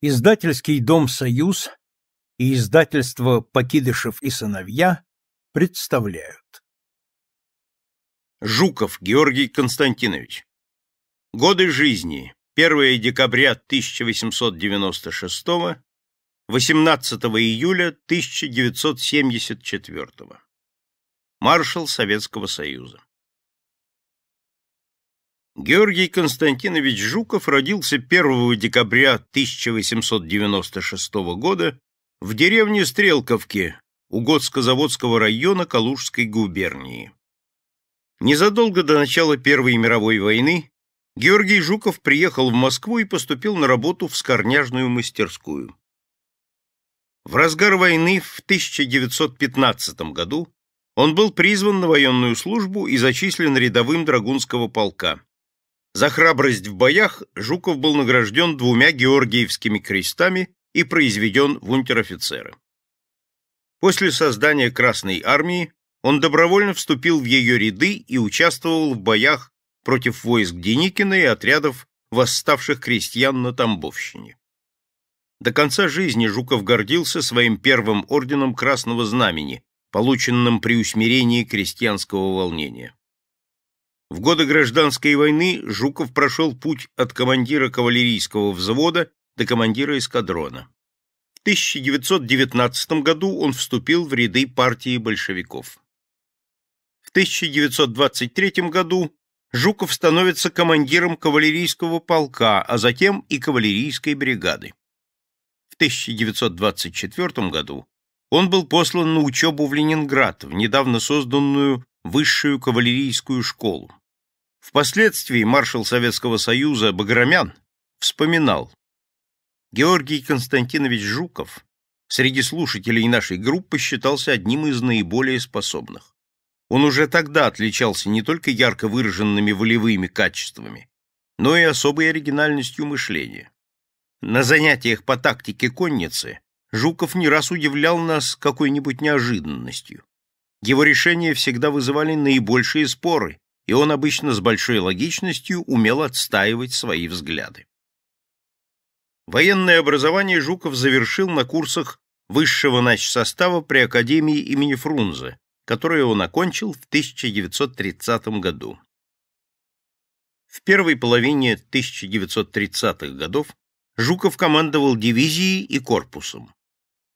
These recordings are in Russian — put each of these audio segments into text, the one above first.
Издательский дом «Союз» и издательство «Покидышев и сыновья» представляют. Жуков Георгий Константинович. Годы жизни. 1 декабря 1896, 18 июля 1974. Маршал Советского Союза. Георгий Константинович Жуков родился 1 декабря 1896 года в деревне Стрелковки Угодско-Заводского района Калужской губернии. Незадолго до начала Первой мировой войны Георгий Жуков приехал в Москву и поступил на работу в скорняжную мастерскую. В разгар войны в 1915 году он был призван на военную службу и зачислен рядовым Драгунского полка. За храбрость в боях Жуков был награжден двумя георгиевскими крестами и произведен в унтер-офицеры. После создания Красной армии он добровольно вступил в ее ряды и участвовал в боях против войск Деникина и отрядов восставших крестьян на Тамбовщине. До конца жизни Жуков гордился своим первым орденом Красного Знамени, полученным при усмирении крестьянского волнения. В годы гражданской войны Жуков прошел путь от командира кавалерийского взвода до командира эскадрона. В 1919 году он вступил в ряды партии большевиков. В 1923 году Жуков становится командиром кавалерийского полка, а затем и кавалерийской бригады. В 1924 году он был послан на учебу в Ленинград, в недавно созданную высшую кавалерийскую школу. Впоследствии маршал Советского Союза Баграмян вспоминал, Георгий Константинович Жуков среди слушателей нашей группы считался одним из наиболее способных. Он уже тогда отличался не только ярко выраженными волевыми качествами, но и особой оригинальностью мышления. На занятиях по тактике конницы Жуков не раз удивлял нас какой-нибудь неожиданностью. Его решения всегда вызывали наибольшие споры, и он обычно с большой логичностью умел отстаивать свои взгляды. Военное образование Жуков завершил на курсах высшего начсостава при Академии имени Фрунзе, которую он окончил в 1930 году. В первой половине 1930-х годов Жуков командовал дивизией и корпусом.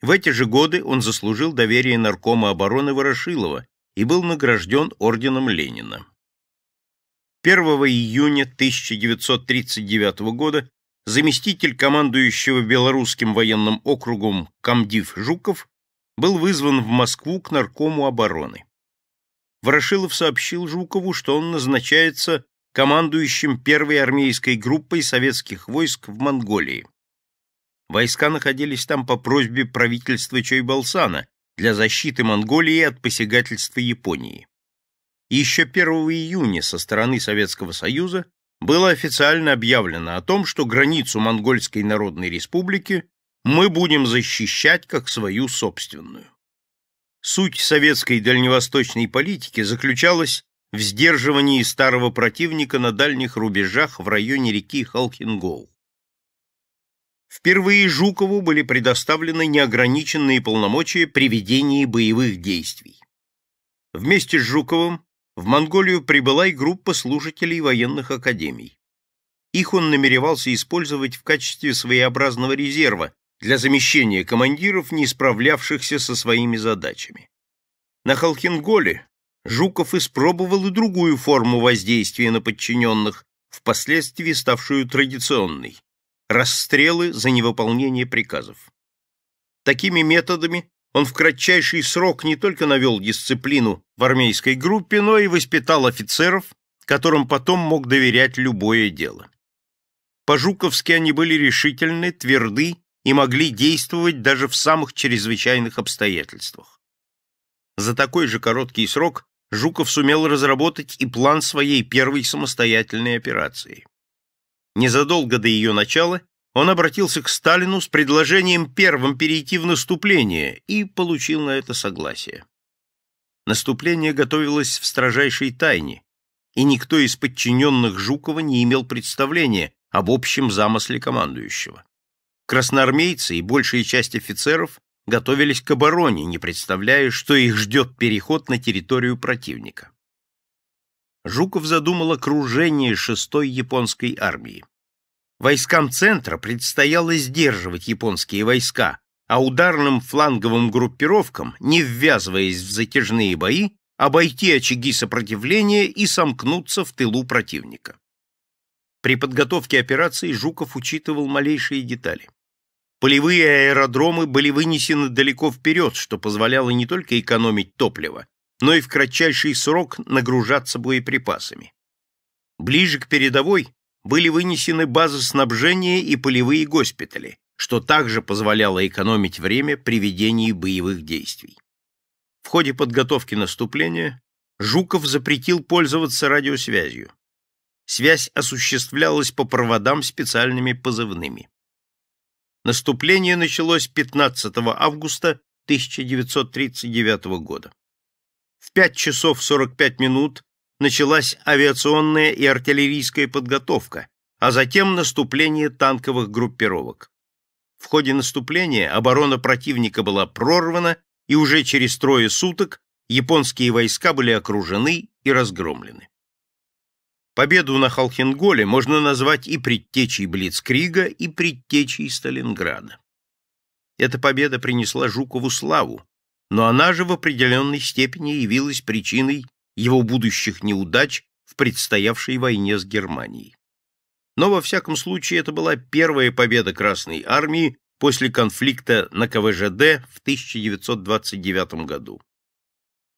В эти же годы он заслужил доверие наркома обороны Ворошилова и был награжден орденом Ленина. 1 июня 1939 года заместитель командующего Белорусским военным округом Камдив Жуков был вызван в Москву к наркому обороны. Ворошилов сообщил Жукову, что он назначается командующим первой армейской группой советских войск в Монголии. Войска находились там по просьбе правительства Чойбалсана для защиты Монголии от посягательства Японии еще 1 июня со стороны Советского Союза было официально объявлено о том, что границу Монгольской Народной Республики мы будем защищать как свою собственную. Суть советской дальневосточной политики заключалась в сдерживании старого противника на дальних рубежах в районе реки Халкингол. Впервые Жукову были предоставлены неограниченные полномочия при ведении боевых действий. Вместе с Жуковым в Монголию прибыла и группа служителей военных академий. Их он намеревался использовать в качестве своеобразного резерва для замещения командиров, не справлявшихся со своими задачами. На Халхинголе Жуков испробовал и другую форму воздействия на подчиненных, впоследствии ставшую традиционной – расстрелы за невыполнение приказов. Такими методами он в кратчайший срок не только навел дисциплину в армейской группе, но и воспитал офицеров, которым потом мог доверять любое дело. По-жуковски они были решительны, тверды и могли действовать даже в самых чрезвычайных обстоятельствах. За такой же короткий срок Жуков сумел разработать и план своей первой самостоятельной операции. Незадолго до ее начала он обратился к Сталину с предложением первым перейти в наступление и получил на это согласие. Наступление готовилось в строжайшей тайне, и никто из подчиненных Жукова не имел представления об общем замысле командующего. Красноармейцы и большая часть офицеров готовились к обороне, не представляя, что их ждет переход на территорию противника. Жуков задумал окружение шестой японской армии. Войскам центра предстояло сдерживать японские войска, а ударным фланговым группировкам, не ввязываясь в затяжные бои, обойти очаги сопротивления и сомкнуться в тылу противника. При подготовке операции Жуков учитывал малейшие детали. Полевые аэродромы были вынесены далеко вперед, что позволяло не только экономить топливо, но и в кратчайший срок нагружаться боеприпасами. Ближе к передовой были вынесены базы снабжения и полевые госпитали, что также позволяло экономить время при ведении боевых действий. В ходе подготовки наступления Жуков запретил пользоваться радиосвязью. Связь осуществлялась по проводам специальными позывными. Наступление началось 15 августа 1939 года. В 5 часов 45 минут началась авиационная и артиллерийская подготовка, а затем наступление танковых группировок. В ходе наступления оборона противника была прорвана, и уже через трое суток японские войска были окружены и разгромлены. Победу на Холхенголе можно назвать и предтечей Блицкрига, и предтечей Сталинграда. Эта победа принесла Жукову славу, но она же в определенной степени явилась причиной его будущих неудач в предстоявшей войне с Германией. Но во всяком случае это была первая победа Красной армии после конфликта на КВЖД в 1929 году.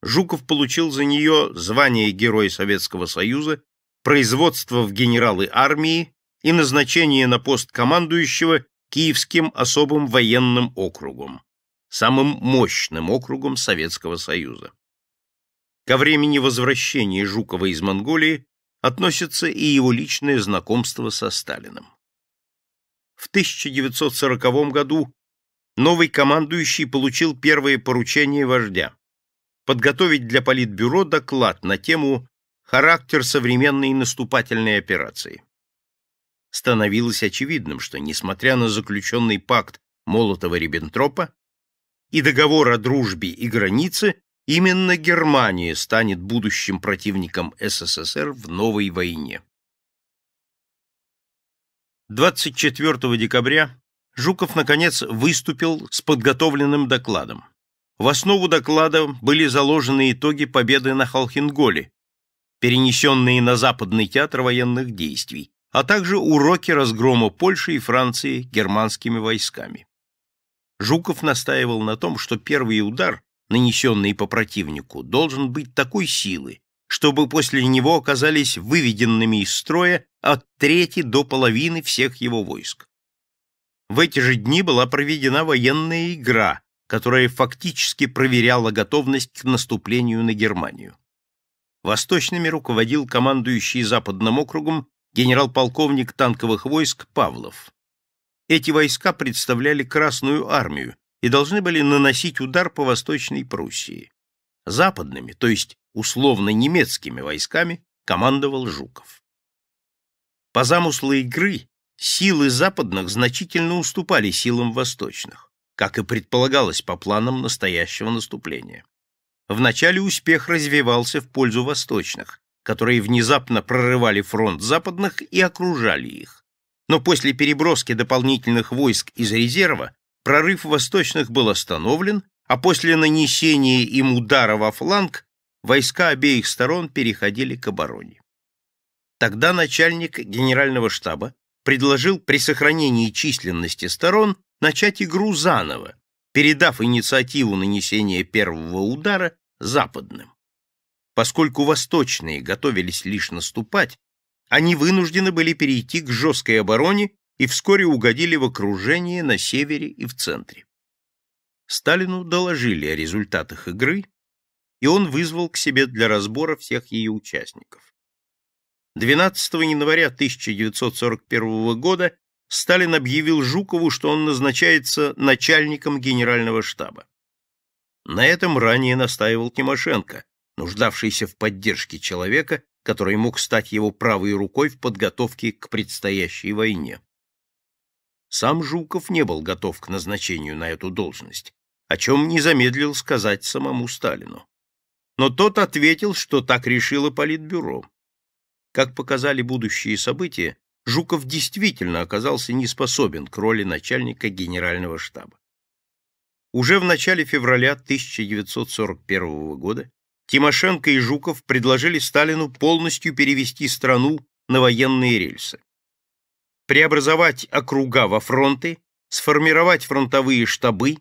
Жуков получил за нее звание Героя Советского Союза, производство в генералы армии и назначение на пост командующего Киевским особым военным округом, самым мощным округом Советского Союза. Ко времени возвращения Жукова из Монголии относится и его личное знакомство со Сталиным. В 1940 году новый командующий получил первое поручение вождя – подготовить для Политбюро доклад на тему «Характер современной наступательной операции». Становилось очевидным, что, несмотря на заключенный пакт Молотова-Риббентропа и договор о дружбе и границе, Именно Германия станет будущим противником СССР в новой войне. 24 декабря Жуков, наконец, выступил с подготовленным докладом. В основу доклада были заложены итоги победы на Халхинголе, перенесенные на Западный театр военных действий, а также уроки разгрома Польши и Франции германскими войсками. Жуков настаивал на том, что первый удар нанесенный по противнику, должен быть такой силы, чтобы после него оказались выведенными из строя от трети до половины всех его войск. В эти же дни была проведена военная игра, которая фактически проверяла готовность к наступлению на Германию. Восточными руководил командующий Западным округом генерал-полковник танковых войск Павлов. Эти войска представляли Красную армию, и должны были наносить удар по Восточной Пруссии. Западными, то есть условно немецкими войсками, командовал Жуков. По замыслу игры силы западных значительно уступали силам восточных, как и предполагалось по планам настоящего наступления. Вначале успех развивался в пользу восточных, которые внезапно прорывали фронт западных и окружали их. Но после переброски дополнительных войск из резерва прорыв восточных был остановлен, а после нанесения им удара во фланг войска обеих сторон переходили к обороне. Тогда начальник генерального штаба предложил при сохранении численности сторон начать игру заново, передав инициативу нанесения первого удара западным. Поскольку восточные готовились лишь наступать, они вынуждены были перейти к жесткой обороне и вскоре угодили в окружение на севере и в центре. Сталину доложили о результатах игры, и он вызвал к себе для разбора всех ее участников. 12 января 1941 года Сталин объявил Жукову, что он назначается начальником генерального штаба. На этом ранее настаивал Тимошенко, нуждавшийся в поддержке человека, который мог стать его правой рукой в подготовке к предстоящей войне. Сам Жуков не был готов к назначению на эту должность, о чем не замедлил сказать самому Сталину. Но тот ответил, что так решило Политбюро. Как показали будущие события, Жуков действительно оказался не способен к роли начальника генерального штаба. Уже в начале февраля 1941 года Тимошенко и Жуков предложили Сталину полностью перевести страну на военные рельсы преобразовать округа во фронты, сформировать фронтовые штабы,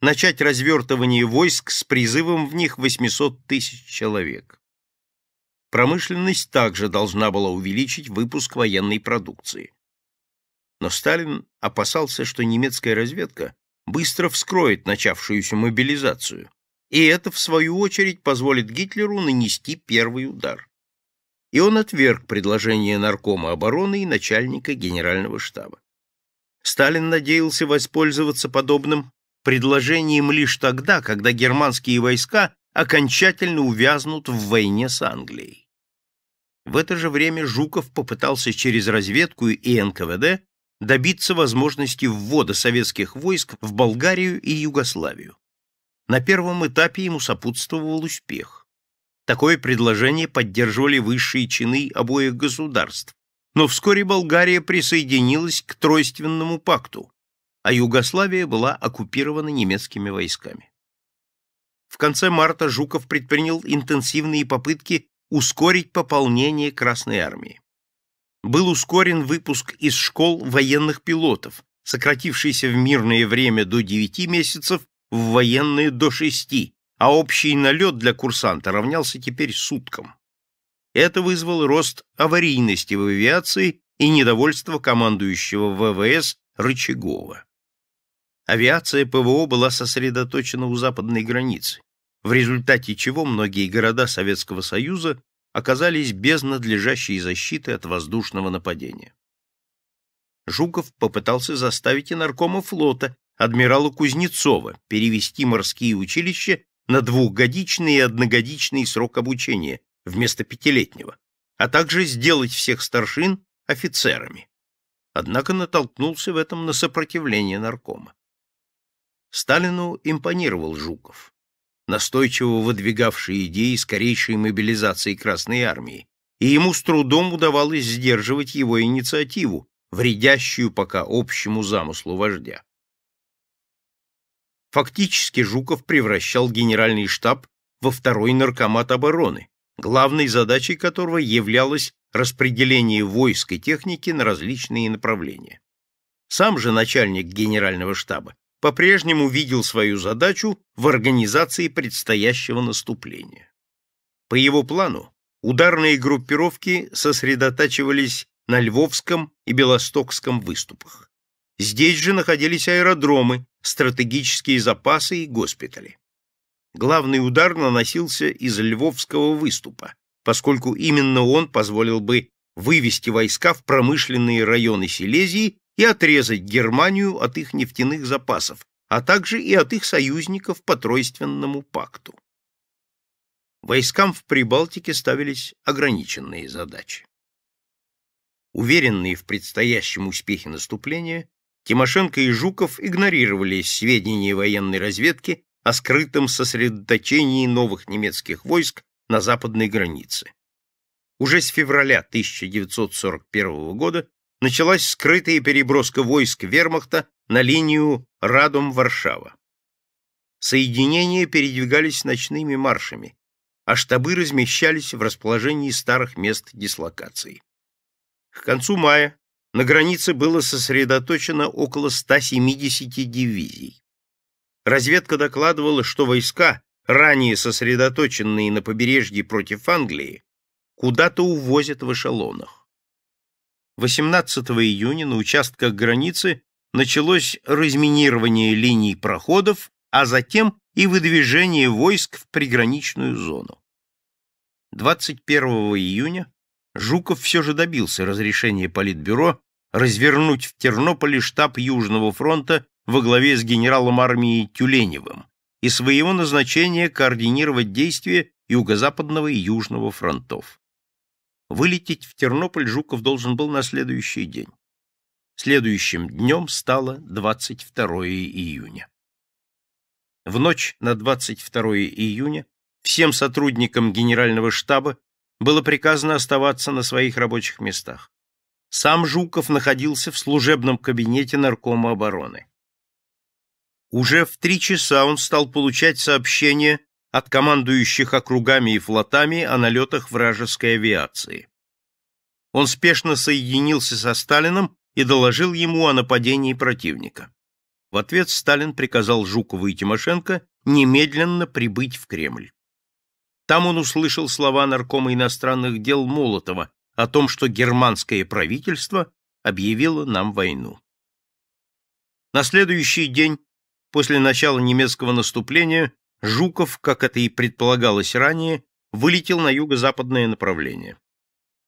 начать развертывание войск с призывом в них 800 тысяч человек. Промышленность также должна была увеличить выпуск военной продукции. Но Сталин опасался, что немецкая разведка быстро вскроет начавшуюся мобилизацию, и это, в свою очередь, позволит Гитлеру нанести первый удар и он отверг предложение наркома обороны и начальника генерального штаба. Сталин надеялся воспользоваться подобным предложением лишь тогда, когда германские войска окончательно увязнут в войне с Англией. В это же время Жуков попытался через разведку и НКВД добиться возможности ввода советских войск в Болгарию и Югославию. На первом этапе ему сопутствовал успех. Такое предложение поддерживали высшие чины обоих государств, но вскоре Болгария присоединилась к Тройственному пакту, а Югославия была оккупирована немецкими войсками. В конце марта Жуков предпринял интенсивные попытки ускорить пополнение Красной армии. Был ускорен выпуск из школ военных пилотов, сократившийся в мирное время до 9 месяцев, в военные до 6, а общий налет для курсанта равнялся теперь суткам. Это вызвало рост аварийности в авиации и недовольство командующего ВВС Рычагова. Авиация ПВО была сосредоточена у западной границы, в результате чего многие города Советского Союза оказались без надлежащей защиты от воздушного нападения. Жуков попытался заставить и наркома флота, адмирала Кузнецова, перевести морские училища на двухгодичный и одногодичный срок обучения вместо пятилетнего, а также сделать всех старшин офицерами. Однако натолкнулся в этом на сопротивление наркома. Сталину импонировал Жуков, настойчиво выдвигавший идеи скорейшей мобилизации Красной Армии, и ему с трудом удавалось сдерживать его инициативу, вредящую пока общему замыслу вождя. Фактически Жуков превращал генеральный штаб во второй наркомат обороны, главной задачей которого являлось распределение войск и техники на различные направления. Сам же начальник генерального штаба по-прежнему видел свою задачу в организации предстоящего наступления. По его плану ударные группировки сосредотачивались на Львовском и Белостокском выступах. Здесь же находились аэродромы, стратегические запасы и госпитали. Главный удар наносился из Львовского выступа, поскольку именно он позволил бы вывести войска в промышленные районы Силезии и отрезать Германию от их нефтяных запасов, а также и от их союзников по Тройственному пакту. Войскам в Прибалтике ставились ограниченные задачи. Уверенные в предстоящем успехе наступления, Тимошенко и Жуков игнорировали сведения военной разведки о скрытом сосредоточении новых немецких войск на западной границе. Уже с февраля 1941 года началась скрытая переброска войск вермахта на линию Радом-Варшава. Соединения передвигались ночными маршами, а штабы размещались в расположении старых мест дислокации. К концу мая на границе было сосредоточено около 170 дивизий. Разведка докладывала, что войска, ранее сосредоточенные на побережье против Англии, куда-то увозят в эшелонах. 18 июня на участках границы началось разминирование линий проходов, а затем и выдвижение войск в приграничную зону. 21 июня Жуков все же добился разрешения Политбюро развернуть в Тернополе штаб Южного фронта во главе с генералом армии Тюленевым и своего назначения координировать действия Юго-Западного и Южного фронтов. Вылететь в Тернополь Жуков должен был на следующий день. Следующим днем стало 22 июня. В ночь на 22 июня всем сотрудникам генерального штаба было приказано оставаться на своих рабочих местах. Сам Жуков находился в служебном кабинете Наркома обороны. Уже в три часа он стал получать сообщения от командующих округами и флотами о налетах вражеской авиации. Он спешно соединился со Сталином и доложил ему о нападении противника. В ответ Сталин приказал Жукову и Тимошенко немедленно прибыть в Кремль. Там он услышал слова наркома иностранных дел Молотова о том, что германское правительство объявило нам войну. На следующий день после начала немецкого наступления Жуков, как это и предполагалось ранее, вылетел на юго-западное направление.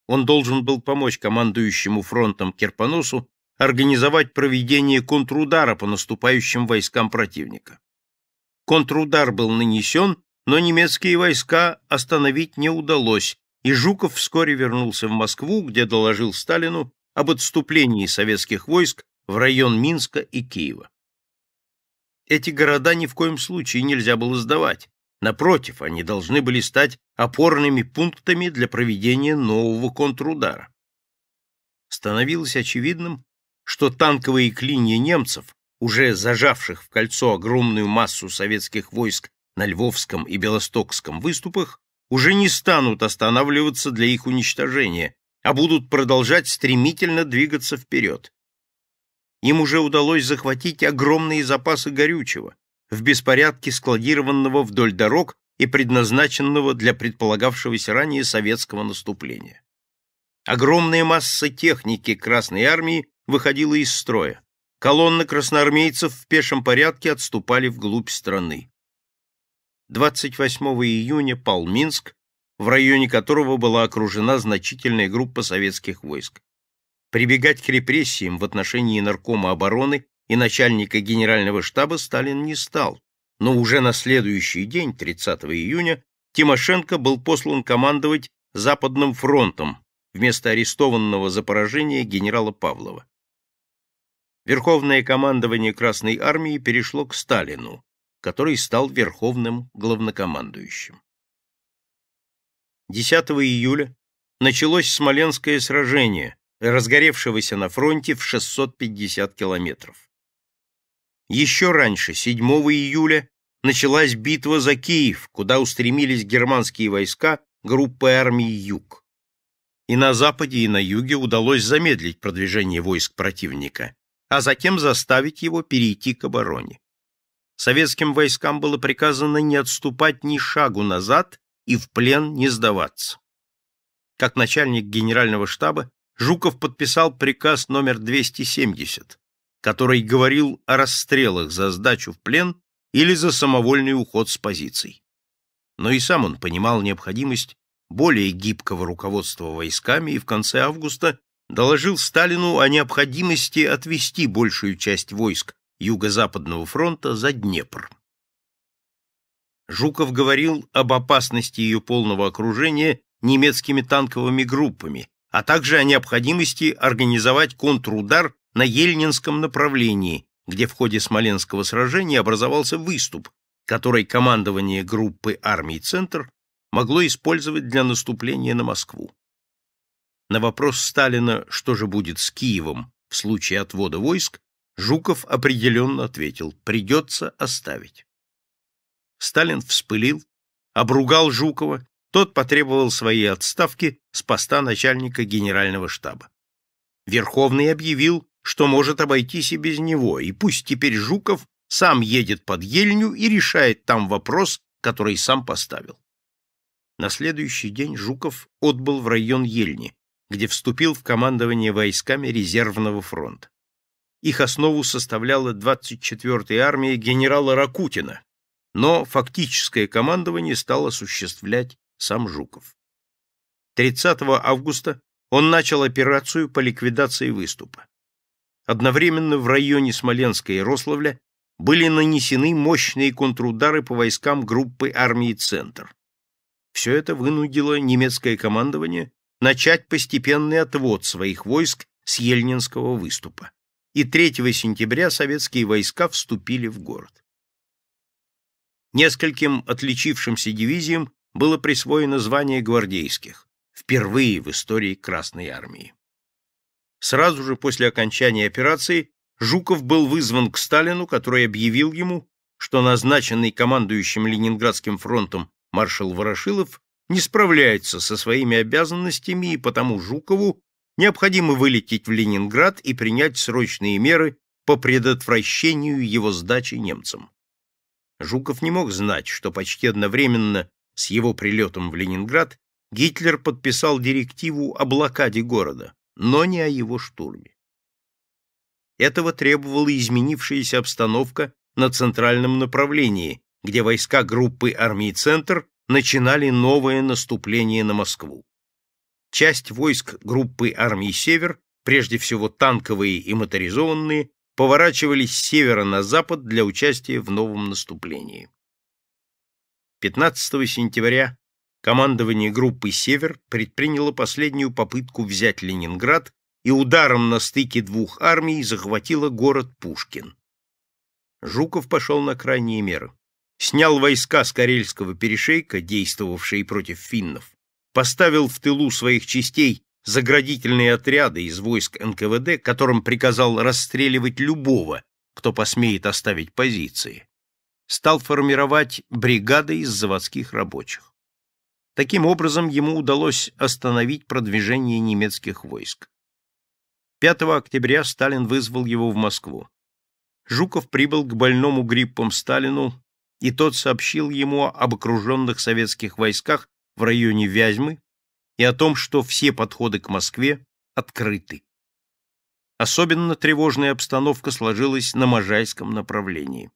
Он должен был помочь командующему фронтом Керпоносу организовать проведение контрудара по наступающим войскам противника. Контрудар был нанесен, но немецкие войска остановить не удалось, и Жуков вскоре вернулся в Москву, где доложил Сталину об отступлении советских войск в район Минска и Киева. Эти города ни в коем случае нельзя было сдавать. Напротив, они должны были стать опорными пунктами для проведения нового контрудара. Становилось очевидным, что танковые клинья немцев, уже зажавших в кольцо огромную массу советских войск на Львовском и Белостокском выступах уже не станут останавливаться для их уничтожения, а будут продолжать стремительно двигаться вперед. Им уже удалось захватить огромные запасы горючего, в беспорядке складированного вдоль дорог и предназначенного для предполагавшегося ранее советского наступления. Огромная масса техники Красной Армии выходила из строя. Колонны красноармейцев в пешем порядке отступали вглубь страны. 28 июня пал Минск, в районе которого была окружена значительная группа советских войск. Прибегать к репрессиям в отношении наркома обороны и начальника генерального штаба Сталин не стал, но уже на следующий день, 30 июня, Тимошенко был послан командовать Западным фронтом вместо арестованного за поражение генерала Павлова. Верховное командование Красной армии перешло к Сталину, который стал верховным главнокомандующим. 10 июля началось Смоленское сражение, разгоревшегося на фронте в 650 километров. Еще раньше, 7 июля, началась битва за Киев, куда устремились германские войска группы армии «Юг». И на западе, и на юге удалось замедлить продвижение войск противника, а затем заставить его перейти к обороне. Советским войскам было приказано не отступать ни шагу назад и в плен не сдаваться. Как начальник генерального штаба Жуков подписал приказ номер 270, который говорил о расстрелах за сдачу в плен или за самовольный уход с позиций. Но и сам он понимал необходимость более гибкого руководства войсками и в конце августа доложил Сталину о необходимости отвести большую часть войск Юго-Западного фронта за Днепр. Жуков говорил об опасности ее полного окружения немецкими танковыми группами, а также о необходимости организовать контрудар на Ельнинском направлении, где в ходе Смоленского сражения образовался выступ, который командование группы армий «Центр» могло использовать для наступления на Москву. На вопрос Сталина, что же будет с Киевом в случае отвода войск, Жуков определенно ответил «придется оставить». Сталин вспылил, обругал Жукова, тот потребовал своей отставки с поста начальника генерального штаба. Верховный объявил, что может обойтись и без него, и пусть теперь Жуков сам едет под Ельню и решает там вопрос, который сам поставил. На следующий день Жуков отбыл в район Ельни, где вступил в командование войсками резервного фронта. Их основу составляла 24-я армия генерала Ракутина, но фактическое командование стал осуществлять сам Жуков. 30 августа он начал операцию по ликвидации выступа. Одновременно в районе Смоленска и Рославля были нанесены мощные контрудары по войскам группы армии «Центр». Все это вынудило немецкое командование начать постепенный отвод своих войск с Ельнинского выступа и 3 сентября советские войска вступили в город. Нескольким отличившимся дивизиям было присвоено звание гвардейских, впервые в истории Красной армии. Сразу же после окончания операции Жуков был вызван к Сталину, который объявил ему, что назначенный командующим Ленинградским фронтом маршал Ворошилов не справляется со своими обязанностями, и потому Жукову необходимо вылететь в Ленинград и принять срочные меры по предотвращению его сдачи немцам. Жуков не мог знать, что почти одновременно с его прилетом в Ленинград Гитлер подписал директиву о блокаде города, но не о его штурме. Этого требовала изменившаяся обстановка на центральном направлении, где войска группы армий «Центр» начинали новое наступление на Москву часть войск группы армий «Север», прежде всего танковые и моторизованные, поворачивались с севера на запад для участия в новом наступлении. 15 сентября командование группы «Север» предприняло последнюю попытку взять Ленинград и ударом на стыке двух армий захватило город Пушкин. Жуков пошел на крайние меры. Снял войска с Карельского перешейка, действовавшие против финнов, поставил в тылу своих частей заградительные отряды из войск НКВД, которым приказал расстреливать любого, кто посмеет оставить позиции, стал формировать бригады из заводских рабочих. Таким образом, ему удалось остановить продвижение немецких войск. 5 октября Сталин вызвал его в Москву. Жуков прибыл к больному гриппом Сталину, и тот сообщил ему об окруженных советских войсках в районе Вязьмы и о том, что все подходы к Москве открыты. Особенно тревожная обстановка сложилась на Можайском направлении.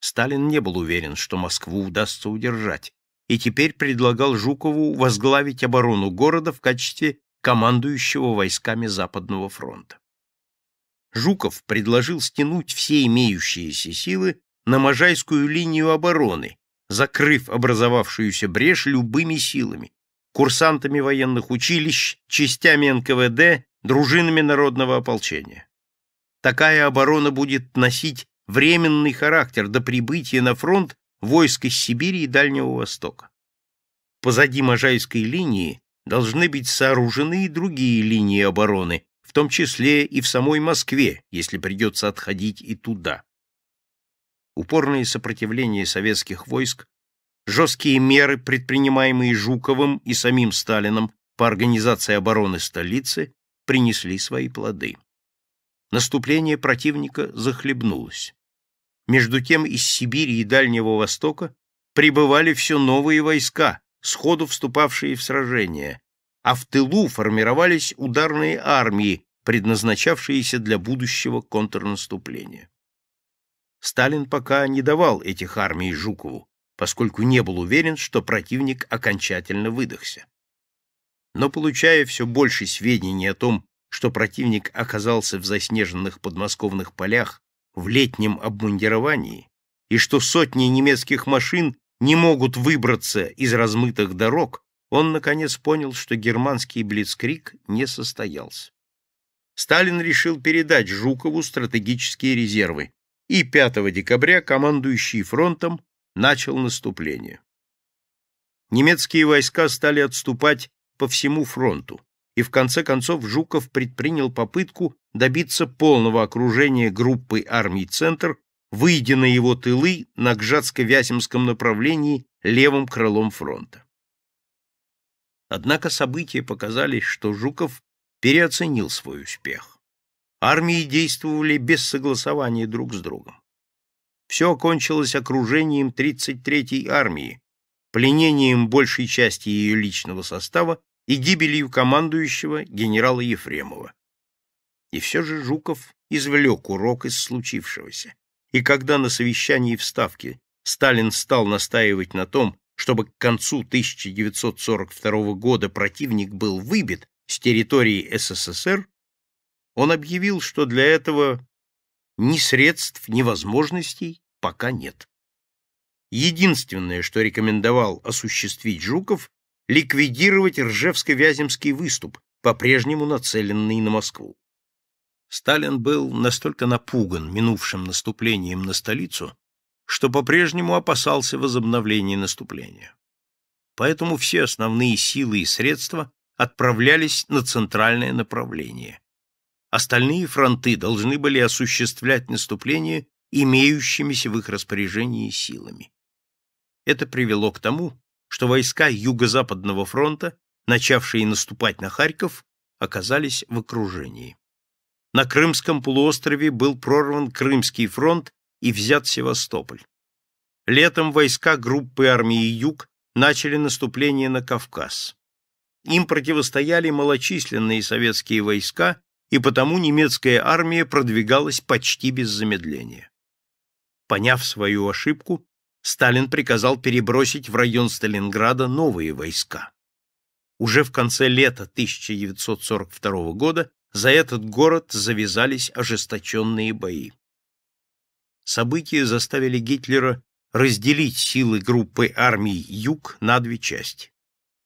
Сталин не был уверен, что Москву удастся удержать, и теперь предлагал Жукову возглавить оборону города в качестве командующего войсками Западного фронта. Жуков предложил стянуть все имеющиеся силы на Можайскую линию обороны закрыв образовавшуюся брешь любыми силами, курсантами военных училищ, частями НКВД, дружинами народного ополчения. Такая оборона будет носить временный характер до прибытия на фронт войск из Сибири и Дальнего Востока. Позади Можайской линии должны быть сооружены и другие линии обороны, в том числе и в самой Москве, если придется отходить и туда упорное сопротивление советских войск, жесткие меры, предпринимаемые Жуковым и самим Сталином по организации обороны столицы, принесли свои плоды. Наступление противника захлебнулось. Между тем из Сибири и Дальнего Востока прибывали все новые войска, сходу вступавшие в сражение, а в тылу формировались ударные армии, предназначавшиеся для будущего контрнаступления. Сталин пока не давал этих армий Жукову, поскольку не был уверен, что противник окончательно выдохся. Но получая все больше сведений о том, что противник оказался в заснеженных подмосковных полях в летнем обмундировании, и что сотни немецких машин не могут выбраться из размытых дорог, он, наконец, понял, что германский блицкрик не состоялся. Сталин решил передать Жукову стратегические резервы, и 5 декабря командующий фронтом начал наступление. Немецкие войска стали отступать по всему фронту, и в конце концов Жуков предпринял попытку добиться полного окружения группы армий «Центр», выйдя на его тылы на Гжатско-Вяземском направлении левым крылом фронта. Однако события показали, что Жуков переоценил свой успех. Армии действовали без согласования друг с другом. Все окончилось окружением 33-й армии, пленением большей части ее личного состава и гибелью командующего генерала Ефремова. И все же Жуков извлек урок из случившегося. И когда на совещании в Ставке Сталин стал настаивать на том, чтобы к концу 1942 года противник был выбит с территории СССР, он объявил, что для этого ни средств, ни возможностей пока нет. Единственное, что рекомендовал осуществить Жуков, ликвидировать Ржевско-Вяземский выступ, по-прежнему нацеленный на Москву. Сталин был настолько напуган минувшим наступлением на столицу, что по-прежнему опасался возобновления наступления. Поэтому все основные силы и средства отправлялись на центральное направление, Остальные фронты должны были осуществлять наступление имеющимися в их распоряжении силами. Это привело к тому, что войска Юго-Западного фронта, начавшие наступать на Харьков, оказались в окружении. На Крымском полуострове был прорван Крымский фронт и взят Севастополь. Летом войска группы армии «Юг» начали наступление на Кавказ. Им противостояли малочисленные советские войска и потому немецкая армия продвигалась почти без замедления. Поняв свою ошибку, Сталин приказал перебросить в район Сталинграда новые войска. Уже в конце лета 1942 года за этот город завязались ожесточенные бои. События заставили Гитлера разделить силы группы армий «Юг» на две части.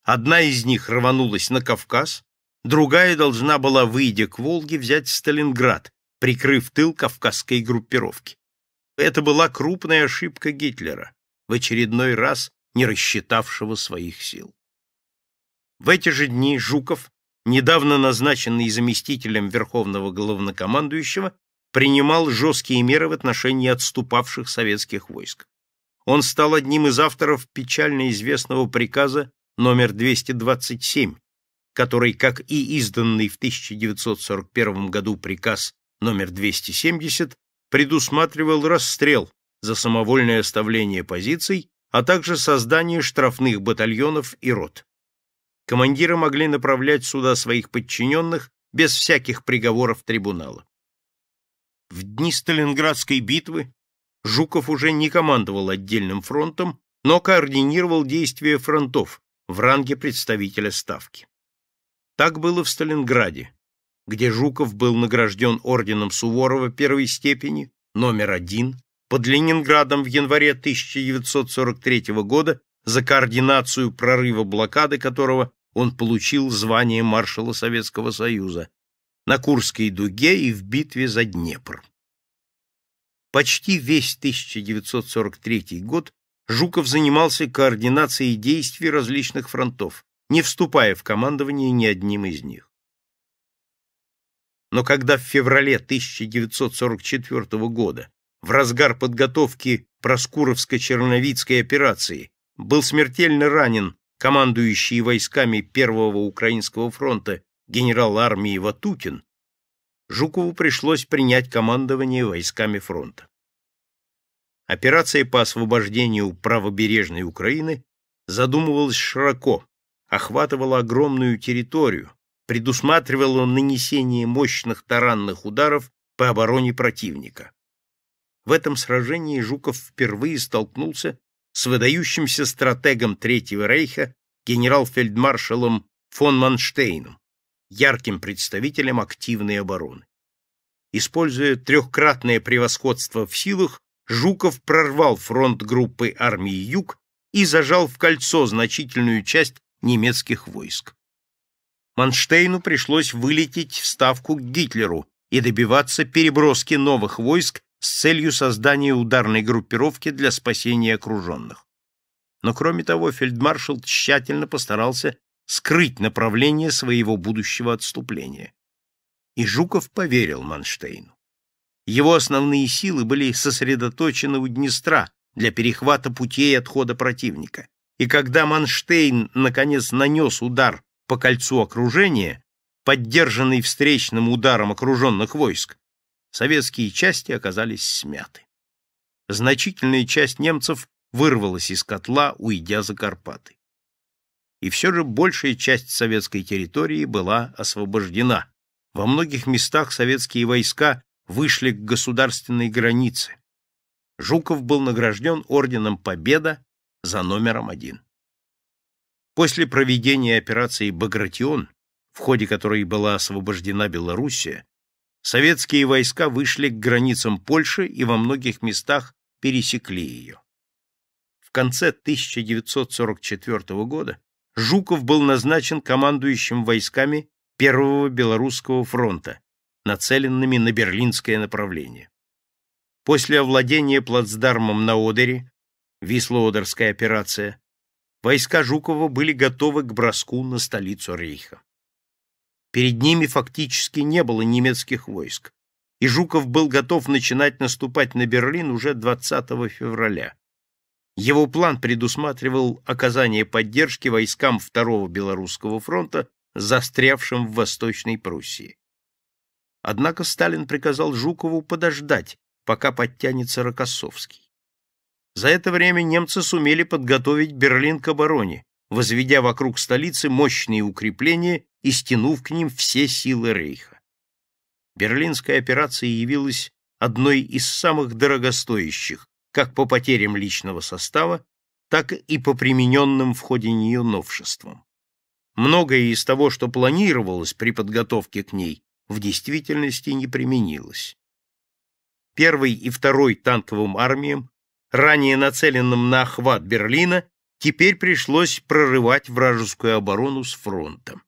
Одна из них рванулась на Кавказ, Другая должна была, выйдя к Волге, взять Сталинград, прикрыв тыл кавказской группировки. Это была крупная ошибка Гитлера, в очередной раз не рассчитавшего своих сил. В эти же дни Жуков, недавно назначенный заместителем Верховного Главнокомандующего, принимал жесткие меры в отношении отступавших советских войск. Он стал одним из авторов печально известного приказа номер 227 который, как и изданный в 1941 году приказ номер 270, предусматривал расстрел за самовольное оставление позиций, а также создание штрафных батальонов и рот. Командиры могли направлять сюда своих подчиненных без всяких приговоров трибунала. В дни Сталинградской битвы Жуков уже не командовал отдельным фронтом, но координировал действия фронтов в ранге представителя Ставки. Так было в Сталинграде, где Жуков был награжден орденом Суворова первой степени, номер один, под Ленинградом в январе 1943 года за координацию прорыва блокады которого он получил звание маршала Советского Союза на Курской дуге и в битве за Днепр. Почти весь 1943 год Жуков занимался координацией действий различных фронтов, не вступая в командование ни одним из них. Но когда в феврале 1944 года, в разгар подготовки Проскуровско-Черновицкой операции, был смертельно ранен командующий войсками Первого Украинского фронта генерал армии Ватутин, Жукову пришлось принять командование войсками фронта. Операция по освобождению правобережной Украины задумывалась широко, охватывала огромную территорию, предусматривала нанесение мощных таранных ударов по обороне противника. В этом сражении Жуков впервые столкнулся с выдающимся стратегом Третьего рейха генерал-фельдмаршалом фон Манштейном, ярким представителем активной обороны. Используя трехкратное превосходство в силах, Жуков прорвал фронт группы армии «Юг» и зажал в кольцо значительную часть немецких войск. Манштейну пришлось вылететь в Ставку к Гитлеру и добиваться переброски новых войск с целью создания ударной группировки для спасения окруженных. Но кроме того, фельдмаршал тщательно постарался скрыть направление своего будущего отступления. И Жуков поверил Манштейну. Его основные силы были сосредоточены у Днестра для перехвата путей отхода противника и когда Манштейн, наконец, нанес удар по кольцу окружения, поддержанный встречным ударом окруженных войск, советские части оказались смяты. Значительная часть немцев вырвалась из котла, уйдя за Карпаты. И все же большая часть советской территории была освобождена. Во многих местах советские войска вышли к государственной границе. Жуков был награжден орденом Победа за номером один. После проведения операции «Багратион», в ходе которой была освобождена Белоруссия, советские войска вышли к границам Польши и во многих местах пересекли ее. В конце 1944 года Жуков был назначен командующим войсками Первого Белорусского фронта, нацеленными на берлинское направление. После овладения плацдармом на Одере Вислоодерская операция, войска Жукова были готовы к броску на столицу Рейха. Перед ними фактически не было немецких войск, и Жуков был готов начинать наступать на Берлин уже 20 февраля. Его план предусматривал оказание поддержки войскам Второго Белорусского фронта, застрявшим в Восточной Пруссии. Однако Сталин приказал Жукову подождать, пока подтянется Рокоссовский. За это время немцы сумели подготовить Берлин к обороне, возведя вокруг столицы мощные укрепления и стянув к ним все силы Рейха. Берлинская операция явилась одной из самых дорогостоящих как по потерям личного состава, так и по примененным в ходе нее новшествам. Многое из того, что планировалось при подготовке к ней, в действительности не применилось. Первый и второй танковым армиям ранее нацеленным на охват Берлина, теперь пришлось прорывать вражескую оборону с фронтом.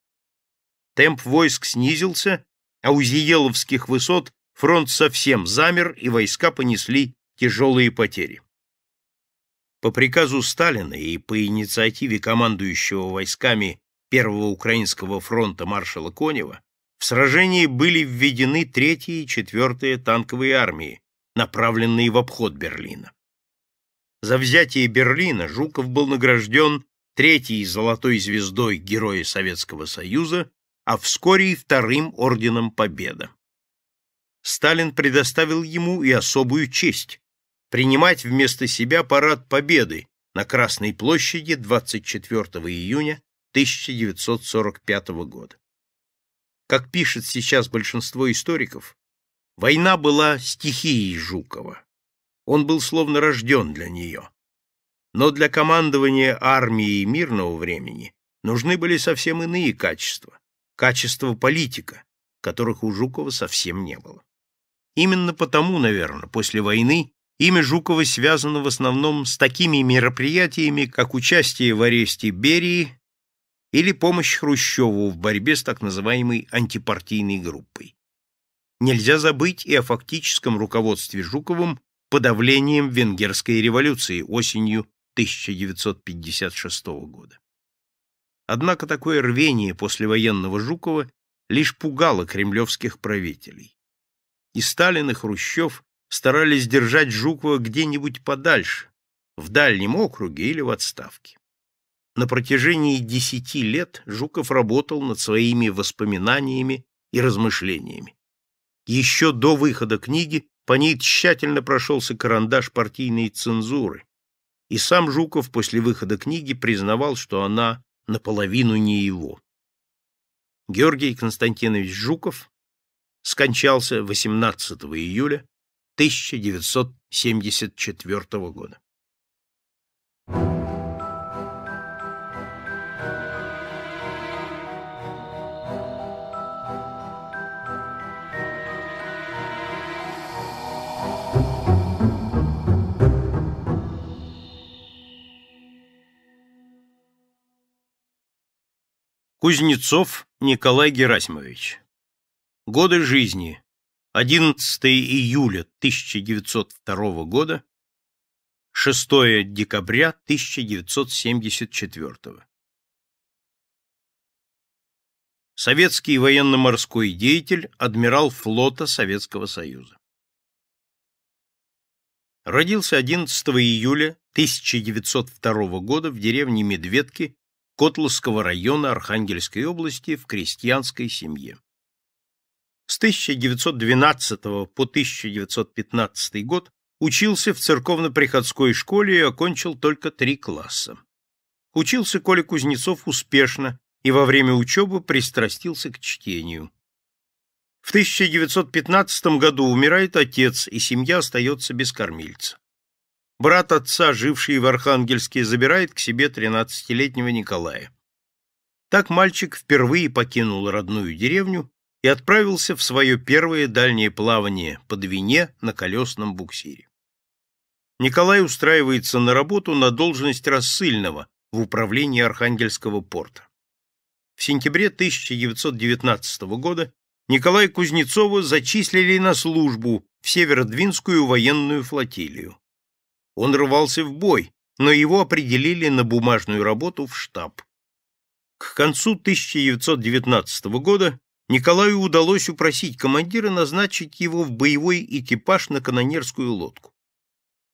Темп войск снизился, а у Зиеловских высот фронт совсем замер, и войска понесли тяжелые потери. По приказу Сталина и по инициативе командующего войсками Первого Украинского фронта маршала Конева в сражении были введены 3 и 4 танковые армии, направленные в обход Берлина. За взятие Берлина Жуков был награжден третьей золотой звездой Героя Советского Союза, а вскоре и вторым орденом Победа. Сталин предоставил ему и особую честь принимать вместо себя парад Победы на Красной площади 24 июня 1945 года. Как пишет сейчас большинство историков, война была стихией Жукова он был словно рожден для нее. Но для командования армией мирного времени нужны были совсем иные качества, качества политика, которых у Жукова совсем не было. Именно потому, наверное, после войны имя Жукова связано в основном с такими мероприятиями, как участие в аресте Берии или помощь Хрущеву в борьбе с так называемой антипартийной группой. Нельзя забыть и о фактическом руководстве Жуковым подавлением Венгерской революции осенью 1956 года. Однако такое рвение послевоенного Жукова лишь пугало кремлевских правителей. И Сталин, и Хрущев старались держать Жукова где-нибудь подальше, в дальнем округе или в отставке. На протяжении десяти лет Жуков работал над своими воспоминаниями и размышлениями. Еще до выхода книги по ней тщательно прошелся карандаш партийной цензуры, и сам Жуков после выхода книги признавал, что она наполовину не его. Георгий Константинович Жуков скончался 18 июля 1974 года. Кузнецов Николай Герасимович. Годы жизни. 11 июля 1902 года, 6 декабря 1974. Советский военно-морской деятель, адмирал флота Советского Союза. Родился 11 июля 1902 года в деревне Медведки Котловского района Архангельской области в крестьянской семье. С 1912 по 1915 год учился в церковно-приходской школе и окончил только три класса. Учился Коля Кузнецов успешно и во время учебы пристрастился к чтению. В 1915 году умирает отец, и семья остается без кормильца. Брат отца, живший в Архангельске, забирает к себе 13-летнего Николая. Так мальчик впервые покинул родную деревню и отправился в свое первое дальнее плавание по Двине на колесном буксире. Николай устраивается на работу на должность рассыльного в управлении Архангельского порта. В сентябре 1919 года Николая Кузнецова зачислили на службу в Северодвинскую военную флотилию. Он рвался в бой, но его определили на бумажную работу в штаб. К концу 1919 года Николаю удалось упросить командира назначить его в боевой экипаж на канонерскую лодку.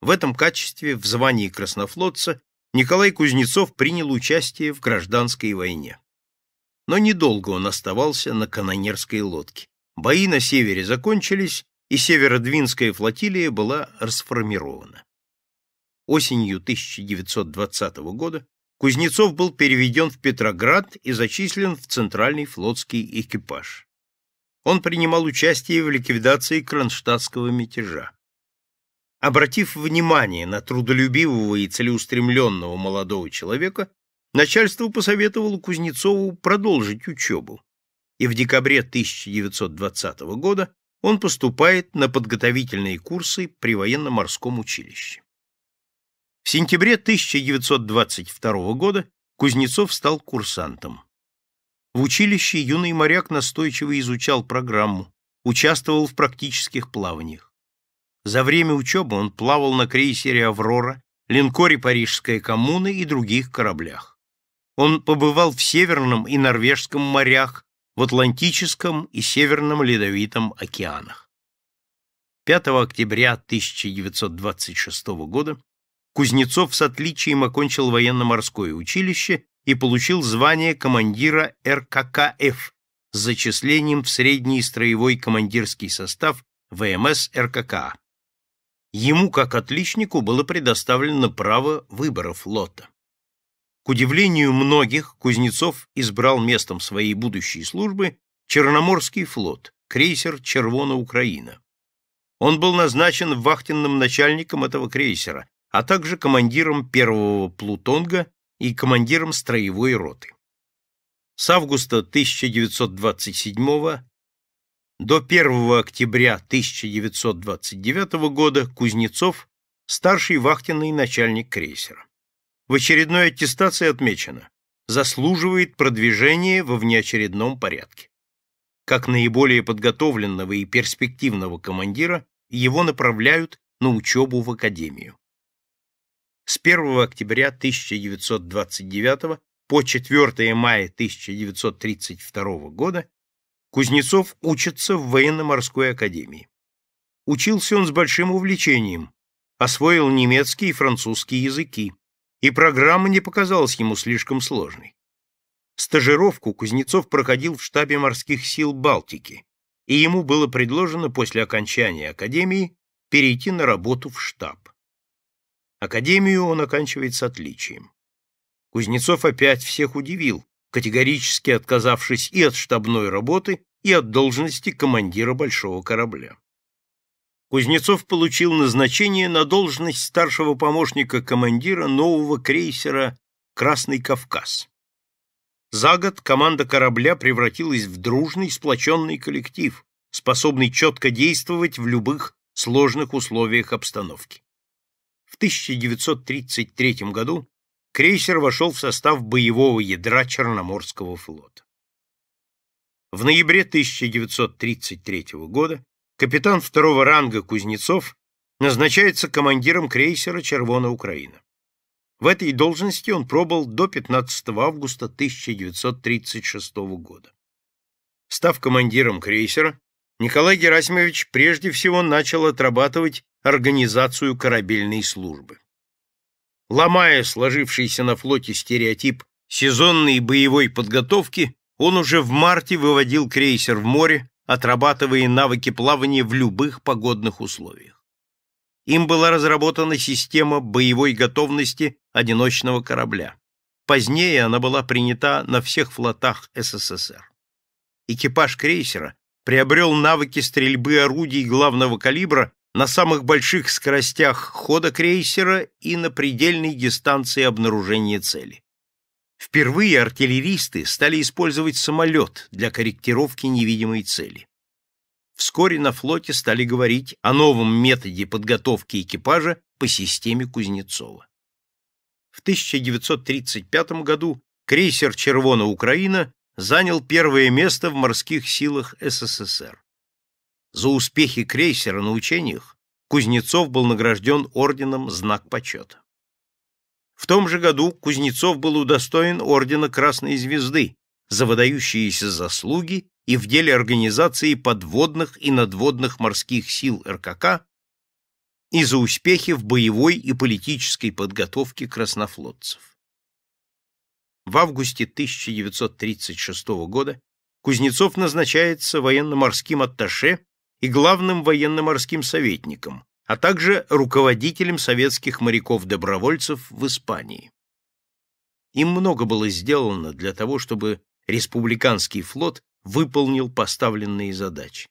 В этом качестве в звании краснофлотца Николай Кузнецов принял участие в гражданской войне. Но недолго он оставался на канонерской лодке. Бои на севере закончились, и Северодвинская флотилия была расформирована. Осенью 1920 года Кузнецов был переведен в Петроград и зачислен в Центральный флотский экипаж. Он принимал участие в ликвидации кронштадтского мятежа. Обратив внимание на трудолюбивого и целеустремленного молодого человека, начальство посоветовало Кузнецову продолжить учебу, и в декабре 1920 года он поступает на подготовительные курсы при военно-морском училище. В сентябре 1922 года Кузнецов стал курсантом. В училище юный моряк настойчиво изучал программу, участвовал в практических плаваниях. За время учебы он плавал на крейсере «Аврора», линкоре «Парижская коммуна» и других кораблях. Он побывал в Северном и Норвежском морях, в Атлантическом и Северном ледовитом океанах. 5 октября 1926 года Кузнецов с отличием окончил военно-морское училище и получил звание командира РККФ с зачислением в средний строевой командирский состав ВМС РКК. Ему, как отличнику, было предоставлено право выбора флота. К удивлению многих, Кузнецов избрал местом своей будущей службы Черноморский флот, крейсер «Червона Украина». Он был назначен вахтенным начальником этого крейсера, а также командиром первого плутонга и командиром строевой роты. С августа 1927 до 1 октября 1929 года Кузнецов – старший вахтенный начальник крейсера. В очередной аттестации отмечено «заслуживает продвижения во внеочередном порядке». Как наиболее подготовленного и перспективного командира его направляют на учебу в академию с 1 октября 1929 по 4 мая 1932 года Кузнецов учится в военно-морской академии. Учился он с большим увлечением, освоил немецкий и французский языки, и программа не показалась ему слишком сложной. Стажировку Кузнецов проходил в штабе морских сил Балтики, и ему было предложено после окончания академии перейти на работу в штаб. Академию он оканчивает с отличием. Кузнецов опять всех удивил, категорически отказавшись и от штабной работы, и от должности командира большого корабля. Кузнецов получил назначение на должность старшего помощника командира нового крейсера «Красный Кавказ». За год команда корабля превратилась в дружный, сплоченный коллектив, способный четко действовать в любых сложных условиях обстановки. В 1933 году крейсер вошел в состав боевого ядра Черноморского флота. В ноябре 1933 года капитан второго ранга Кузнецов назначается командиром крейсера «Червона Украина». В этой должности он пробыл до 15 августа 1936 года. Став командиром крейсера, Николай Герасимович прежде всего начал отрабатывать организацию корабельной службы. Ломая сложившийся на флоте стереотип сезонной боевой подготовки, он уже в марте выводил крейсер в море, отрабатывая навыки плавания в любых погодных условиях. Им была разработана система боевой готовности одиночного корабля. Позднее она была принята на всех флотах СССР. Экипаж крейсера приобрел навыки стрельбы орудий главного калибра на самых больших скоростях хода крейсера и на предельной дистанции обнаружения цели. Впервые артиллеристы стали использовать самолет для корректировки невидимой цели. Вскоре на флоте стали говорить о новом методе подготовки экипажа по системе Кузнецова. В 1935 году крейсер «Червона Украина» занял первое место в морских силах СССР. За успехи крейсера на учениях Кузнецов был награжден орденом «Знак почета». В том же году Кузнецов был удостоен ордена Красной Звезды за выдающиеся заслуги и в деле организации подводных и надводных морских сил РКК и за успехи в боевой и политической подготовке краснофлотцев. В августе 1936 года Кузнецов назначается военно-морским атташе и главным военно-морским советником, а также руководителем советских моряков-добровольцев в Испании. Им много было сделано для того, чтобы республиканский флот выполнил поставленные задачи.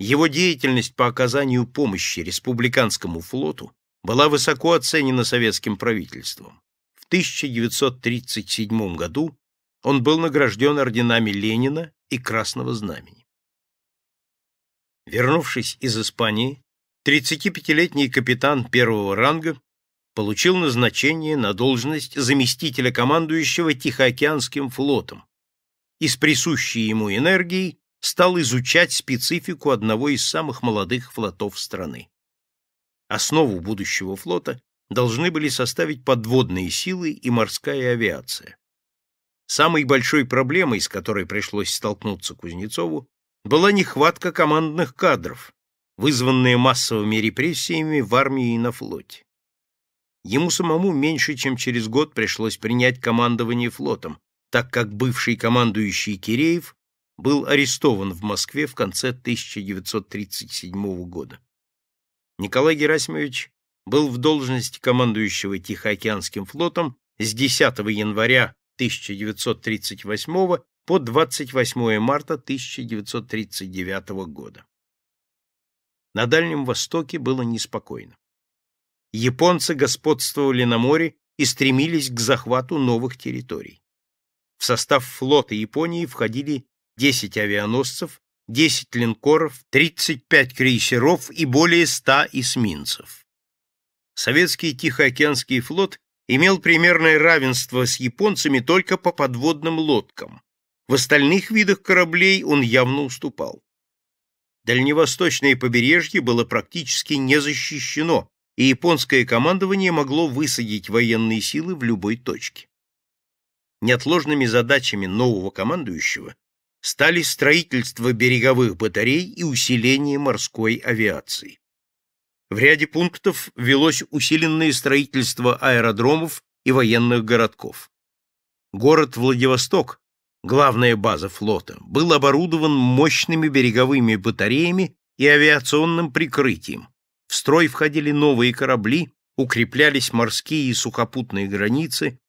Его деятельность по оказанию помощи республиканскому флоту была высоко оценена советским правительством. В 1937 году он был награжден орденами Ленина и Красного Знамени. Вернувшись из Испании, 35-летний капитан первого ранга получил назначение на должность заместителя командующего Тихоокеанским флотом и с присущей ему энергией стал изучать специфику одного из самых молодых флотов страны. Основу будущего флота должны были составить подводные силы и морская авиация. Самой большой проблемой, с которой пришлось столкнуться Кузнецову, была нехватка командных кадров, вызванная массовыми репрессиями в армии и на флоте. Ему самому меньше, чем через год пришлось принять командование флотом, так как бывший командующий Киреев был арестован в Москве в конце 1937 года. Николай Герасимович был в должности командующего Тихоокеанским флотом с 10 января 1938 по 28 марта 1939 года. На Дальнем Востоке было неспокойно. Японцы господствовали на море и стремились к захвату новых территорий. В состав флота Японии входили 10 авианосцев, 10 линкоров, 35 крейсеров и более 100 эсминцев. Советский Тихоокеанский флот имел примерное равенство с японцами только по подводным лодкам. В остальных видах кораблей он явно уступал. Дальневосточное побережье было практически не защищено, и японское командование могло высадить военные силы в любой точке. Неотложными задачами нового командующего стали строительство береговых батарей и усиление морской авиации. В ряде пунктов велось усиленное строительство аэродромов и военных городков. Город Владивосток, главная база флота, был оборудован мощными береговыми батареями и авиационным прикрытием. В строй входили новые корабли, укреплялись морские и сухопутные границы,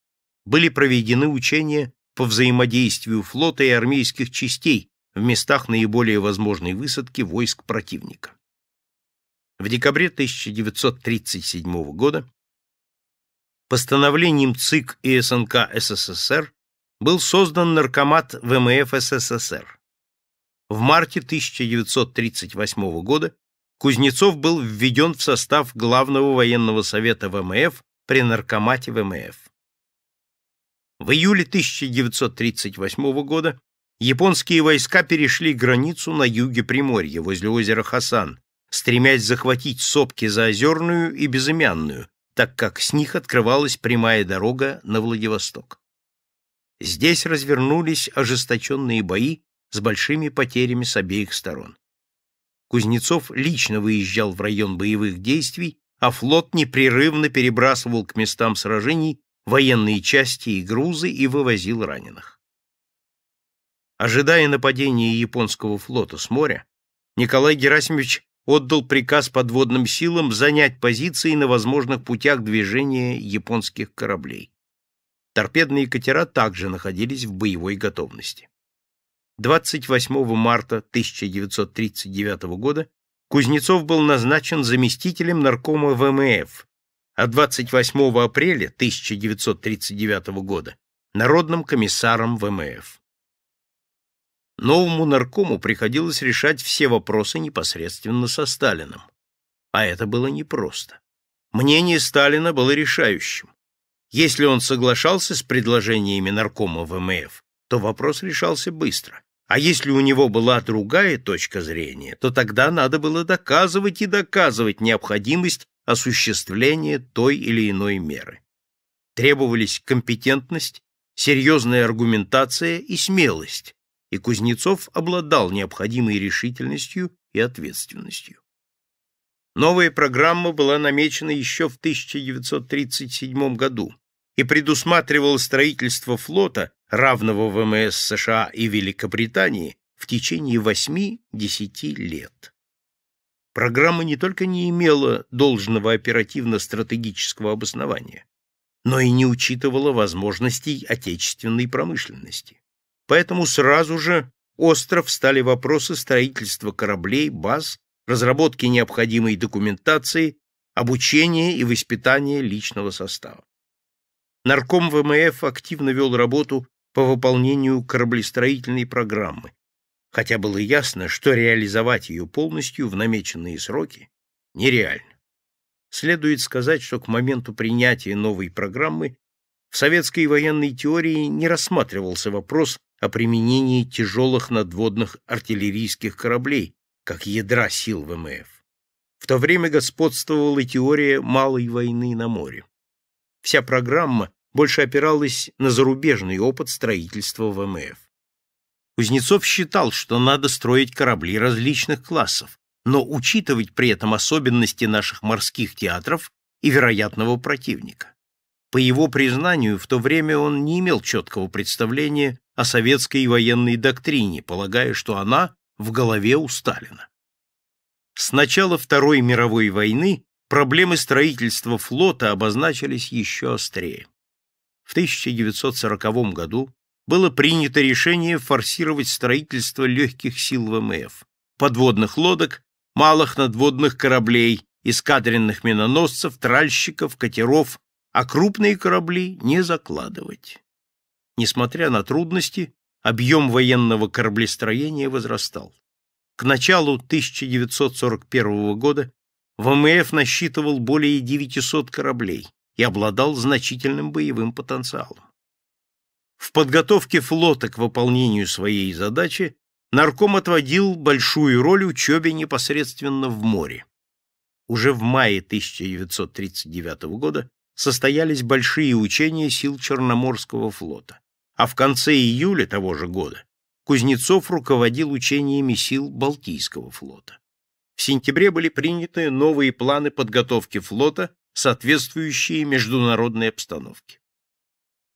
были проведены учения по взаимодействию флота и армейских частей в местах наиболее возможной высадки войск противника. В декабре 1937 года постановлением ЦИК и СНК СССР был создан Наркомат ВМФ СССР. В марте 1938 года Кузнецов был введен в состав Главного военного совета ВМФ при Наркомате ВМФ. В июле 1938 года японские войска перешли границу на юге Приморья, возле озера Хасан, стремясь захватить сопки Заозерную и Безымянную, так как с них открывалась прямая дорога на Владивосток. Здесь развернулись ожесточенные бои с большими потерями с обеих сторон. Кузнецов лично выезжал в район боевых действий, а флот непрерывно перебрасывал к местам сражений военные части и грузы и вывозил раненых. Ожидая нападения японского флота с моря, Николай Герасимович отдал приказ подводным силам занять позиции на возможных путях движения японских кораблей. Торпедные катера также находились в боевой готовности. 28 марта 1939 года Кузнецов был назначен заместителем наркома ВМФ, а 28 апреля 1939 года – народным комиссаром ВМФ новому наркому приходилось решать все вопросы непосредственно со Сталиным. А это было непросто. Мнение Сталина было решающим. Если он соглашался с предложениями наркома ВМФ, то вопрос решался быстро. А если у него была другая точка зрения, то тогда надо было доказывать и доказывать необходимость осуществления той или иной меры. Требовались компетентность, серьезная аргументация и смелость, и Кузнецов обладал необходимой решительностью и ответственностью. Новая программа была намечена еще в 1937 году и предусматривала строительство флота, равного ВМС США и Великобритании, в течение 8-10 лет. Программа не только не имела должного оперативно-стратегического обоснования, но и не учитывала возможностей отечественной промышленности поэтому сразу же остро встали вопросы строительства кораблей, баз, разработки необходимой документации, обучения и воспитания личного состава. Нарком ВМФ активно вел работу по выполнению кораблестроительной программы, хотя было ясно, что реализовать ее полностью в намеченные сроки нереально. Следует сказать, что к моменту принятия новой программы в советской военной теории не рассматривался вопрос о применении тяжелых надводных артиллерийских кораблей, как ядра сил ВМФ. В то время господствовала теория малой войны на море. Вся программа больше опиралась на зарубежный опыт строительства ВМФ. Кузнецов считал, что надо строить корабли различных классов, но учитывать при этом особенности наших морских театров и вероятного противника. По его признанию, в то время он не имел четкого представления о советской военной доктрине, полагая, что она в голове у Сталина. С начала Второй мировой войны проблемы строительства флота обозначились еще острее. В 1940 году было принято решение форсировать строительство легких сил ВМФ, подводных лодок, малых надводных кораблей, эскадренных миноносцев, тральщиков, катеров, а крупные корабли не закладывать. Несмотря на трудности, объем военного кораблестроения возрастал. К началу 1941 года ВМФ насчитывал более 900 кораблей и обладал значительным боевым потенциалом. В подготовке флота к выполнению своей задачи нарком отводил большую роль учебе непосредственно в море. Уже в мае 1939 года состоялись большие учения сил Черноморского флота а в конце июля того же года Кузнецов руководил учениями сил Балтийского флота. В сентябре были приняты новые планы подготовки флота, соответствующие международной обстановке.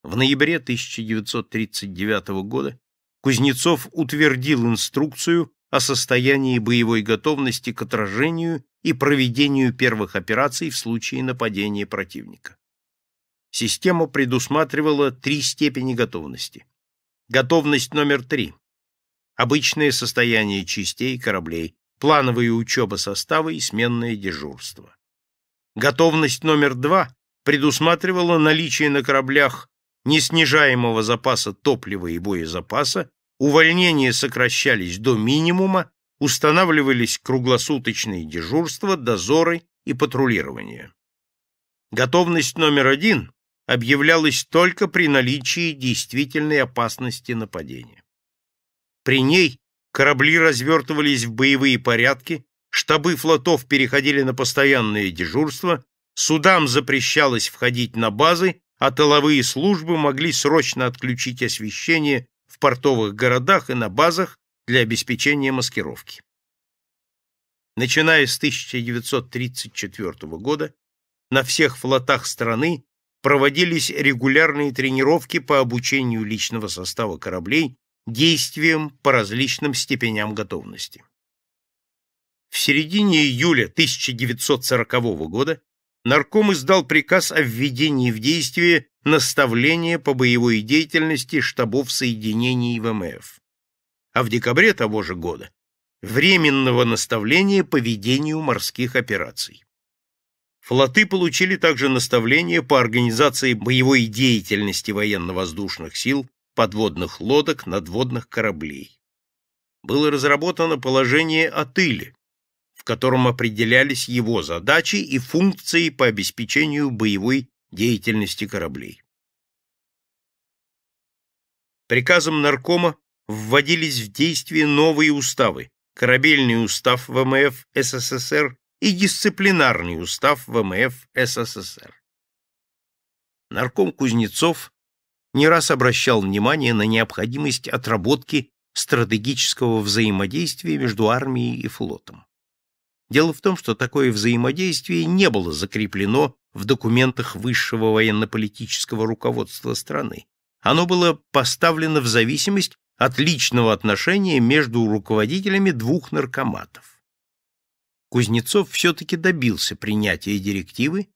В ноябре 1939 года Кузнецов утвердил инструкцию о состоянии боевой готовности к отражению и проведению первых операций в случае нападения противника. Система предусматривала три степени готовности. Готовность номер три. Обычное состояние частей кораблей, плановая учеба состава и сменное дежурство. Готовность номер два предусматривала наличие на кораблях неснижаемого запаса топлива и боезапаса, увольнения сокращались до минимума, устанавливались круглосуточные дежурства, дозоры и патрулирование. Готовность номер один объявлялась только при наличии действительной опасности нападения. При ней корабли развертывались в боевые порядки, штабы флотов переходили на постоянное дежурство, судам запрещалось входить на базы, а тыловые службы могли срочно отключить освещение в портовых городах и на базах для обеспечения маскировки. Начиная с 1934 года на всех флотах страны проводились регулярные тренировки по обучению личного состава кораблей действиям по различным степеням готовности. В середине июля 1940 года Нарком издал приказ о введении в действие наставления по боевой деятельности штабов соединений ВМФ, а в декабре того же года – временного наставления по ведению морских операций. Флоты получили также наставления по организации боевой деятельности военно-воздушных сил, подводных лодок, надводных кораблей. Было разработано положение о тыле, в котором определялись его задачи и функции по обеспечению боевой деятельности кораблей. Приказом наркома вводились в действие новые уставы, корабельный устав ВМФ СССР и дисциплинарный устав ВМФ СССР. Нарком Кузнецов не раз обращал внимание на необходимость отработки стратегического взаимодействия между армией и флотом. Дело в том, что такое взаимодействие не было закреплено в документах высшего военно-политического руководства страны. Оно было поставлено в зависимость от личного отношения между руководителями двух наркоматов. Кузнецов все-таки добился принятия директивы,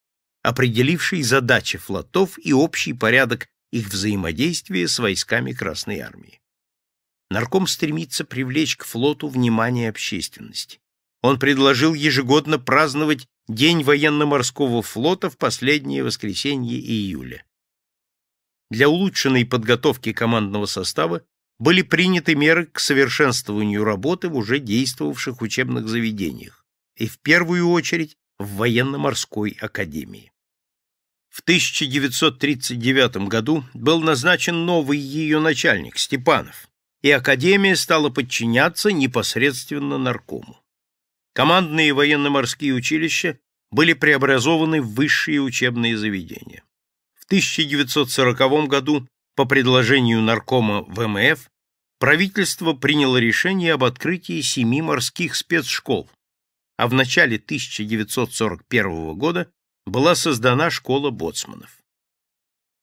определившей задачи флотов и общий порядок их взаимодействия с войсками Красной Армии. Нарком стремится привлечь к флоту внимание общественности. Он предложил ежегодно праздновать День военно-морского флота в последнее воскресенье июля. Для улучшенной подготовки командного состава были приняты меры к совершенствованию работы в уже действовавших учебных заведениях и в первую очередь в военно-морской академии. В 1939 году был назначен новый ее начальник Степанов, и академия стала подчиняться непосредственно наркому. Командные военно-морские училища были преобразованы в высшие учебные заведения. В 1940 году по предложению наркома ВМФ правительство приняло решение об открытии семи морских спецшкол, а в начале 1941 года была создана школа боцманов.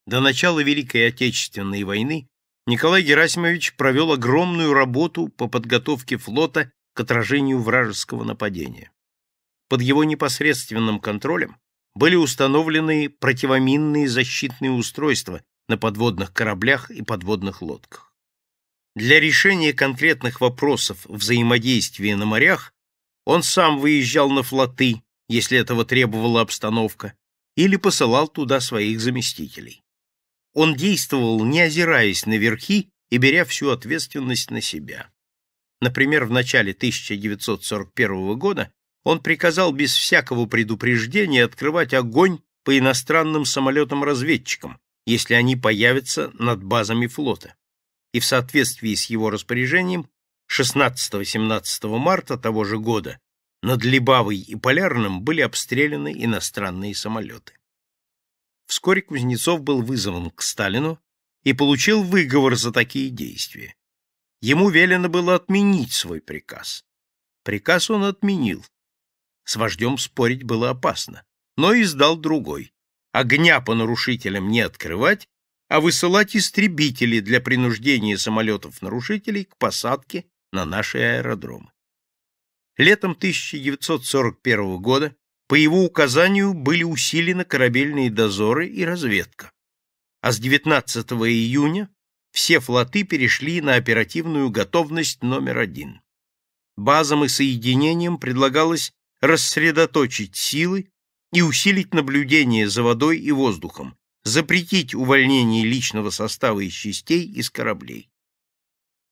До начала Великой Отечественной войны Николай Герасимович провел огромную работу по подготовке флота к отражению вражеского нападения. Под его непосредственным контролем были установлены противоминные защитные устройства на подводных кораблях и подводных лодках. Для решения конкретных вопросов взаимодействия на морях он сам выезжал на флоты, если этого требовала обстановка, или посылал туда своих заместителей. Он действовал, не озираясь на верхи и беря всю ответственность на себя. Например, в начале 1941 года он приказал без всякого предупреждения открывать огонь по иностранным самолетам-разведчикам, если они появятся над базами флота. И в соответствии с его распоряжением 16-17 марта того же года над Либавой и Полярным были обстреляны иностранные самолеты. Вскоре Кузнецов был вызван к Сталину и получил выговор за такие действия. Ему велено было отменить свой приказ. Приказ он отменил. С вождем спорить было опасно, но издал другой. Огня по нарушителям не открывать, а высылать истребители для принуждения самолетов-нарушителей к посадке на наши аэродромы. Летом 1941 года по его указанию были усилены корабельные дозоры и разведка, а с 19 июня все флоты перешли на оперативную готовность номер один. Базам и соединениям предлагалось рассредоточить силы и усилить наблюдение за водой и воздухом, запретить увольнение личного состава из частей из кораблей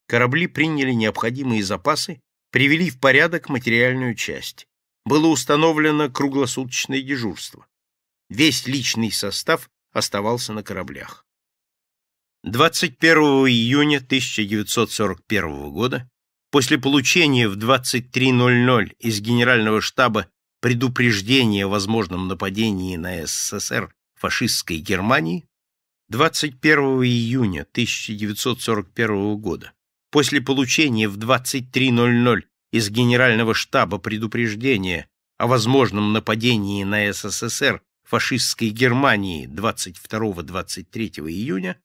корабли приняли необходимые запасы, привели в порядок материальную часть. Было установлено круглосуточное дежурство. Весь личный состав оставался на кораблях. 21 июня 1941 года, после получения в 23.00 из Генерального штаба предупреждения о возможном нападении на СССР фашистской Германии, 21 июня 1941 года после получения в 23.00 из Генерального штаба предупреждения о возможном нападении на СССР фашистской Германии 22-23 июня,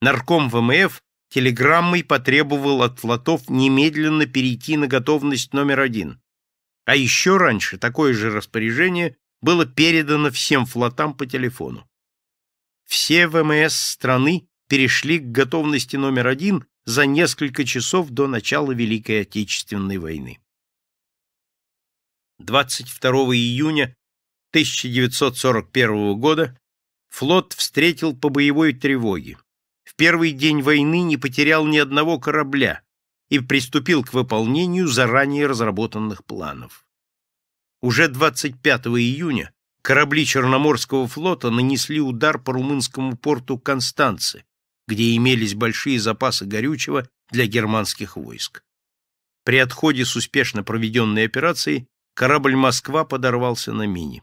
нарком ВМФ телеграммой потребовал от флотов немедленно перейти на готовность номер один. А еще раньше такое же распоряжение было передано всем флотам по телефону. Все ВМС страны перешли к готовности номер один за несколько часов до начала Великой Отечественной войны. 22 июня 1941 года флот встретил по боевой тревоге. В первый день войны не потерял ни одного корабля и приступил к выполнению заранее разработанных планов. Уже 25 июня корабли Черноморского флота нанесли удар по румынскому порту Констанцы, где имелись большие запасы горючего для германских войск. При отходе с успешно проведенной операции корабль «Москва» подорвался на мине.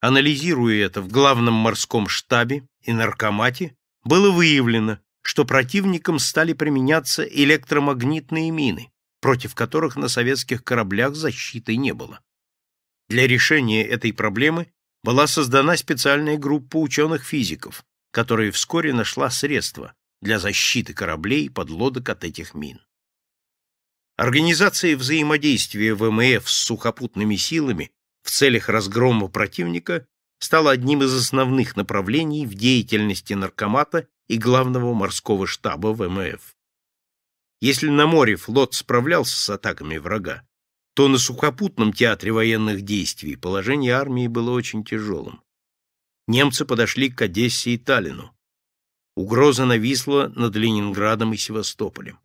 Анализируя это в главном морском штабе и наркомате, было выявлено, что противникам стали применяться электромагнитные мины, против которых на советских кораблях защиты не было. Для решения этой проблемы была создана специальная группа ученых-физиков, которая вскоре нашла средства для защиты кораблей и подлодок от этих мин. Организация взаимодействия ВМФ с сухопутными силами в целях разгрома противника стала одним из основных направлений в деятельности наркомата и главного морского штаба ВМФ. Если на море флот справлялся с атаками врага, то на сухопутном театре военных действий положение армии было очень тяжелым немцы подошли к Одессе и Таллину. Угроза нависла над Ленинградом и Севастополем.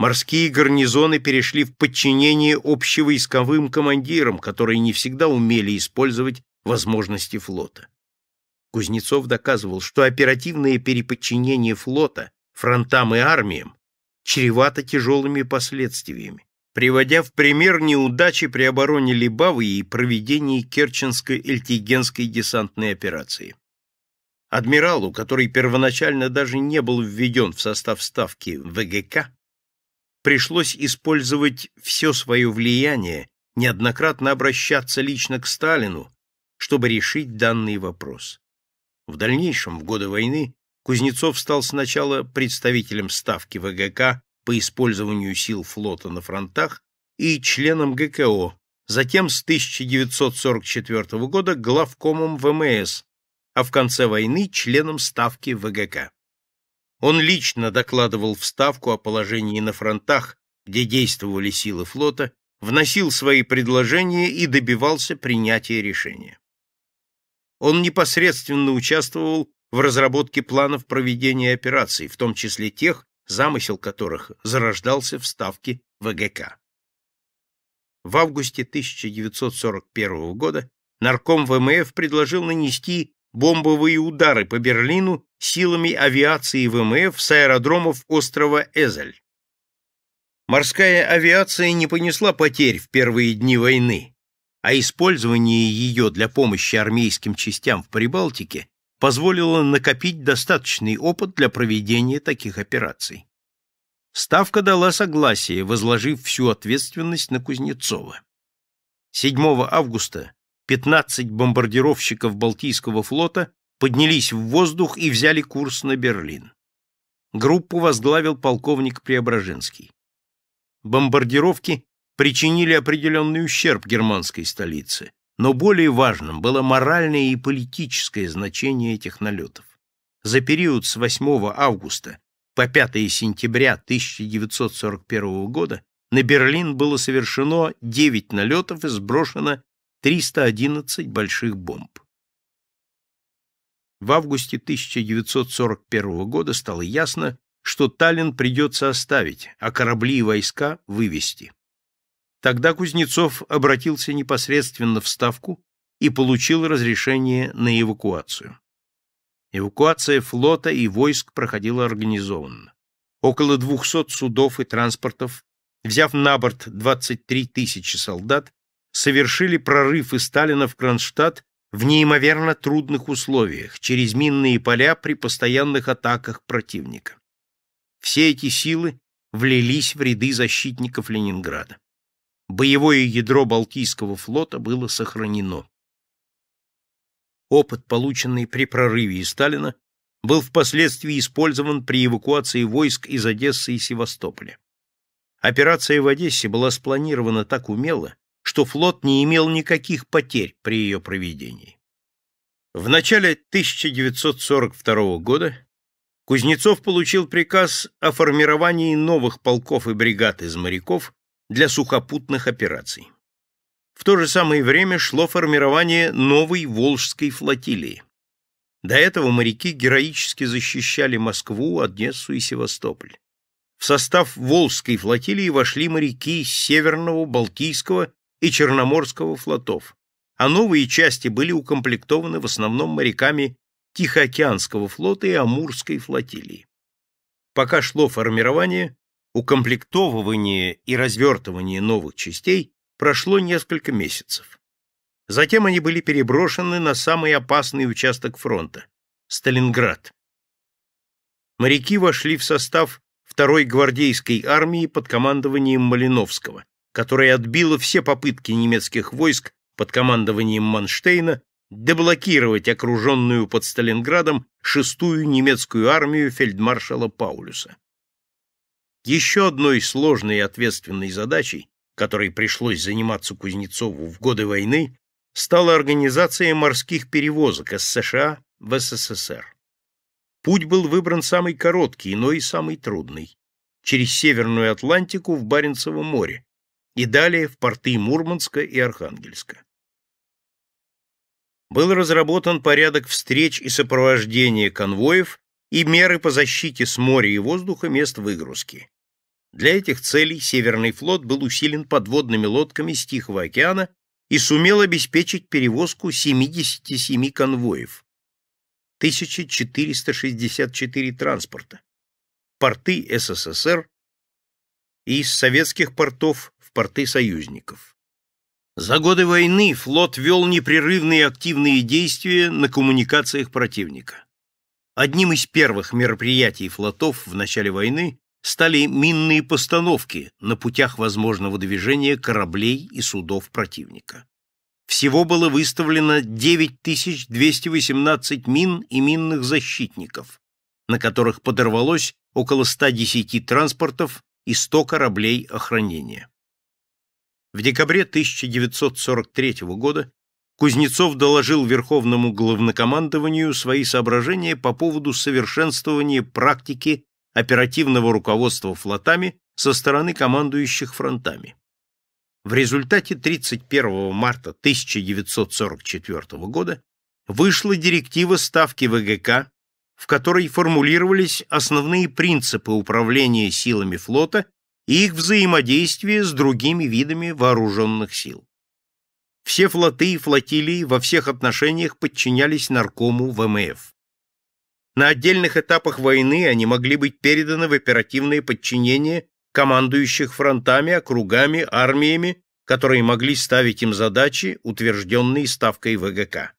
Морские гарнизоны перешли в подчинение общевойсковым командирам, которые не всегда умели использовать возможности флота. Кузнецов доказывал, что оперативное переподчинение флота фронтам и армиям чревато тяжелыми последствиями приводя в пример неудачи при обороне Либавы и проведении Керченской эльтигенской десантной операции. Адмиралу, который первоначально даже не был введен в состав ставки ВГК, пришлось использовать все свое влияние, неоднократно обращаться лично к Сталину, чтобы решить данный вопрос. В дальнейшем, в годы войны, Кузнецов стал сначала представителем ставки ВГК по использованию сил флота на фронтах и членом ГКО, затем с 1944 года главкомом ВМС, а в конце войны членом Ставки ВГК. Он лично докладывал в Ставку о положении на фронтах, где действовали силы флота, вносил свои предложения и добивался принятия решения. Он непосредственно участвовал в разработке планов проведения операций, в том числе тех, замысел которых зарождался в Ставке ВГК. В августе 1941 года нарком ВМФ предложил нанести бомбовые удары по Берлину силами авиации ВМФ с аэродромов острова Эзель. Морская авиация не понесла потерь в первые дни войны, а использование ее для помощи армейским частям в Прибалтике позволило накопить достаточный опыт для проведения таких операций. Ставка дала согласие, возложив всю ответственность на Кузнецова. 7 августа 15 бомбардировщиков Балтийского флота поднялись в воздух и взяли курс на Берлин. Группу возглавил полковник Преображенский. Бомбардировки причинили определенный ущерб германской столице. Но более важным было моральное и политическое значение этих налетов. За период с 8 августа по 5 сентября 1941 года на Берлин было совершено 9 налетов и сброшено 311 больших бомб. В августе 1941 года стало ясно, что Таллин придется оставить, а корабли и войска вывести. Тогда Кузнецов обратился непосредственно в Ставку и получил разрешение на эвакуацию. Эвакуация флота и войск проходила организованно. Около 200 судов и транспортов, взяв на борт 23 тысячи солдат, совершили прорыв из Сталина в Кронштадт в неимоверно трудных условиях, через минные поля при постоянных атаках противника. Все эти силы влились в ряды защитников Ленинграда. Боевое ядро Балтийского флота было сохранено. Опыт, полученный при прорыве Сталина, был впоследствии использован при эвакуации войск из Одессы и Севастополя. Операция в Одессе была спланирована так умело, что флот не имел никаких потерь при ее проведении. В начале 1942 года Кузнецов получил приказ о формировании новых полков и бригад из моряков для сухопутных операций. В то же самое время шло формирование новой Волжской флотилии. До этого моряки героически защищали Москву, Одессу и Севастополь. В состав Волжской флотилии вошли моряки из Северного, Балтийского и Черноморского флотов, а новые части были укомплектованы в основном моряками Тихоокеанского флота и Амурской флотилии. Пока шло формирование, укомплектовывание и развертывание новых частей прошло несколько месяцев. Затем они были переброшены на самый опасный участок фронта – Сталинград. Моряки вошли в состав второй гвардейской армии под командованием Малиновского, которая отбила все попытки немецких войск под командованием Манштейна деблокировать окруженную под Сталинградом шестую немецкую армию фельдмаршала Паулюса. Еще одной сложной и ответственной задачей, которой пришлось заниматься Кузнецову в годы войны, стала организация морских перевозок из США в СССР. Путь был выбран самый короткий, но и самый трудный. Через Северную Атлантику в Баренцево море и далее в порты Мурманска и Архангельска. Был разработан порядок встреч и сопровождения конвоев и меры по защите с моря и воздуха мест выгрузки. Для этих целей Северный флот был усилен подводными лодками с Тихого океана и сумел обеспечить перевозку 77 конвоев, 1464 транспорта, порты СССР и из советских портов в порты союзников. За годы войны флот вел непрерывные активные действия на коммуникациях противника. Одним из первых мероприятий флотов в начале войны стали минные постановки на путях возможного движения кораблей и судов противника. Всего было выставлено 9218 мин и минных защитников, на которых подорвалось около 110 транспортов и 100 кораблей охранения. В декабре 1943 года Кузнецов доложил Верховному главнокомандованию свои соображения по поводу совершенствования практики оперативного руководства флотами со стороны командующих фронтами. В результате 31 марта 1944 года вышла директива Ставки ВГК, в которой формулировались основные принципы управления силами флота и их взаимодействие с другими видами вооруженных сил. Все флоты и флотилии во всех отношениях подчинялись наркому ВМФ. На отдельных этапах войны они могли быть переданы в оперативное подчинение командующих фронтами, округами, армиями, которые могли ставить им задачи, утвержденные ставкой ВГК.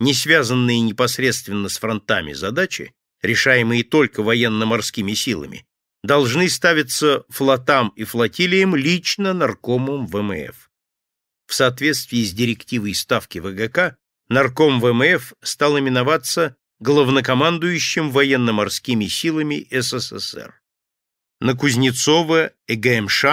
Не связанные непосредственно с фронтами задачи, решаемые только военно-морскими силами, должны ставиться флотам и флотилиям лично наркомом ВМФ. В соответствии с директивой ставки ВГК, нарком ВМФ стал именоваться главнокомандующим военно-морскими силами СССР. На Кузнецова и ГМШ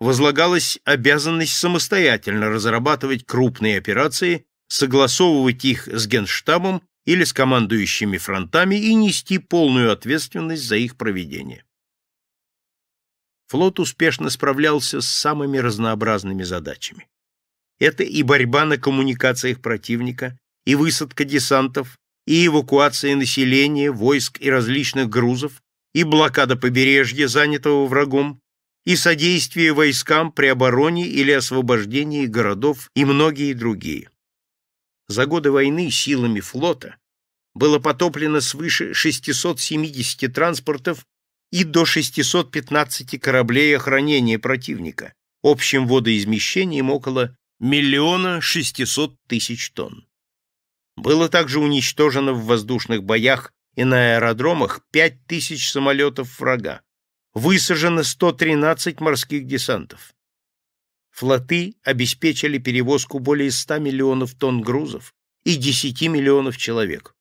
возлагалась обязанность самостоятельно разрабатывать крупные операции, согласовывать их с Генштабом или с командующими фронтами и нести полную ответственность за их проведение. Флот успешно справлялся с самыми разнообразными задачами. Это и борьба на коммуникациях противника, и высадка десантов, и эвакуация населения, войск и различных грузов, и блокада побережья, занятого врагом, и содействие войскам при обороне или освобождении городов и многие другие. За годы войны силами флота было потоплено свыше 670 транспортов и до 615 кораблей охранения противника, общим водоизмещением около миллиона шестисот тысяч тонн. Было также уничтожено в воздушных боях и на аэродромах 5000 самолетов врага. Высажено 113 морских десантов. Флоты обеспечили перевозку более 100 миллионов тонн грузов и 10 миллионов человек,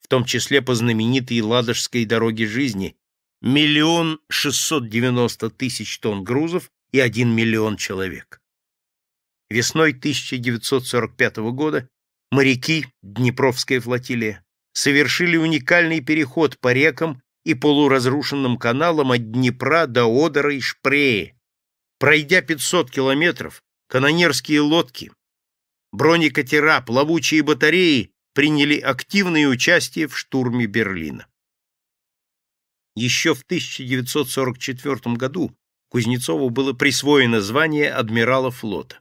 в том числе по знаменитой Ладожской дороге жизни, миллион 690 тысяч тонн грузов и 1 миллион человек. Весной 1945 года Моряки Днепровской флотилии совершили уникальный переход по рекам и полуразрушенным каналам от Днепра до Одера и Шпрее. Пройдя 500 километров, канонерские лодки, бронекатера, плавучие батареи приняли активное участие в штурме Берлина. Еще в 1944 году Кузнецову было присвоено звание адмирала флота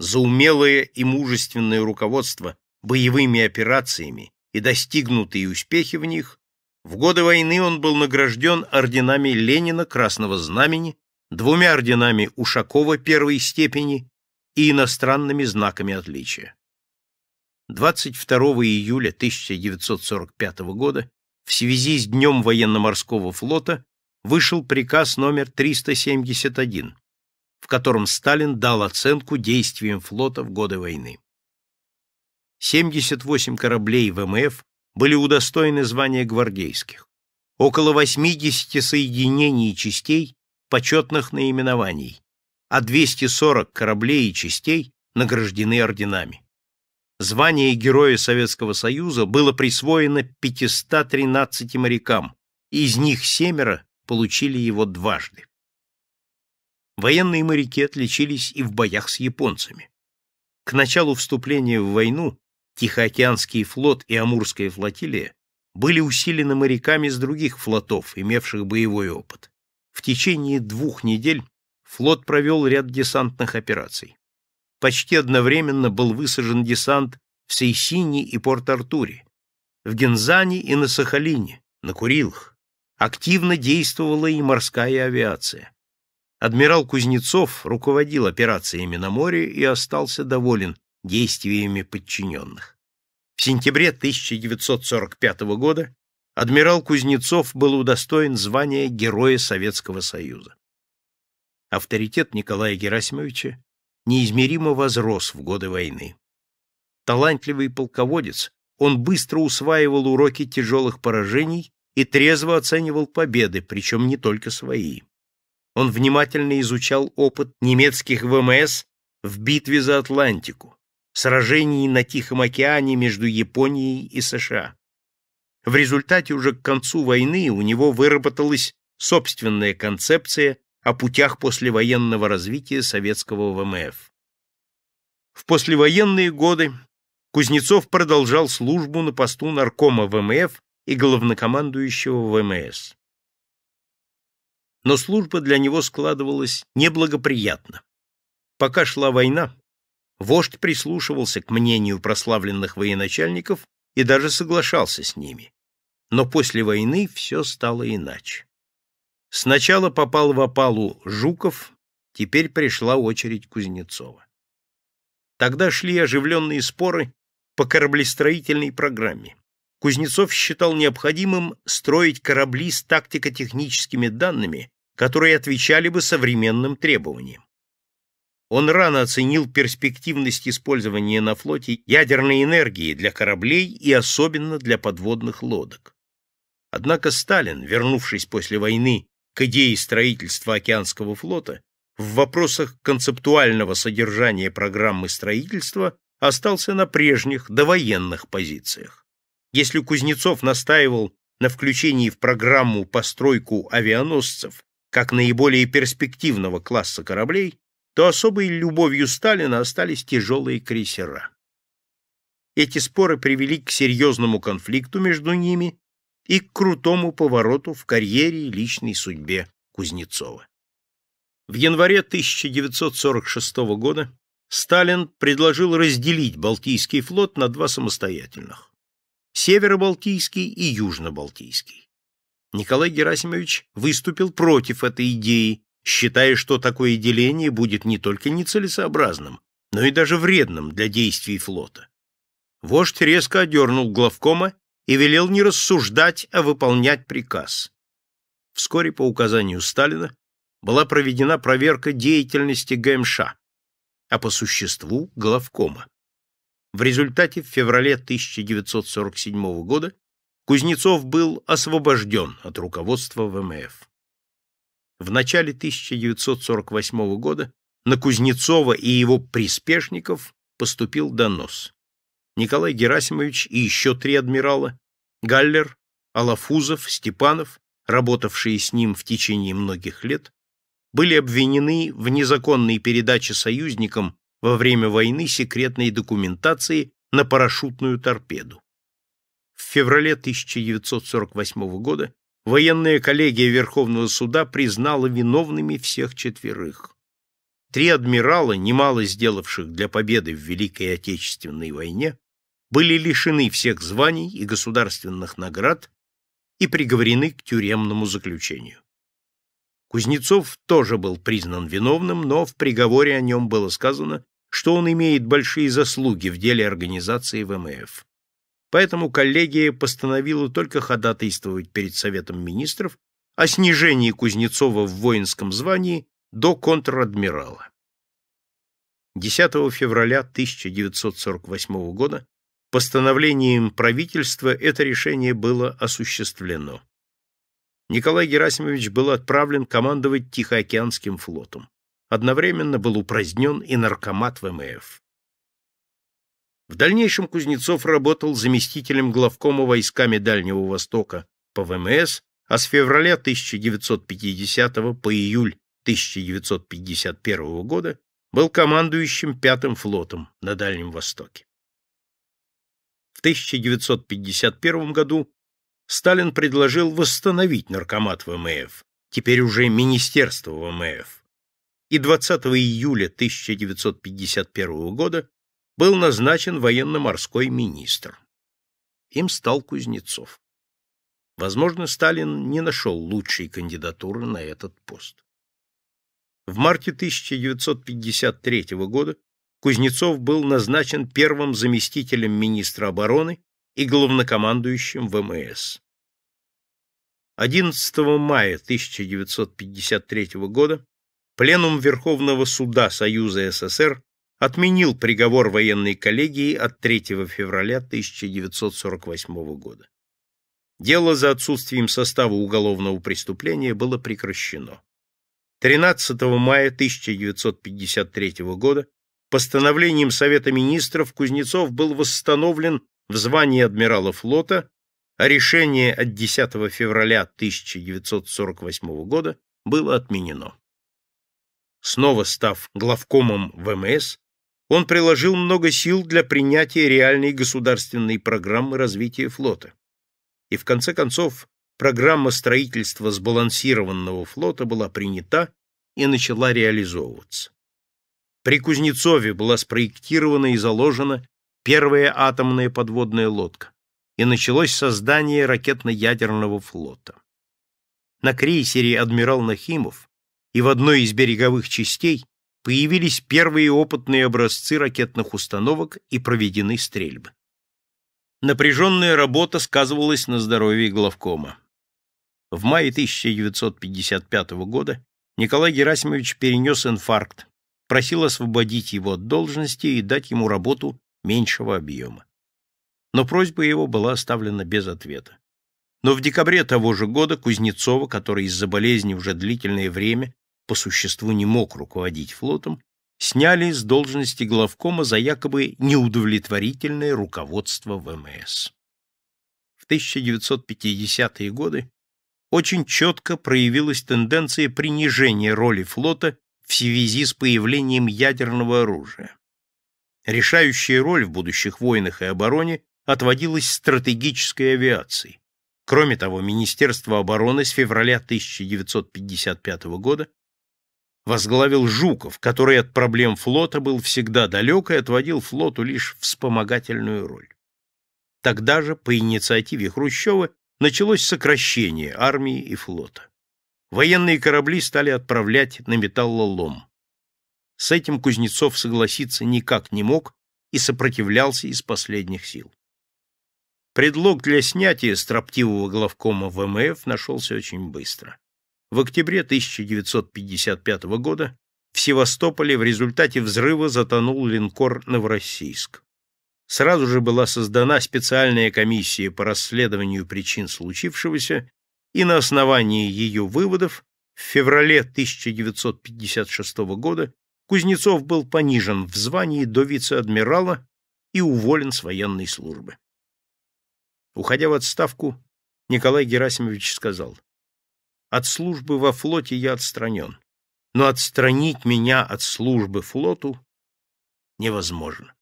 за умелое и мужественное руководство боевыми операциями и достигнутые успехи в них, в годы войны он был награжден орденами Ленина Красного Знамени, двумя орденами Ушакова первой степени и иностранными знаками отличия. 22 июля 1945 года в связи с Днем военно-морского флота вышел приказ номер 371 в котором Сталин дал оценку действиям флота в годы войны. 78 кораблей ВМФ были удостоены звания гвардейских. Около 80 соединений и частей почетных наименований, а 240 кораблей и частей награждены орденами. Звание Героя Советского Союза было присвоено 513 морякам, из них семеро получили его дважды. Военные моряки отличились и в боях с японцами. К началу вступления в войну Тихоокеанский флот и Амурская флотилия были усилены моряками с других флотов, имевших боевой опыт. В течение двух недель флот провел ряд десантных операций. Почти одновременно был высажен десант в Сейсине и Порт-Артуре, в Гензане и на Сахалине, на Курилах. Активно действовала и морская авиация. Адмирал Кузнецов руководил операциями на море и остался доволен действиями подчиненных. В сентябре 1945 года адмирал Кузнецов был удостоен звания Героя Советского Союза. Авторитет Николая Герасимовича неизмеримо возрос в годы войны. Талантливый полководец, он быстро усваивал уроки тяжелых поражений и трезво оценивал победы, причем не только свои он внимательно изучал опыт немецких ВМС в битве за Атлантику, сражений на Тихом океане между Японией и США. В результате уже к концу войны у него выработалась собственная концепция о путях послевоенного развития советского ВМФ. В послевоенные годы Кузнецов продолжал службу на посту наркома ВМФ и главнокомандующего ВМС но служба для него складывалась неблагоприятно. Пока шла война, вождь прислушивался к мнению прославленных военачальников и даже соглашался с ними. Но после войны все стало иначе. Сначала попал в опалу Жуков, теперь пришла очередь Кузнецова. Тогда шли оживленные споры по кораблестроительной программе. Кузнецов считал необходимым строить корабли с тактико-техническими данными, которые отвечали бы современным требованиям. Он рано оценил перспективность использования на флоте ядерной энергии для кораблей и особенно для подводных лодок. Однако Сталин, вернувшись после войны к идее строительства океанского флота, в вопросах концептуального содержания программы строительства остался на прежних довоенных позициях. Если Кузнецов настаивал на включении в программу постройку авианосцев как наиболее перспективного класса кораблей, то особой любовью Сталина остались тяжелые крейсера. Эти споры привели к серьезному конфликту между ними и к крутому повороту в карьере и личной судьбе Кузнецова. В январе 1946 года Сталин предложил разделить Балтийский флот на два самостоятельных. Северо-Балтийский и Южно-Балтийский. Николай Герасимович выступил против этой идеи, считая, что такое деление будет не только нецелесообразным, но и даже вредным для действий флота. Вождь резко одернул главкома и велел не рассуждать, а выполнять приказ. Вскоре по указанию Сталина была проведена проверка деятельности ГМШ, а по существу главкома. В результате в феврале 1947 года Кузнецов был освобожден от руководства ВМФ. В начале 1948 года на Кузнецова и его приспешников поступил донос. Николай Герасимович и еще три адмирала – Галлер, Алафузов, Степанов, работавшие с ним в течение многих лет, были обвинены в незаконной передаче союзникам во время войны секретной документации на парашютную торпеду. В феврале 1948 года военная коллегия Верховного суда признала виновными всех четверых. Три адмирала, немало сделавших для победы в Великой Отечественной войне, были лишены всех званий и государственных наград и приговорены к тюремному заключению. Кузнецов тоже был признан виновным, но в приговоре о нем было сказано, что он имеет большие заслуги в деле организации ВМФ. Поэтому коллегия постановила только ходатайствовать перед Советом министров о снижении Кузнецова в воинском звании до контр-адмирала. 10 февраля 1948 года постановлением правительства это решение было осуществлено. Николай Герасимович был отправлен командовать Тихоокеанским флотом. Одновременно был упразднен и наркомат ВМФ. В дальнейшем Кузнецов работал заместителем главкома войсками Дальнего Востока по ВМС, а с февраля 1950 по июль 1951 года был командующим Пятым флотом на Дальнем Востоке. В 1951 году Сталин предложил восстановить наркомат ВМФ, теперь уже Министерство ВМФ и 20 июля 1951 года был назначен военно-морской министр. Им стал Кузнецов. Возможно, Сталин не нашел лучшей кандидатуры на этот пост. В марте 1953 года Кузнецов был назначен первым заместителем министра обороны и главнокомандующим ВМС. 11 мая 1953 года Пленум Верховного Суда Союза СССР отменил приговор военной коллегии от 3 февраля 1948 года. Дело за отсутствием состава уголовного преступления было прекращено. 13 мая 1953 года постановлением Совета министров Кузнецов был восстановлен в звании адмирала флота, а решение от 10 февраля 1948 года было отменено. Снова став главкомом ВМС, он приложил много сил для принятия реальной государственной программы развития флота. И в конце концов программа строительства сбалансированного флота была принята и начала реализовываться. При Кузнецове была спроектирована и заложена первая атомная подводная лодка, и началось создание ракетно-ядерного флота. На крейсере «Адмирал Нахимов» и в одной из береговых частей появились первые опытные образцы ракетных установок и проведены стрельбы. Напряженная работа сказывалась на здоровье главкома. В мае 1955 года Николай Герасимович перенес инфаркт, просил освободить его от должности и дать ему работу меньшего объема. Но просьба его была оставлена без ответа. Но в декабре того же года Кузнецова, который из-за болезни уже длительное время по существу не мог руководить флотом, сняли с должности главкома за якобы неудовлетворительное руководство ВМС. В 1950-е годы очень четко проявилась тенденция принижения роли флота в связи с появлением ядерного оружия. Решающая роль в будущих войнах и обороне отводилась стратегической авиации. Кроме того, Министерство обороны с февраля 1955 года возглавил Жуков, который от проблем флота был всегда далек и отводил флоту лишь вспомогательную роль. Тогда же, по инициативе Хрущева, началось сокращение армии и флота. Военные корабли стали отправлять на металлолом. С этим Кузнецов согласиться никак не мог и сопротивлялся из последних сил. Предлог для снятия строптивого главкома ВМФ нашелся очень быстро в октябре 1955 года в Севастополе в результате взрыва затонул линкор «Новороссийск». Сразу же была создана специальная комиссия по расследованию причин случившегося, и на основании ее выводов в феврале 1956 года Кузнецов был понижен в звании до вице-адмирала и уволен с военной службы. Уходя в отставку, Николай Герасимович сказал, от службы во флоте я отстранен. Но отстранить меня от службы флоту невозможно.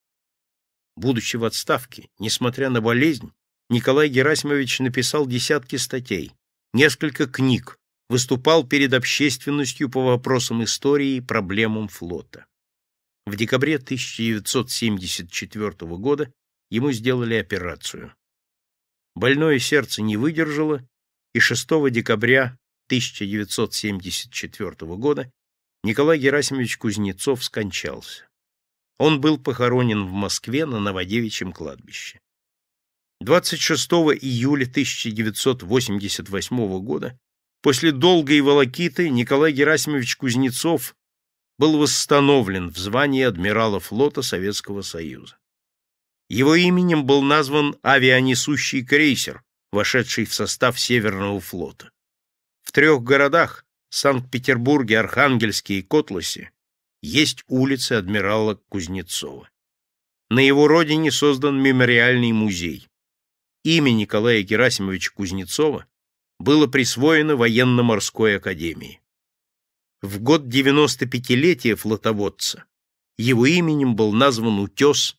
Будучи в отставке, несмотря на болезнь, Николай Герасимович написал десятки статей, несколько книг, выступал перед общественностью по вопросам истории и проблемам флота. В декабре 1974 года ему сделали операцию. Больное сердце не выдержало, и 6 декабря 1974 года Николай Герасимович Кузнецов скончался. Он был похоронен в Москве на Новодевичьем кладбище. 26 июля 1988 года после долгой волокиты Николай Герасимович Кузнецов был восстановлен в звании адмирала флота Советского Союза. Его именем был назван авианесущий крейсер, вошедший в состав Северного флота. В трех городах – Санкт-Петербурге, Архангельске и Котласе – есть улицы адмирала Кузнецова. На его родине создан мемориальный музей. Имя Николая Герасимовича Кузнецова было присвоено военно-морской академии. В год 95-летия флотоводца его именем был назван утес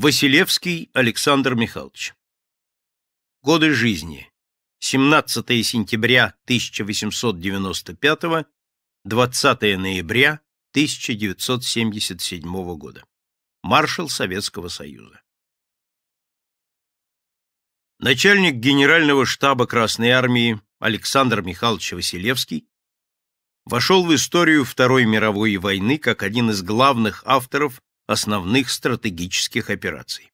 Василевский Александр Михайлович. Годы жизни. 17 сентября 1895, 20 ноября 1977 года. Маршал Советского Союза. Начальник Генерального штаба Красной Армии Александр Михайлович Василевский вошел в историю Второй мировой войны как один из главных авторов основных стратегических операций.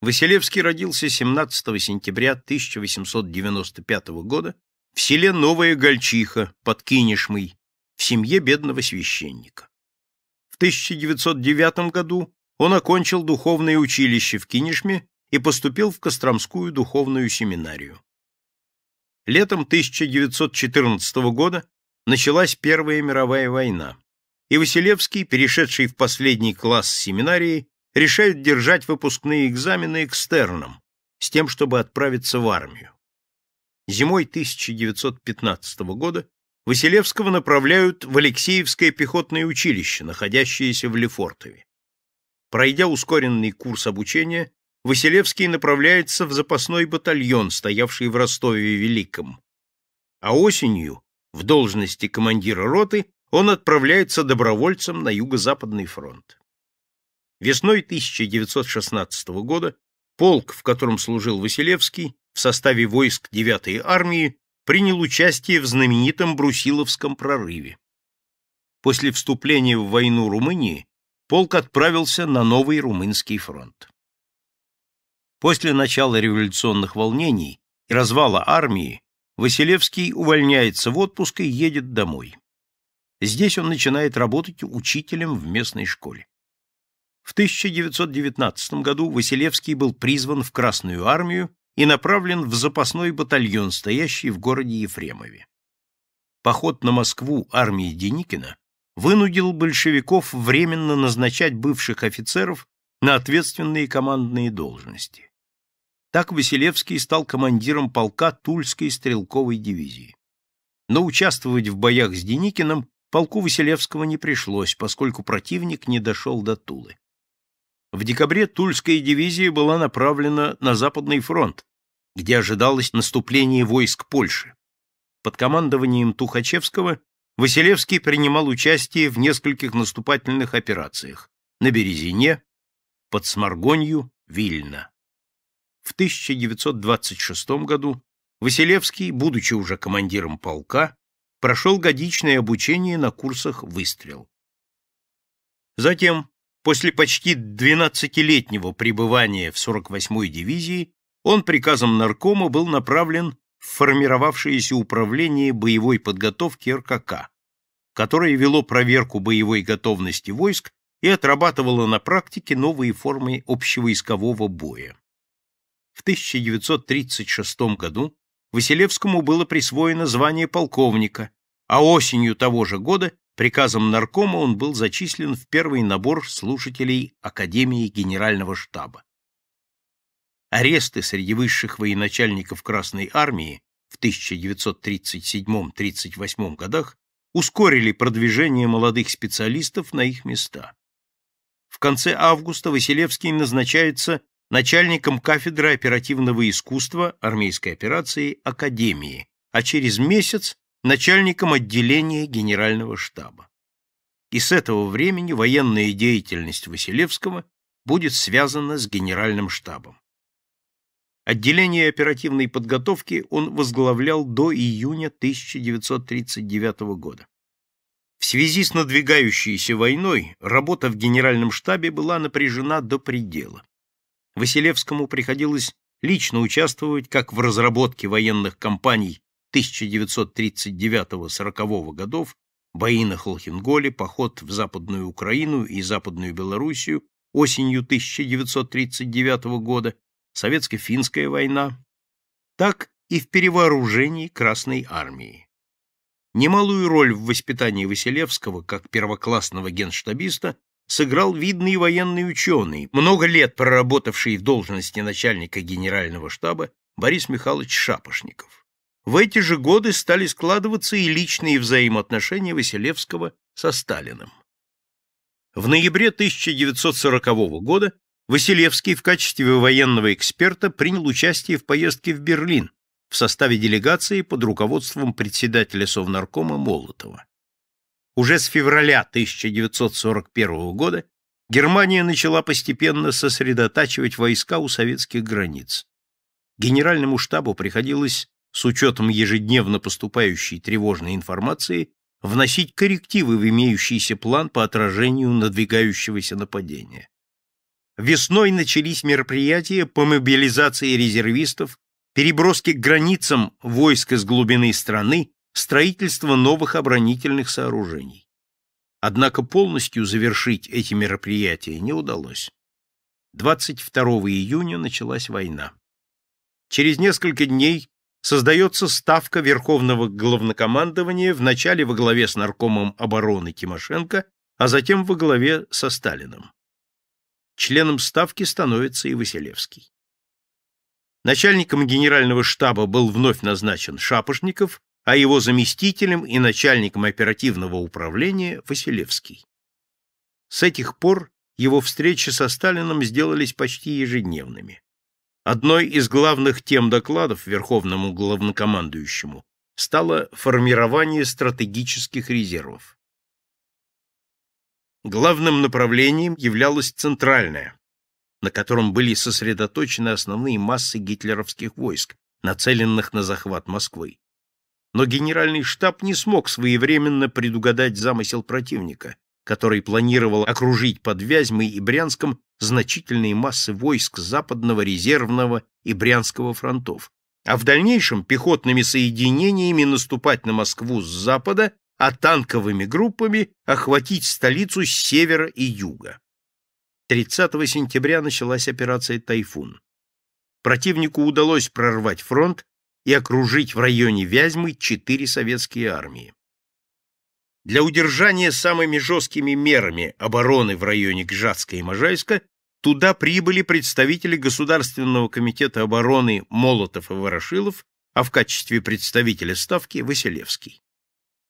Василевский родился 17 сентября 1895 года в селе Новая Гольчиха под Кинешмой в семье бедного священника. В 1909 году он окончил духовное училище в Кинешме и поступил в Костромскую духовную семинарию. Летом 1914 года началась Первая мировая война и Василевский, перешедший в последний класс семинарии, решает держать выпускные экзамены экстерном, с тем, чтобы отправиться в армию. Зимой 1915 года Василевского направляют в Алексеевское пехотное училище, находящееся в Лефортове. Пройдя ускоренный курс обучения, Василевский направляется в запасной батальон, стоявший в Ростове-Великом. А осенью, в должности командира роты, он отправляется добровольцем на Юго-Западный фронт. Весной 1916 года полк, в котором служил Василевский, в составе войск 9-й армии, принял участие в знаменитом Брусиловском прорыве. После вступления в войну Румынии полк отправился на новый румынский фронт. После начала революционных волнений и развала армии Василевский увольняется в отпуск и едет домой. Здесь он начинает работать учителем в местной школе. В 1919 году Василевский был призван в Красную армию и направлен в запасной батальон, стоящий в городе Ефремове. Поход на Москву армии Деникина вынудил большевиков временно назначать бывших офицеров на ответственные командные должности. Так Василевский стал командиром полка Тульской стрелковой дивизии. Но участвовать в боях с Деникиным полку Василевского не пришлось, поскольку противник не дошел до Тулы. В декабре Тульская дивизия была направлена на Западный фронт, где ожидалось наступление войск Польши. Под командованием Тухачевского Василевский принимал участие в нескольких наступательных операциях на Березине, под Сморгонью, Вильно. В 1926 году Василевский, будучи уже командиром полка, прошел годичное обучение на курсах «Выстрел». Затем, после почти 12-летнего пребывания в 48-й дивизии, он приказом наркома был направлен в формировавшееся управление боевой подготовки РКК, которое вело проверку боевой готовности войск и отрабатывало на практике новые формы общевойскового боя. В 1936 году Василевскому было присвоено звание полковника, а осенью того же года приказом наркома он был зачислен в первый набор слушателей Академии Генерального штаба. Аресты среди высших военачальников Красной армии в 1937-38 годах ускорили продвижение молодых специалистов на их места. В конце августа Василевский назначается начальником кафедры оперативного искусства армейской операции Академии, а через месяц начальником отделения генерального штаба. И с этого времени военная деятельность Василевского будет связана с генеральным штабом. Отделение оперативной подготовки он возглавлял до июня 1939 года. В связи с надвигающейся войной работа в генеральном штабе была напряжена до предела. Василевскому приходилось лично участвовать как в разработке военных кампаний 1939-40 годов, бои на Холхенголе, поход в Западную Украину и Западную Белоруссию осенью 1939 года, Советско-финская война, так и в перевооружении Красной армии. Немалую роль в воспитании Василевского как первоклассного генштабиста сыграл видный военный ученый, много лет проработавший в должности начальника генерального штаба Борис Михайлович Шапошников. В эти же годы стали складываться и личные взаимоотношения Василевского со Сталиным. В ноябре 1940 года Василевский в качестве военного эксперта принял участие в поездке в Берлин в составе делегации под руководством председателя Совнаркома Молотова. Уже с февраля 1941 года Германия начала постепенно сосредотачивать войска у советских границ. Генеральному штабу приходилось, с учетом ежедневно поступающей тревожной информации, вносить коррективы в имеющийся план по отражению надвигающегося нападения. Весной начались мероприятия по мобилизации резервистов, переброске к границам войск из глубины страны строительство новых оборонительных сооружений. Однако полностью завершить эти мероприятия не удалось. 22 июня началась война. Через несколько дней создается ставка Верховного Главнокомандования вначале во главе с наркомом обороны Тимошенко, а затем во главе со Сталиным. Членом ставки становится и Василевский. Начальником генерального штаба был вновь назначен Шапошников, а его заместителем и начальником оперативного управления Василевский. С этих пор его встречи со Сталиным сделались почти ежедневными. Одной из главных тем докладов Верховному главнокомандующему стало формирование стратегических резервов. Главным направлением являлось центральное, на котором были сосредоточены основные массы гитлеровских войск, нацеленных на захват Москвы но генеральный штаб не смог своевременно предугадать замысел противника, который планировал окружить под Вязьмой и Брянском значительные массы войск Западного, Резервного и Брянского фронтов, а в дальнейшем пехотными соединениями наступать на Москву с запада, а танковыми группами охватить столицу с севера и юга. 30 сентября началась операция «Тайфун». Противнику удалось прорвать фронт и окружить в районе Вязьмы четыре советские армии. Для удержания самыми жесткими мерами обороны в районе Гжатска и Можайска туда прибыли представители Государственного комитета обороны Молотов и Ворошилов, а в качестве представителя Ставки Василевский.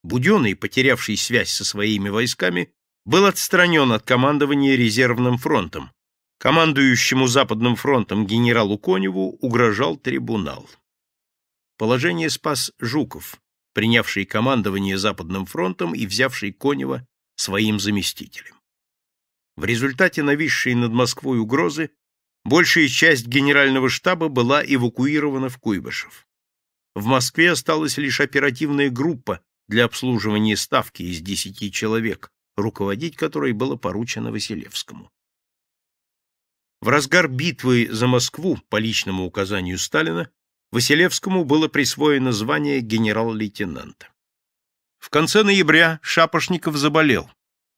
Буденный, потерявший связь со своими войсками, был отстранен от командования резервным фронтом. Командующему Западным фронтом генералу Коневу угрожал трибунал. Положение спас Жуков, принявший командование Западным фронтом и взявший Конева своим заместителем. В результате нависшей над Москвой угрозы большая часть генерального штаба была эвакуирована в Куйбышев. В Москве осталась лишь оперативная группа для обслуживания ставки из десяти человек, руководить которой было поручено Василевскому. В разгар битвы за Москву по личному указанию Сталина Василевскому было присвоено звание генерал-лейтенанта. В конце ноября Шапошников заболел,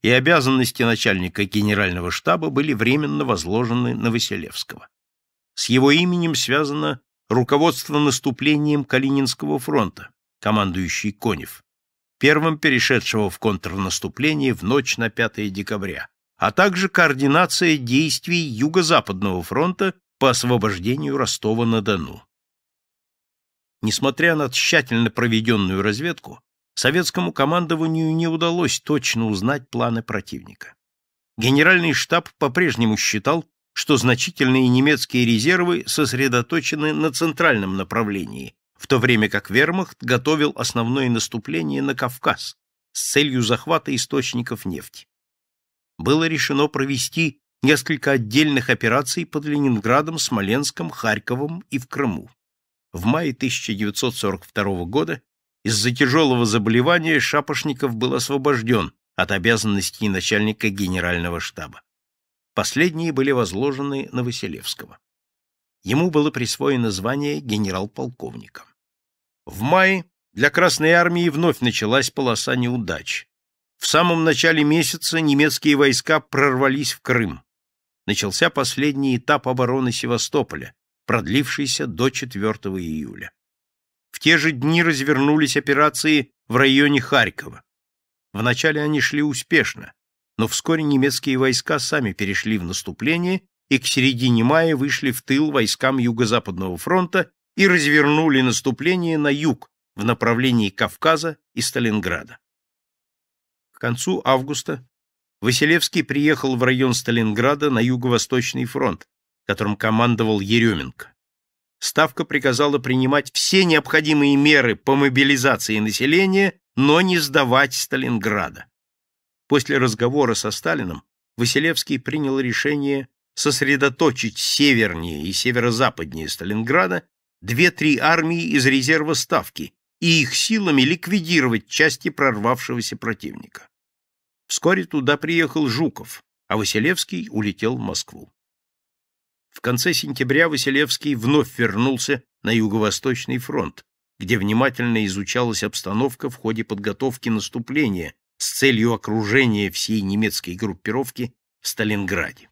и обязанности начальника генерального штаба были временно возложены на Василевского. С его именем связано руководство наступлением Калининского фронта, командующий Конев, первым перешедшего в контрнаступление в ночь на 5 декабря, а также координация действий Юго-Западного фронта по освобождению Ростова-на-Дону. Несмотря на тщательно проведенную разведку, советскому командованию не удалось точно узнать планы противника. Генеральный штаб по-прежнему считал, что значительные немецкие резервы сосредоточены на центральном направлении, в то время как вермахт готовил основное наступление на Кавказ с целью захвата источников нефти. Было решено провести несколько отдельных операций под Ленинградом, Смоленском, Харьковом и в Крыму в мае 1942 года из-за тяжелого заболевания Шапошников был освобожден от обязанностей начальника генерального штаба. Последние были возложены на Василевского. Ему было присвоено звание генерал-полковника. В мае для Красной армии вновь началась полоса неудач. В самом начале месяца немецкие войска прорвались в Крым. Начался последний этап обороны Севастополя, продлившийся до 4 июля. В те же дни развернулись операции в районе Харькова. Вначале они шли успешно, но вскоре немецкие войска сами перешли в наступление и к середине мая вышли в тыл войскам Юго-Западного фронта и развернули наступление на юг в направлении Кавказа и Сталинграда. К концу августа Василевский приехал в район Сталинграда на Юго-Восточный фронт, которым командовал Еременко. Ставка приказала принимать все необходимые меры по мобилизации населения, но не сдавать Сталинграда. После разговора со Сталиным Василевский принял решение сосредоточить севернее и северо-западнее Сталинграда две-три армии из резерва Ставки и их силами ликвидировать части прорвавшегося противника. Вскоре туда приехал Жуков, а Василевский улетел в Москву. В конце сентября Василевский вновь вернулся на Юго-Восточный фронт, где внимательно изучалась обстановка в ходе подготовки наступления с целью окружения всей немецкой группировки в Сталинграде.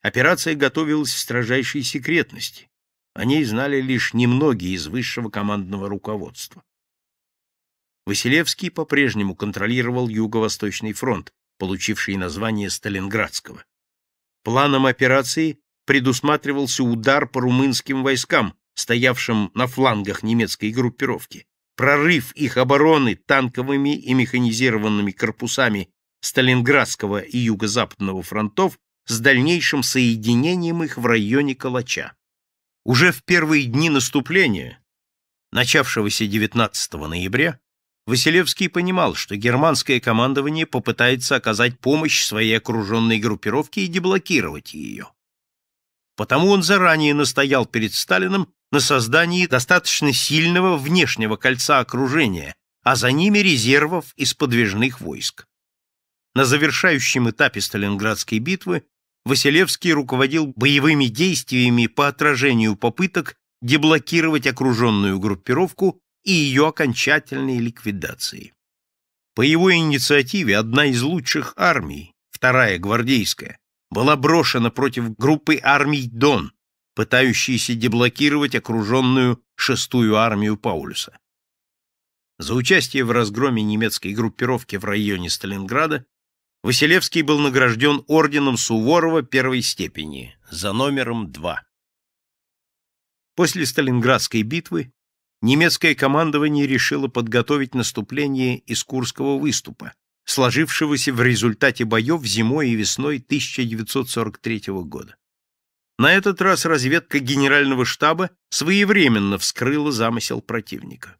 Операция готовилась в строжайшей секретности. О ней знали лишь немногие из высшего командного руководства. Василевский по-прежнему контролировал Юго-Восточный фронт, получивший название Сталинградского. Планом операции предусматривался удар по румынским войскам, стоявшим на флангах немецкой группировки. Прорыв их обороны танковыми и механизированными корпусами Сталинградского и Юго-Западного фронтов с дальнейшим соединением их в районе Калача. Уже в первые дни наступления, начавшегося 19 ноября, Василевский понимал, что германское командование попытается оказать помощь своей окруженной группировке и деблокировать ее. Потому он заранее настоял перед Сталиным на создании достаточно сильного внешнего кольца окружения, а за ними резервов из подвижных войск. На завершающем этапе Сталинградской битвы Василевский руководил боевыми действиями по отражению попыток деблокировать окруженную группировку и ее окончательной ликвидации. По его инициативе одна из лучших армий, вторая гвардейская, была брошена против группы армий Дон, пытающейся деблокировать окруженную шестую армию Паулюса. За участие в разгроме немецкой группировки в районе Сталинграда Василевский был награжден орденом Суворова первой степени за номером 2. После Сталинградской битвы немецкое командование решило подготовить наступление из Курского выступа, сложившегося в результате боев зимой и весной 1943 года. На этот раз разведка генерального штаба своевременно вскрыла замысел противника.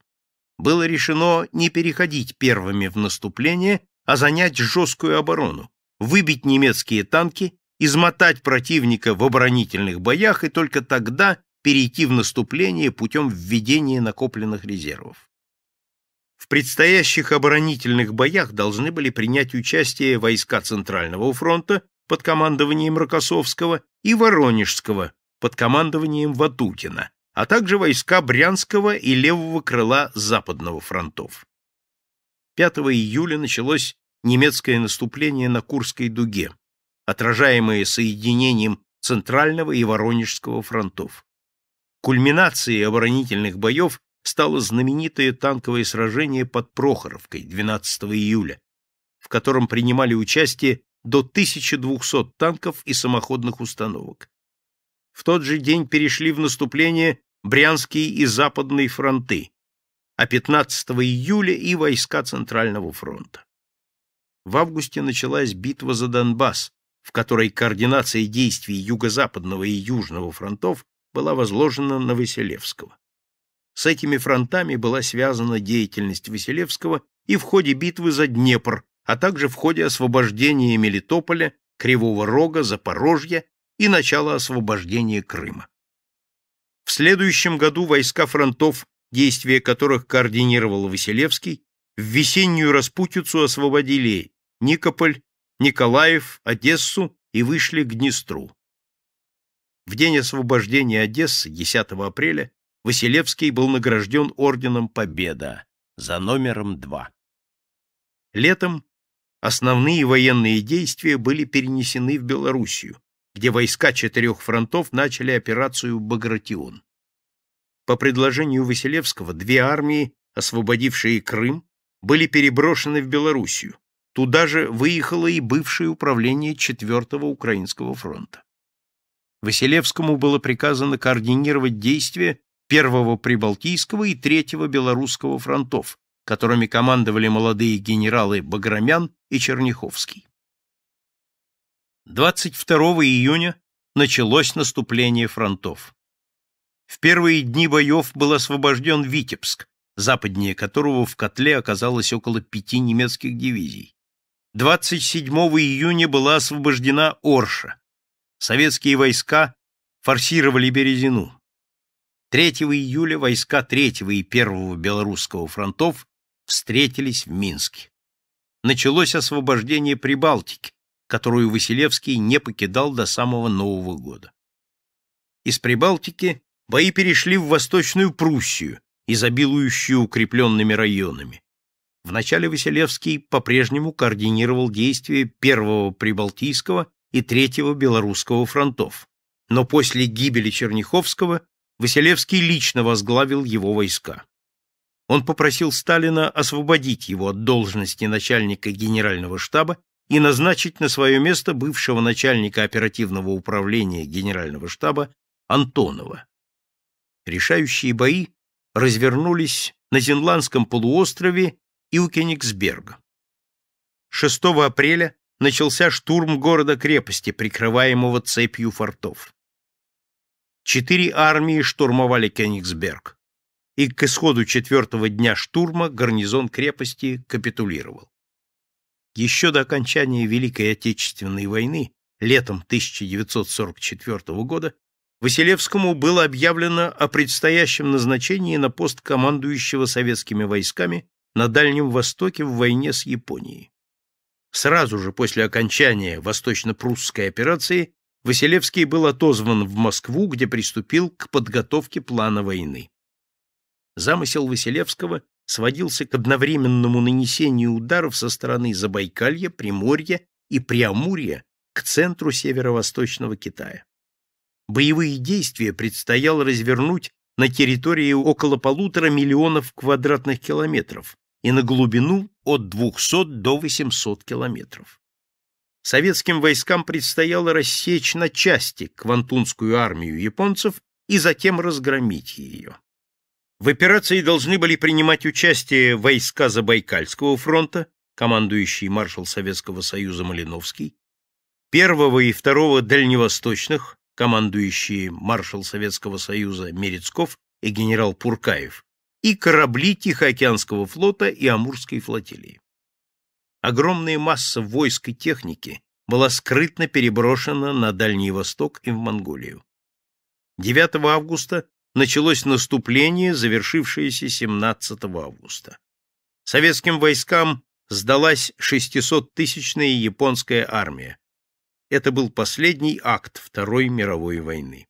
Было решено не переходить первыми в наступление, а занять жесткую оборону, выбить немецкие танки, измотать противника в оборонительных боях и только тогда перейти в наступление путем введения накопленных резервов. В предстоящих оборонительных боях должны были принять участие войска Центрального фронта под командованием Рокоссовского и Воронежского под командованием Ватутина, а также войска Брянского и левого крыла Западного фронтов. 5 июля началось немецкое наступление на Курской дуге, отражаемое соединением Центрального и Воронежского фронтов. Кульминацией оборонительных боев стало знаменитое танковое сражение под Прохоровкой 12 июля, в котором принимали участие до 1200 танков и самоходных установок. В тот же день перешли в наступление Брянские и Западные фронты, а 15 июля и войска Центрального фронта. В августе началась битва за Донбасс, в которой координация действий Юго-Западного и Южного фронтов была возложена на Василевского. С этими фронтами была связана деятельность Василевского и в ходе битвы за Днепр, а также в ходе освобождения Мелитополя, Кривого Рога, Запорожья и начала освобождения Крыма. В следующем году войска фронтов, действия которых координировал Василевский, в весеннюю распутицу освободили Никополь, Николаев, Одессу и вышли к Днестру. В день освобождения Одессы, 10 апреля, Василевский был награжден орденом Победа за номером 2. Летом основные военные действия были перенесены в Белоруссию, где войска четырех фронтов начали операцию «Багратион». По предложению Василевского две армии, освободившие Крым, были переброшены в Белоруссию. Туда же выехало и бывшее управление 4 Украинского фронта. Василевскому было приказано координировать действия Первого Прибалтийского и Третьего Белорусского фронтов, которыми командовали молодые генералы Баграмян и Черняховский. 22 июня началось наступление фронтов. В первые дни боев был освобожден Витебск, западнее которого в котле оказалось около пяти немецких дивизий. 27 июня была освобождена Орша. Советские войска форсировали Березину. 3 июля войска 3 и 1 Белорусского фронтов встретились в Минске. Началось освобождение Прибалтики, которую Василевский не покидал до самого Нового года. Из Прибалтики бои перешли в Восточную Пруссию, изобилующую укрепленными районами. Вначале Василевский по-прежнему координировал действия Первого Прибалтийского и Третьего Белорусского фронтов, но после гибели Черняховского Василевский лично возглавил его войска. Он попросил Сталина освободить его от должности начальника генерального штаба и назначить на свое место бывшего начальника оперативного управления генерального штаба Антонова. Решающие бои развернулись на Зенландском полуострове и у Кенигсберга. 6 апреля начался штурм города-крепости, прикрываемого цепью фортов. Четыре армии штурмовали Кёнигсберг, и к исходу четвертого дня штурма гарнизон крепости капитулировал. Еще до окончания Великой Отечественной войны, летом 1944 года, Василевскому было объявлено о предстоящем назначении на пост командующего советскими войсками на Дальнем Востоке в войне с Японией. Сразу же после окончания восточно-прусской операции Василевский был отозван в Москву, где приступил к подготовке плана войны. Замысел Василевского сводился к одновременному нанесению ударов со стороны Забайкалья, Приморья и Приамурья к центру северо-восточного Китая. Боевые действия предстояло развернуть на территории около полутора миллионов квадратных километров и на глубину от 200 до 800 километров советским войскам предстояло рассечь на части Квантунскую армию японцев и затем разгромить ее. В операции должны были принимать участие войска Забайкальского фронта, командующий маршал Советского Союза Малиновский, первого и второго дальневосточных, командующие маршал Советского Союза Мерецков и генерал Пуркаев, и корабли Тихоокеанского флота и Амурской флотилии огромная масса войск и техники была скрытно переброшена на Дальний Восток и в Монголию. 9 августа началось наступление, завершившееся 17 августа. Советским войскам сдалась 600-тысячная японская армия. Это был последний акт Второй мировой войны.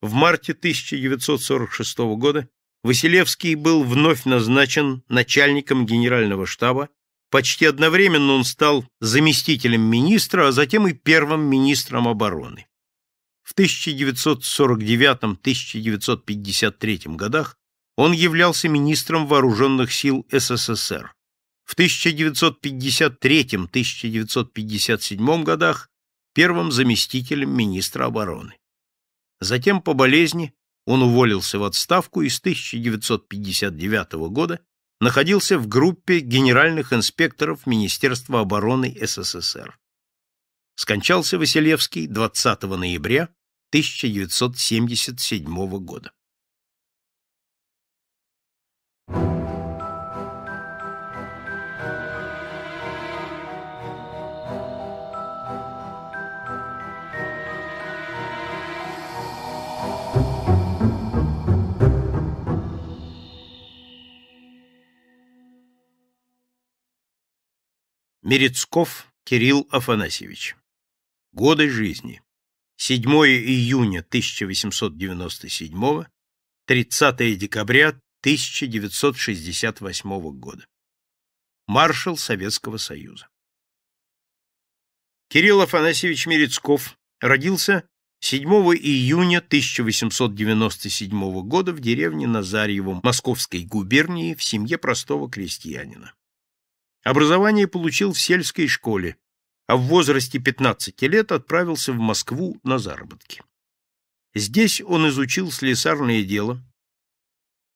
В марте 1946 года Василевский был вновь назначен начальником генерального штаба Почти одновременно он стал заместителем министра, а затем и первым министром обороны. В 1949-1953 годах он являлся министром вооруженных сил СССР. В 1953-1957 годах первым заместителем министра обороны. Затем по болезни он уволился в отставку и с 1959 года находился в группе генеральных инспекторов Министерства обороны СССР. Скончался Василевский 20 ноября 1977 года. Мерецков Кирилл Афанасьевич. Годы жизни. 7 июня 1897, 30 декабря 1968 года. Маршал Советского Союза. Кирилл Афанасьевич Мерецков родился 7 июня 1897 года в деревне Назарьево Московской губернии в семье простого крестьянина. Образование получил в сельской школе, а в возрасте 15 лет отправился в Москву на заработки. Здесь он изучил слесарное дело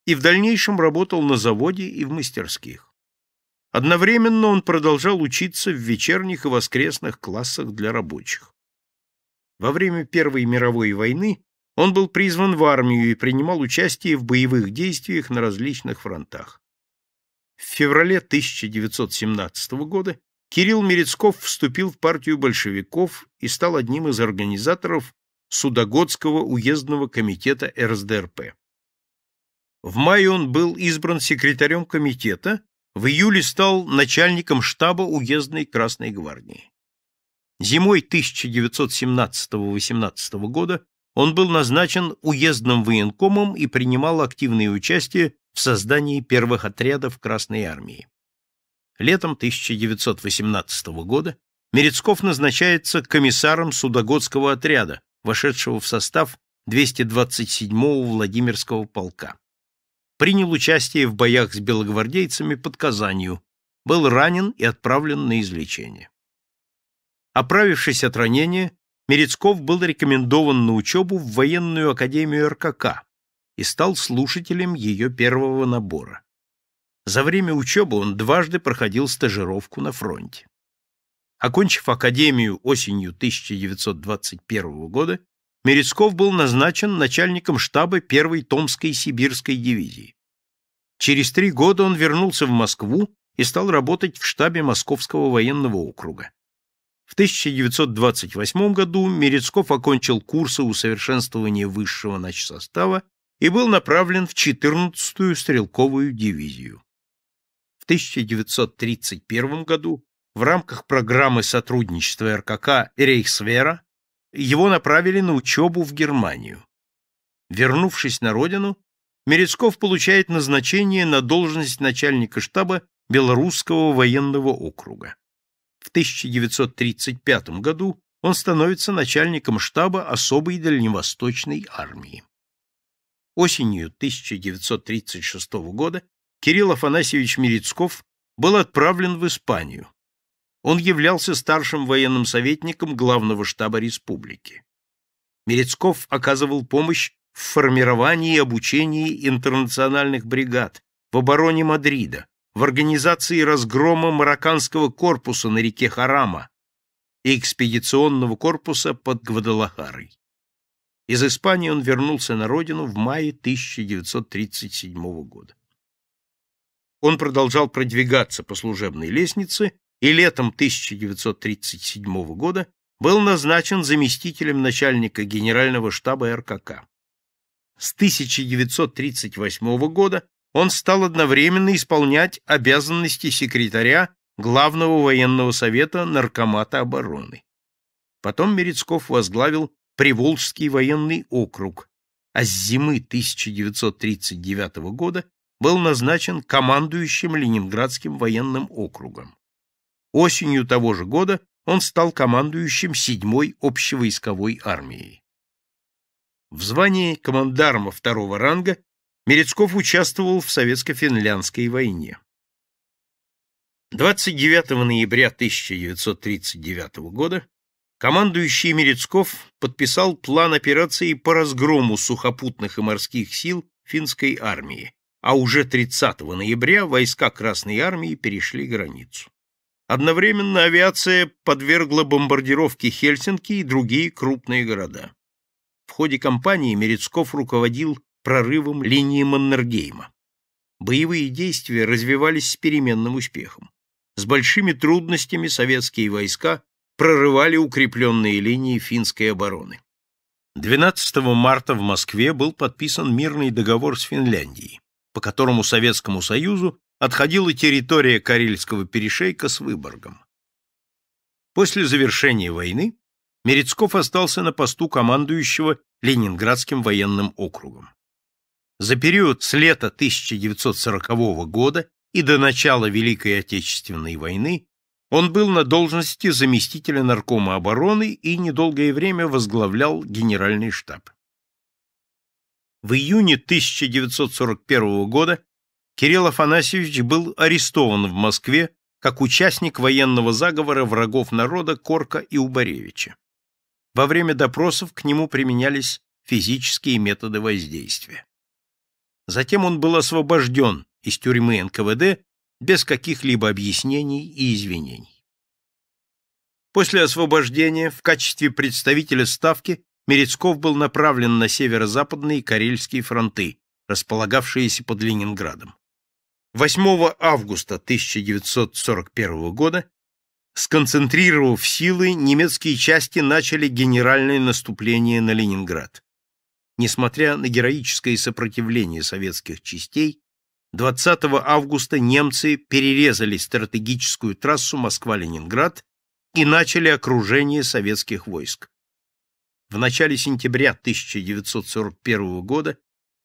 и в дальнейшем работал на заводе и в мастерских. Одновременно он продолжал учиться в вечерних и воскресных классах для рабочих. Во время Первой мировой войны он был призван в армию и принимал участие в боевых действиях на различных фронтах. В феврале 1917 года Кирилл Мерецков вступил в партию большевиков и стал одним из организаторов Судогодского уездного комитета РСДРП. В мае он был избран секретарем комитета, в июле стал начальником штаба уездной Красной гвардии. Зимой 1917-18 года он был назначен уездным военкомом и принимал активное участие в создании первых отрядов Красной армии. Летом 1918 года Мерецков назначается комиссаром Судогодского отряда, вошедшего в состав 227-го Владимирского полка. Принял участие в боях с белогвардейцами под Казанью, был ранен и отправлен на излечение. Оправившись от ранения, Мерецков был рекомендован на учебу в военную академию РКК, и стал слушателем ее первого набора. За время учебы он дважды проходил стажировку на фронте. Окончив академию осенью 1921 года, Мерецков был назначен начальником штаба первой Томской сибирской дивизии. Через три года он вернулся в Москву и стал работать в штабе Московского военного округа. В 1928 году Мерецков окончил курсы усовершенствования высшего начсостава и был направлен в 14-ю стрелковую дивизию. В 1931 году в рамках программы сотрудничества РКК и Рейхсвера его направили на учебу в Германию. Вернувшись на родину, Мерецков получает назначение на должность начальника штаба Белорусского военного округа. В 1935 году он становится начальником штаба особой дальневосточной армии. Осенью 1936 года Кирилл Афанасьевич Мерецков был отправлен в Испанию. Он являлся старшим военным советником главного штаба республики. Мерецков оказывал помощь в формировании и обучении интернациональных бригад, в обороне Мадрида, в организации разгрома марокканского корпуса на реке Харама и экспедиционного корпуса под Гвадалахарой. Из Испании он вернулся на родину в мае 1937 года. Он продолжал продвигаться по служебной лестнице и летом 1937 года был назначен заместителем начальника генерального штаба РКК. С 1938 года он стал одновременно исполнять обязанности секретаря Главного военного совета Наркомата обороны. Потом Мерецков возглавил Приволжский военный округ, а с зимы 1939 года был назначен командующим Ленинградским военным округом. Осенью того же года он стал командующим 7-й общевойсковой армией. В звании командарма второго ранга Мерецков участвовал в Советско-финляндской войне. 29 ноября 1939 года командующий Мерецков подписал план операции по разгрому сухопутных и морских сил финской армии, а уже 30 ноября войска Красной армии перешли границу. Одновременно авиация подвергла бомбардировке Хельсинки и другие крупные города. В ходе кампании Мерецков руководил прорывом линии Маннергейма. Боевые действия развивались с переменным успехом. С большими трудностями советские войска прорывали укрепленные линии финской обороны. 12 марта в Москве был подписан мирный договор с Финляндией, по которому Советскому Союзу отходила территория Карельского перешейка с Выборгом. После завершения войны Мерецков остался на посту командующего Ленинградским военным округом. За период с лета 1940 года и до начала Великой Отечественной войны он был на должности заместителя наркома обороны и недолгое время возглавлял генеральный штаб. В июне 1941 года Кирилл Афанасьевич был арестован в Москве как участник военного заговора врагов народа Корка и Убаревича. Во время допросов к нему применялись физические методы воздействия. Затем он был освобожден из тюрьмы НКВД без каких-либо объяснений и извинений. После освобождения в качестве представителя Ставки Мерецков был направлен на северо-западные Карельские фронты, располагавшиеся под Ленинградом. 8 августа 1941 года, сконцентрировав силы, немецкие части начали генеральное наступление на Ленинград. Несмотря на героическое сопротивление советских частей, 20 августа немцы перерезали стратегическую трассу Москва-Ленинград и начали окружение советских войск. В начале сентября 1941 года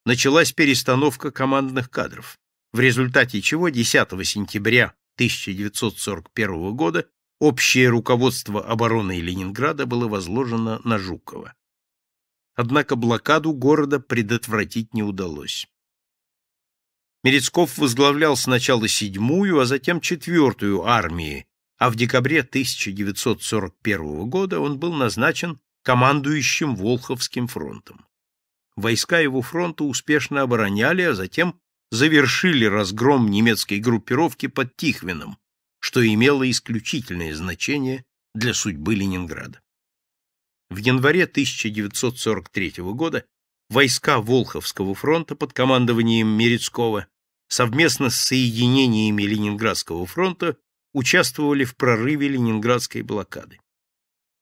началась перестановка командных кадров, в результате чего 10 сентября 1941 года общее руководство обороной Ленинграда было возложено на Жукова. Однако блокаду города предотвратить не удалось. Мерецков возглавлял сначала седьмую, а затем четвертую армии, а в декабре 1941 года он был назначен командующим Волховским фронтом. Войска его фронта успешно обороняли, а затем завершили разгром немецкой группировки под Тихвином, что имело исключительное значение для судьбы Ленинграда. В январе 1943 года войска Волховского фронта под командованием Мерецкого совместно с соединениями Ленинградского фронта участвовали в прорыве ленинградской блокады.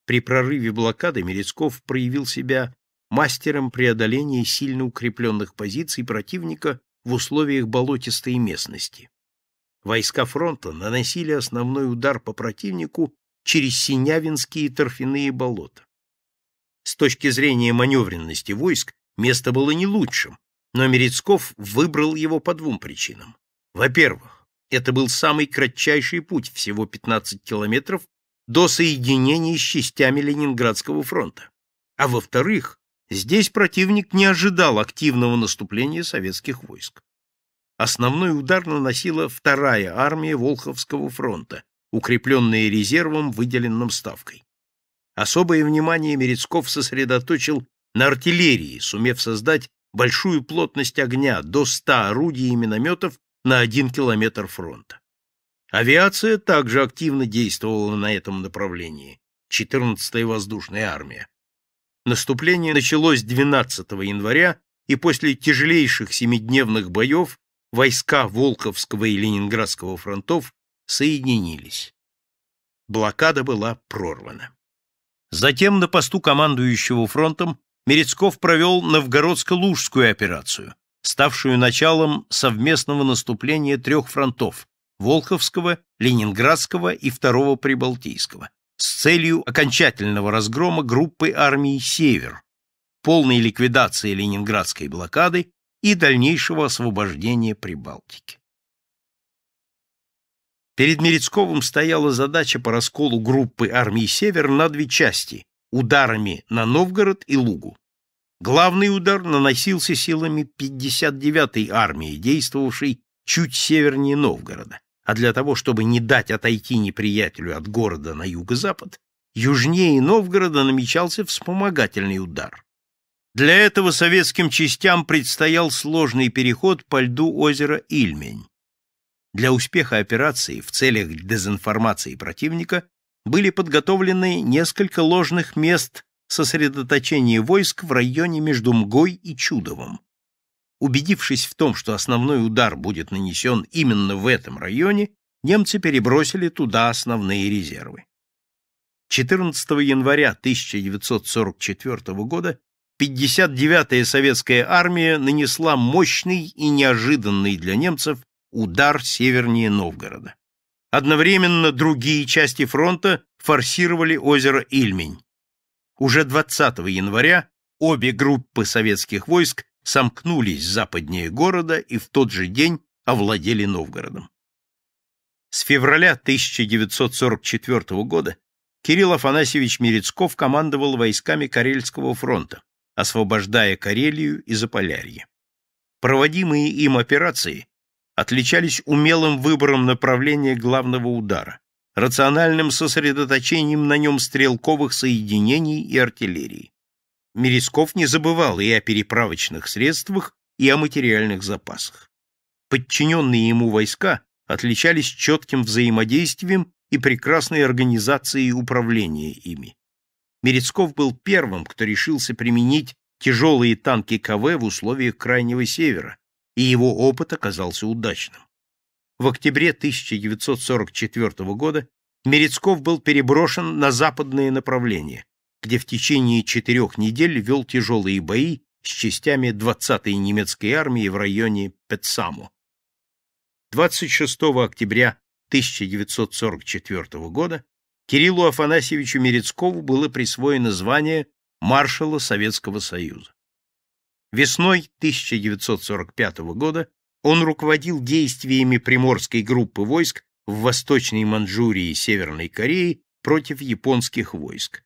При прорыве блокады Мерецков проявил себя мастером преодоления сильно укрепленных позиций противника в условиях болотистой местности. Войска фронта наносили основной удар по противнику через Синявинские торфяные болота. С точки зрения маневренности войск, Место было не лучшим, но Мерецков выбрал его по двум причинам. Во-первых, это был самый кратчайший путь, всего 15 километров, до соединения с частями Ленинградского фронта. А во-вторых, здесь противник не ожидал активного наступления советских войск. Основной удар наносила вторая армия Волховского фронта, укрепленная резервом, выделенным Ставкой. Особое внимание Мерецков сосредоточил на артиллерии, сумев создать большую плотность огня до 100 орудий и минометов на 1 километр фронта. Авиация также активно действовала на этом направлении, 14-я воздушная армия. Наступление началось 12 января, и после тяжелейших семидневных боев войска Волковского и Ленинградского фронтов соединились. Блокада была прорвана. Затем на посту командующего фронтом Мерецков провел Новгородско-Лужскую операцию, ставшую началом совместного наступления трех фронтов – Волховского, Ленинградского и Второго Прибалтийского, с целью окончательного разгрома группы армий «Север», полной ликвидации Ленинградской блокады и дальнейшего освобождения Прибалтики. Перед Мерецковым стояла задача по расколу группы армий «Север» на две части ударами на Новгород и Лугу. Главный удар наносился силами 59-й армии, действовавшей чуть севернее Новгорода, а для того, чтобы не дать отойти неприятелю от города на юго-запад, южнее Новгорода намечался вспомогательный удар. Для этого советским частям предстоял сложный переход по льду озера Ильмень. Для успеха операции в целях дезинформации противника были подготовлены несколько ложных мест сосредоточения войск в районе между Мгой и Чудовым. Убедившись в том, что основной удар будет нанесен именно в этом районе, немцы перебросили туда основные резервы. 14 января 1944 года 59-я советская армия нанесла мощный и неожиданный для немцев удар севернее Новгорода. Одновременно другие части фронта форсировали озеро Ильмень. Уже 20 января обе группы советских войск сомкнулись западнее города и в тот же день овладели Новгородом. С февраля 1944 года Кирилл Афанасьевич Мерецков командовал войсками Карельского фронта, освобождая Карелию и Заполярье. Проводимые им операции отличались умелым выбором направления главного удара, рациональным сосредоточением на нем стрелковых соединений и артиллерии. Мересков не забывал и о переправочных средствах, и о материальных запасах. Подчиненные ему войска отличались четким взаимодействием и прекрасной организацией управления ими. Мерецков был первым, кто решился применить тяжелые танки КВ в условиях Крайнего Севера, и его опыт оказался удачным. В октябре 1944 года Мерецков был переброшен на западные направления, где в течение четырех недель вел тяжелые бои с частями 20-й немецкой армии в районе Петсаму. 26 октября 1944 года Кириллу Афанасьевичу Мерецкову было присвоено звание маршала Советского Союза. Весной 1945 года он руководил действиями приморской группы войск в Восточной Манчжурии и Северной Корее против японских войск.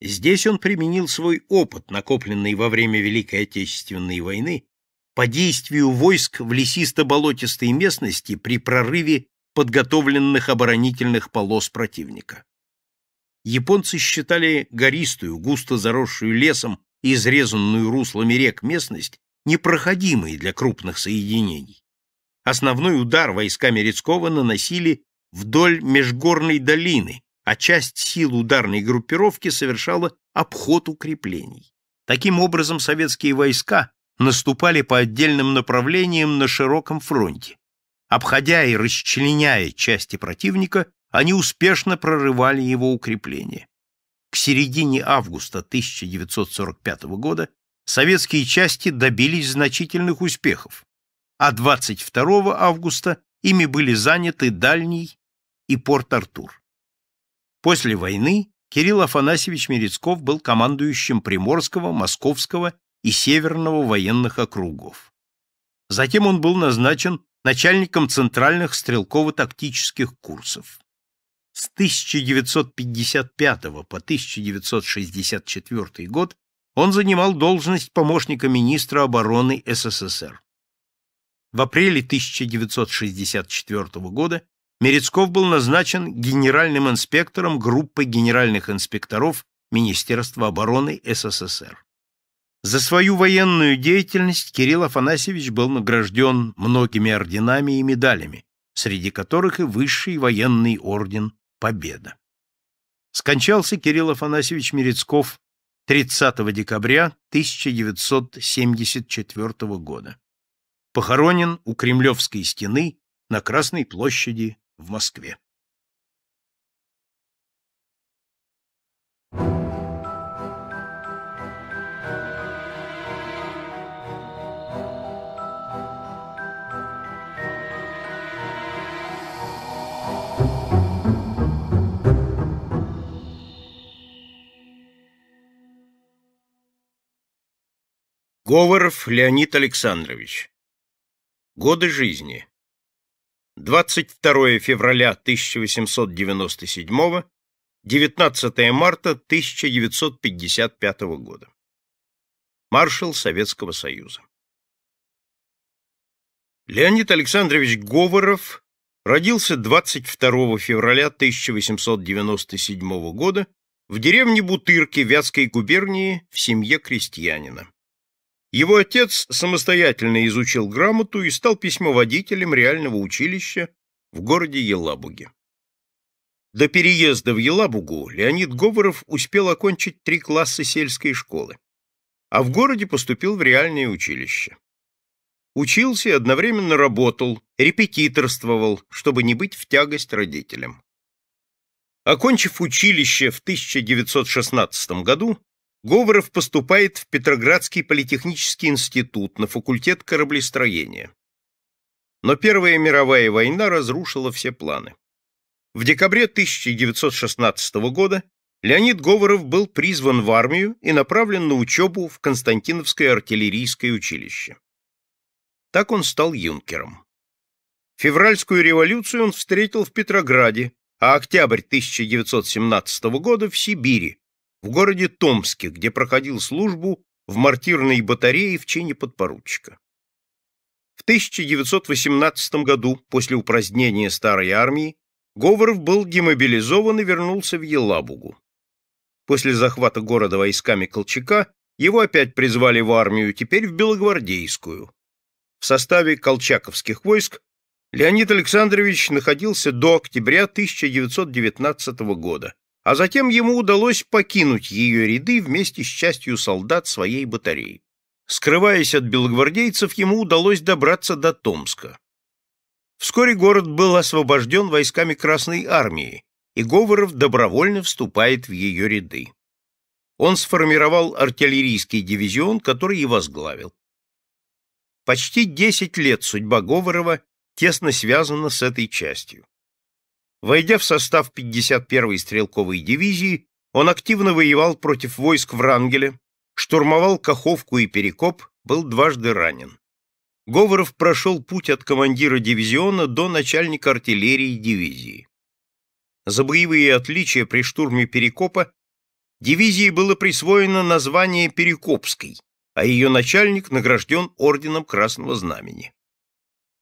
Здесь он применил свой опыт, накопленный во время Великой Отечественной войны, по действию войск в лесисто-болотистой местности при прорыве подготовленных оборонительных полос противника. Японцы считали гористую, густо заросшую лесом изрезанную руслами рек местность, непроходимой для крупных соединений. Основной удар войсками Рецкова наносили вдоль Межгорной долины, а часть сил ударной группировки совершала обход укреплений. Таким образом, советские войска наступали по отдельным направлениям на широком фронте. Обходя и расчленяя части противника, они успешно прорывали его укрепления. К середине августа 1945 года советские части добились значительных успехов, а 22 августа ими были заняты Дальний и Порт-Артур. После войны Кирилл Афанасьевич Мерецков был командующим Приморского, Московского и Северного военных округов. Затем он был назначен начальником центральных стрелково-тактических курсов. С 1955 по 1964 год он занимал должность помощника министра обороны СССР. В апреле 1964 года Мерецков был назначен генеральным инспектором группы генеральных инспекторов Министерства обороны СССР. За свою военную деятельность Кирилл Афанасьевич был награжден многими орденами и медалями, среди которых и высший военный орден победа. Скончался Кирилл Афанасьевич Мерецков 30 декабря 1974 года. Похоронен у Кремлевской стены на Красной площади в Москве. Говоров Леонид Александрович. Годы жизни. 22 февраля 1897, 19 марта 1955 года. Маршал Советского Союза. Леонид Александрович Говоров родился 22 февраля 1897 года в деревне Бутырки Вятской губернии в семье крестьянина. Его отец самостоятельно изучил грамоту и стал письмоводителем реального училища в городе Елабуге. До переезда в Елабугу Леонид Говоров успел окончить три класса сельской школы, а в городе поступил в реальное училище. Учился и одновременно работал, репетиторствовал, чтобы не быть в тягость родителям. Окончив училище в 1916 году, Говоров поступает в Петроградский политехнический институт на факультет кораблестроения. Но Первая мировая война разрушила все планы. В декабре 1916 года Леонид Говоров был призван в армию и направлен на учебу в Константиновское артиллерийское училище. Так он стал юнкером. Февральскую революцию он встретил в Петрограде, а октябрь 1917 года в Сибири, в городе Томске, где проходил службу в мортирной батарее в чине подпоручика. В 1918 году, после упразднения старой армии, Говоров был демобилизован и вернулся в Елабугу. После захвата города войсками Колчака его опять призвали в армию, теперь в Белогвардейскую. В составе колчаковских войск Леонид Александрович находился до октября 1919 года, а затем ему удалось покинуть ее ряды вместе с частью солдат своей батареи. Скрываясь от белогвардейцев, ему удалось добраться до Томска. Вскоре город был освобожден войсками Красной Армии, и Говоров добровольно вступает в ее ряды. Он сформировал артиллерийский дивизион, который и возглавил. Почти 10 лет судьба Говорова тесно связана с этой частью. Войдя в состав 51-й стрелковой дивизии, он активно воевал против войск Врангеля, штурмовал Каховку и Перекоп, был дважды ранен. Говоров прошел путь от командира дивизиона до начальника артиллерии дивизии. За боевые отличия при штурме Перекопа дивизии было присвоено название Перекопской, а ее начальник награжден орденом Красного Знамени.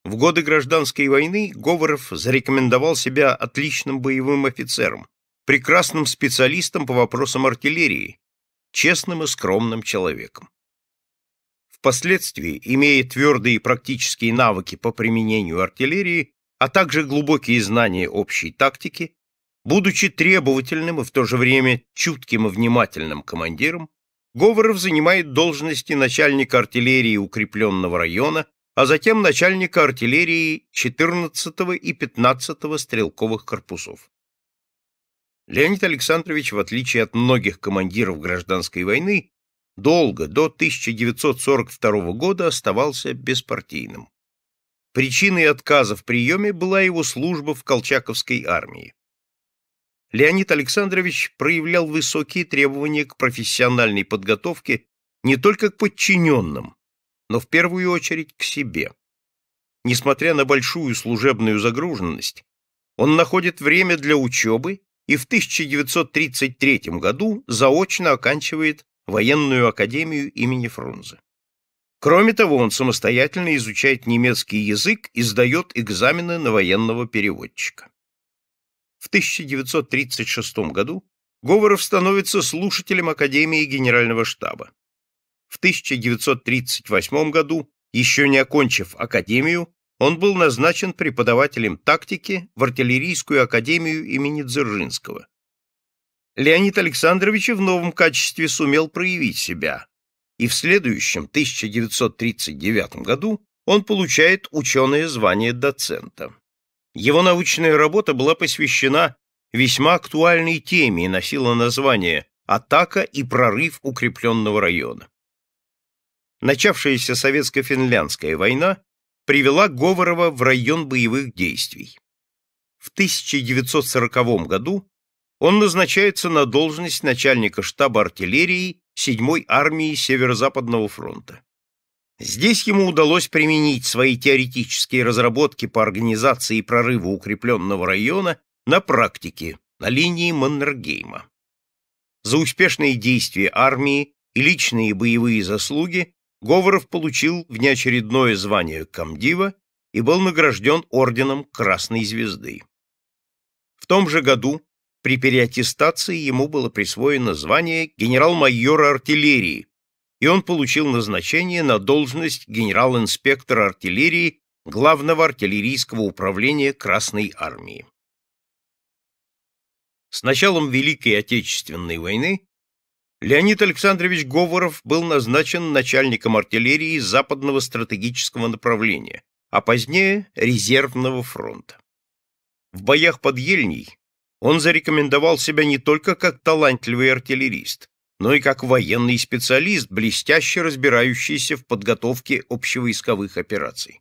В годы гражданской войны Говоров зарекомендовал себя отличным боевым офицером, прекрасным специалистом по вопросам артиллерии, честным и скромным человеком. Впоследствии, имея твердые практические навыки по применению артиллерии, а также глубокие знания общей тактики, будучи требовательным и в то же время чутким и внимательным командиром, Говоров занимает должности начальника артиллерии укрепленного района а затем начальника артиллерии 14-го и 15-го стрелковых корпусов. Леонид Александрович, в отличие от многих командиров гражданской войны, долго, до 1942 года, оставался беспартийным. Причиной отказа в приеме была его служба в Колчаковской армии. Леонид Александрович проявлял высокие требования к профессиональной подготовке не только к подчиненным, но в первую очередь к себе. Несмотря на большую служебную загруженность, он находит время для учебы и в 1933 году заочно оканчивает военную академию имени Фрунзе. Кроме того, он самостоятельно изучает немецкий язык и сдает экзамены на военного переводчика. В 1936 году Говоров становится слушателем Академии Генерального штаба. В 1938 году, еще не окончив академию, он был назначен преподавателем тактики в артиллерийскую академию имени Дзержинского. Леонид Александрович в новом качестве сумел проявить себя, и в следующем, 1939 году, он получает ученое звание доцента. Его научная работа была посвящена весьма актуальной теме и носила название «Атака и прорыв укрепленного района» начавшаяся советско-финляндская война привела Говорова в район боевых действий. В 1940 году он назначается на должность начальника штаба артиллерии 7-й армии Северо-Западного фронта. Здесь ему удалось применить свои теоретические разработки по организации прорыва укрепленного района на практике, на линии Маннергейма. За успешные действия армии и личные боевые заслуги Говоров получил внеочередное звание комдива и был награжден орденом Красной Звезды. В том же году при переаттестации ему было присвоено звание генерал-майора артиллерии, и он получил назначение на должность генерал-инспектора артиллерии Главного артиллерийского управления Красной Армии. С началом Великой Отечественной войны Леонид Александрович Говоров был назначен начальником артиллерии западного стратегического направления, а позднее – резервного фронта. В боях под Ельней он зарекомендовал себя не только как талантливый артиллерист, но и как военный специалист, блестяще разбирающийся в подготовке общевойсковых операций.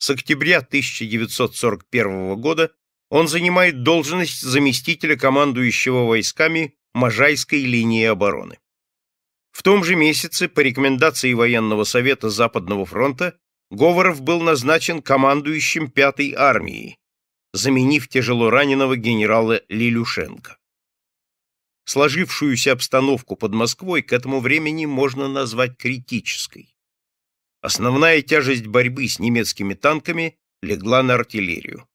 С октября 1941 года он занимает должность заместителя командующего войсками Можайской линии обороны. В том же месяце, по рекомендации Военного совета Западного фронта, Говоров был назначен командующим 5-й армией, заменив тяжело раненого генерала Лилюшенко. Сложившуюся обстановку под Москвой к этому времени можно назвать критической. Основная тяжесть борьбы с немецкими танками легла на артиллерию.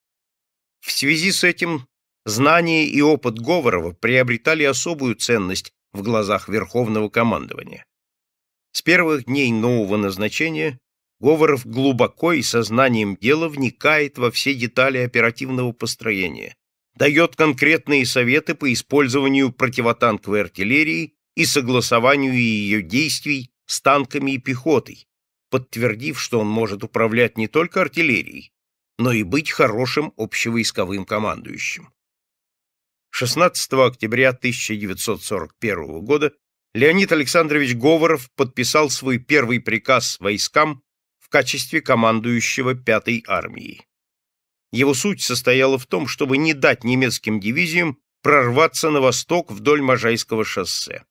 В связи с этим Знания и опыт Говорова приобретали особую ценность в глазах Верховного командования. С первых дней нового назначения Говоров глубоко и сознанием дела вникает во все детали оперативного построения, дает конкретные советы по использованию противотанковой артиллерии и согласованию ее действий с танками и пехотой, подтвердив, что он может управлять не только артиллерией, но и быть хорошим общевойсковым командующим. 16 октября 1941 года Леонид Александрович Говоров подписал свой первый приказ войскам в качестве командующего 5-й армией. Его суть состояла в том, чтобы не дать немецким дивизиям прорваться на восток вдоль Можайского шоссе.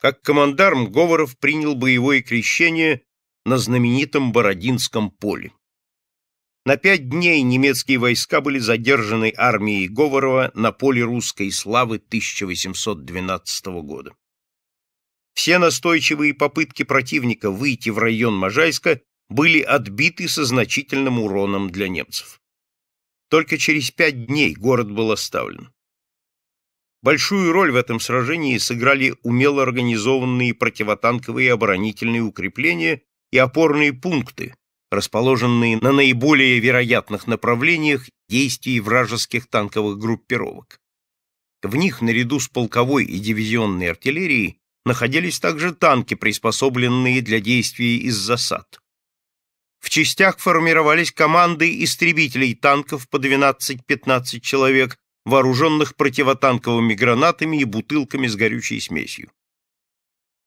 Как командарм Говоров принял боевое крещение на знаменитом Бородинском поле. На пять дней немецкие войска были задержаны армией Говорова на поле русской славы 1812 года. Все настойчивые попытки противника выйти в район Можайска были отбиты со значительным уроном для немцев. Только через пять дней город был оставлен. Большую роль в этом сражении сыграли умело организованные противотанковые оборонительные укрепления и опорные пункты, расположенные на наиболее вероятных направлениях действий вражеских танковых группировок. В них, наряду с полковой и дивизионной артиллерией, находились также танки, приспособленные для действий из засад. В частях формировались команды истребителей танков по 12-15 человек, вооруженных противотанковыми гранатами и бутылками с горючей смесью.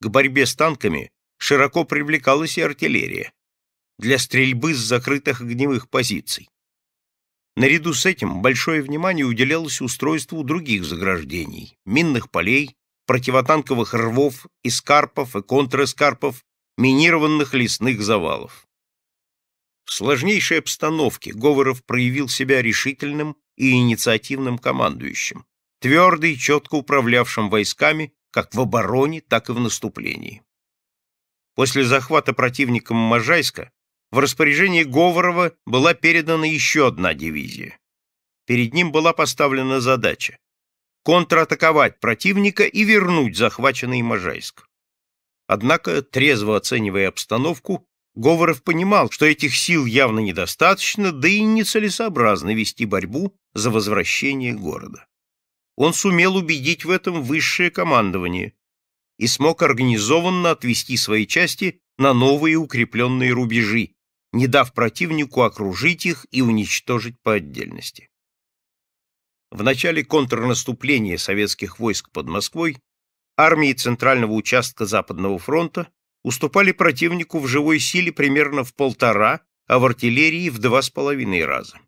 К борьбе с танками широко привлекалась и артиллерия для стрельбы с закрытых огневых позиций. Наряду с этим большое внимание уделялось устройству других заграждений, минных полей, противотанковых рвов, эскарпов и контрэскарпов, минированных лесных завалов. В сложнейшей обстановке Говоров проявил себя решительным и инициативным командующим, твердо и четко управлявшим войсками как в обороне, так и в наступлении. После захвата противником Можайска в распоряжении Говорова была передана еще одна дивизия. Перед ним была поставлена задача – контратаковать противника и вернуть захваченный Можайск. Однако, трезво оценивая обстановку, Говоров понимал, что этих сил явно недостаточно, да и нецелесообразно вести борьбу за возвращение города. Он сумел убедить в этом высшее командование и смог организованно отвести свои части на новые укрепленные рубежи, не дав противнику окружить их и уничтожить по отдельности. В начале контрнаступления советских войск под Москвой армии Центрального участка Западного фронта уступали противнику в живой силе примерно в полтора, а в артиллерии в два с половиной раза.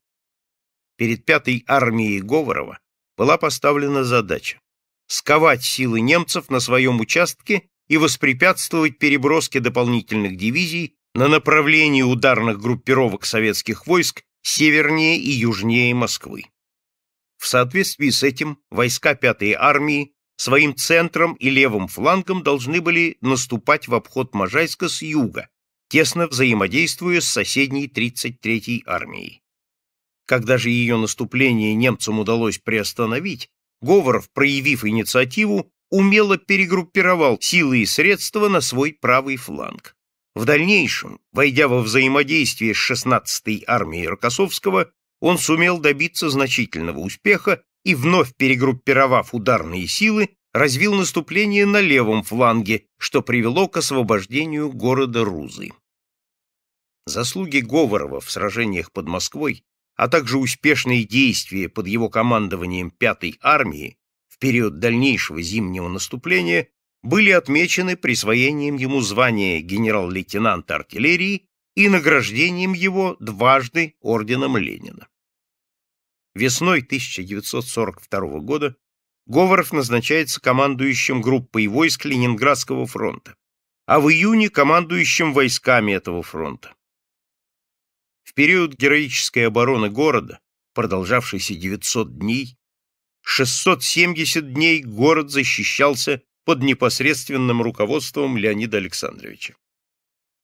Перед пятой армией Говорова была поставлена задача сковать силы немцев на своем участке и воспрепятствовать переброске дополнительных дивизий на направлении ударных группировок советских войск севернее и южнее Москвы. В соответствии с этим войска 5-й армии своим центром и левым флангом должны были наступать в обход Можайска с юга, тесно взаимодействуя с соседней 33-й армией. Когда же ее наступление немцам удалось приостановить, Говоров, проявив инициативу, умело перегруппировал силы и средства на свой правый фланг. В дальнейшем, войдя во взаимодействие с 16-й армией Рокоссовского, он сумел добиться значительного успеха и, вновь перегруппировав ударные силы, развил наступление на левом фланге, что привело к освобождению города Рузы. Заслуги Говорова в сражениях под Москвой, а также успешные действия под его командованием 5-й армии в период дальнейшего зимнего наступления были отмечены присвоением ему звания генерал-лейтенанта артиллерии и награждением его дважды орденом Ленина. Весной 1942 года Говоров назначается командующим группой войск Ленинградского фронта, а в июне командующим войсками этого фронта. В период героической обороны города, продолжавшейся 900 дней, 670 дней город защищался под непосредственным руководством Леонида Александровича.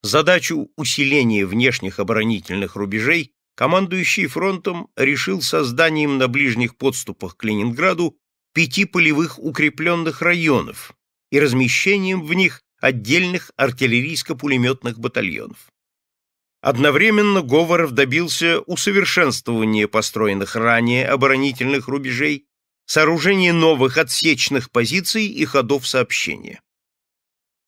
Задачу усиления внешних оборонительных рубежей командующий фронтом решил созданием на ближних подступах к Ленинграду пяти полевых укрепленных районов и размещением в них отдельных артиллерийско-пулеметных батальонов. Одновременно Говоров добился усовершенствования построенных ранее оборонительных рубежей сооружение новых отсечных позиций и ходов сообщения.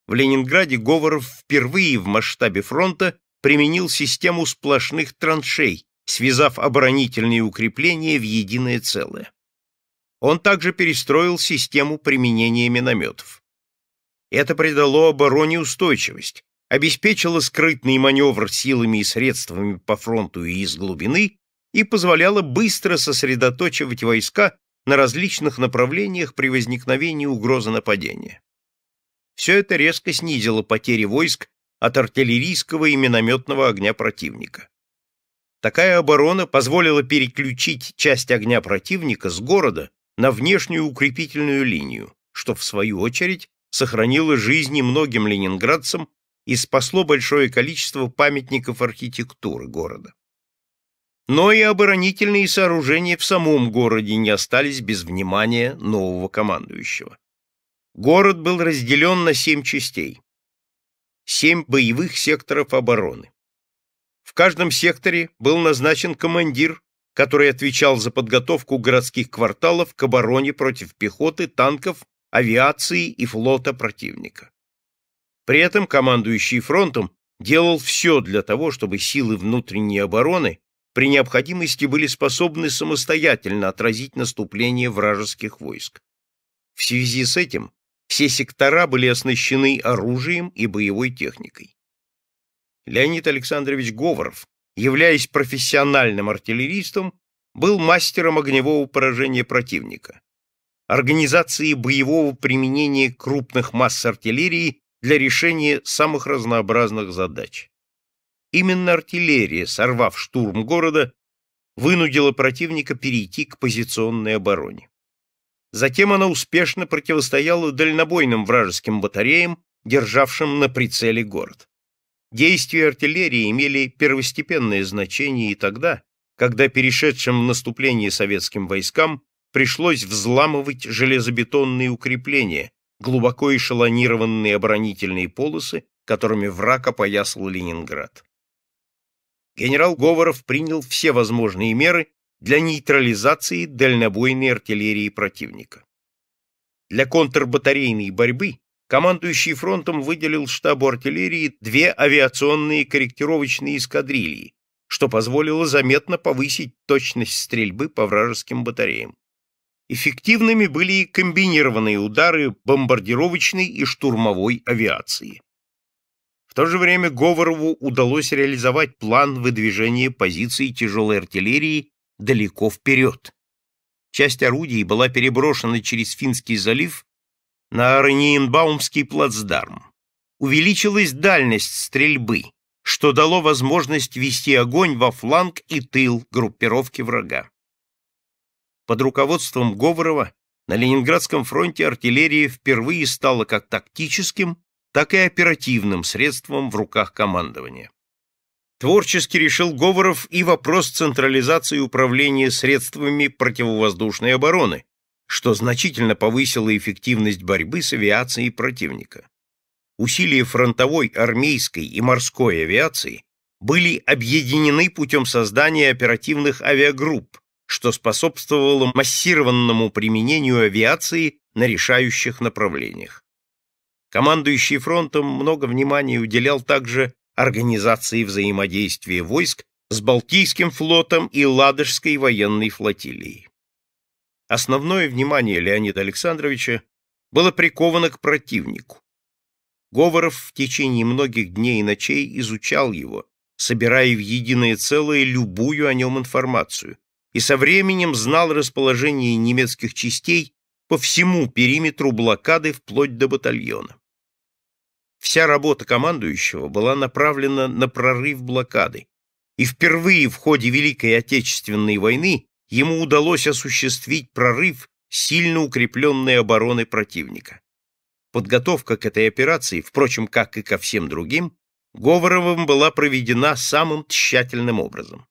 В Ленинграде Говоров впервые в масштабе фронта применил систему сплошных траншей, связав оборонительные укрепления в единое целое. Он также перестроил систему применения минометов. Это придало обороне устойчивость, обеспечило скрытный маневр силами и средствами по фронту и из глубины и позволяло быстро сосредоточивать войска на различных направлениях при возникновении угрозы нападения. Все это резко снизило потери войск от артиллерийского и минометного огня противника. Такая оборона позволила переключить часть огня противника с города на внешнюю укрепительную линию, что, в свою очередь, сохранило жизни многим ленинградцам и спасло большое количество памятников архитектуры города но и оборонительные сооружения в самом городе не остались без внимания нового командующего. Город был разделен на семь частей, семь боевых секторов обороны. В каждом секторе был назначен командир, который отвечал за подготовку городских кварталов к обороне против пехоты, танков, авиации и флота противника. При этом командующий фронтом делал все для того, чтобы силы внутренней обороны при необходимости были способны самостоятельно отразить наступление вражеских войск. В связи с этим все сектора были оснащены оружием и боевой техникой. Леонид Александрович Говоров, являясь профессиональным артиллеристом, был мастером огневого поражения противника, организации боевого применения крупных масс артиллерии для решения самых разнообразных задач. Именно артиллерия, сорвав штурм города, вынудила противника перейти к позиционной обороне. Затем она успешно противостояла дальнобойным вражеским батареям, державшим на прицеле город. Действия артиллерии имели первостепенное значение и тогда, когда перешедшим в наступление советским войскам пришлось взламывать железобетонные укрепления, глубоко эшелонированные оборонительные полосы, которыми враг опоясал Ленинград генерал Говоров принял все возможные меры для нейтрализации дальнобойной артиллерии противника. Для контрбатарейной борьбы командующий фронтом выделил штабу артиллерии две авиационные корректировочные эскадрильи, что позволило заметно повысить точность стрельбы по вражеским батареям. Эффективными были и комбинированные удары бомбардировочной и штурмовой авиации. В то же время Говорову удалось реализовать план выдвижения позиций тяжелой артиллерии далеко вперед. Часть орудий была переброшена через Финский залив на Орниенбаумский плацдарм. Увеличилась дальность стрельбы, что дало возможность вести огонь во фланг и тыл группировки врага. Под руководством Говорова на Ленинградском фронте артиллерия впервые стала как тактическим, так и оперативным средством в руках командования. Творчески решил Говоров и вопрос централизации управления средствами противовоздушной обороны, что значительно повысило эффективность борьбы с авиацией противника. Усилия фронтовой, армейской и морской авиации были объединены путем создания оперативных авиагрупп, что способствовало массированному применению авиации на решающих направлениях. Командующий фронтом много внимания уделял также организации взаимодействия войск с Балтийским флотом и Ладожской военной флотилией. Основное внимание Леонида Александровича было приковано к противнику. Говоров в течение многих дней и ночей изучал его, собирая в единое целое любую о нем информацию, и со временем знал расположение немецких частей по всему периметру блокады вплоть до батальона. Вся работа командующего была направлена на прорыв блокады, и впервые в ходе Великой Отечественной войны ему удалось осуществить прорыв сильно укрепленной обороны противника. Подготовка к этой операции, впрочем, как и ко всем другим, Говоровым была проведена самым тщательным образом.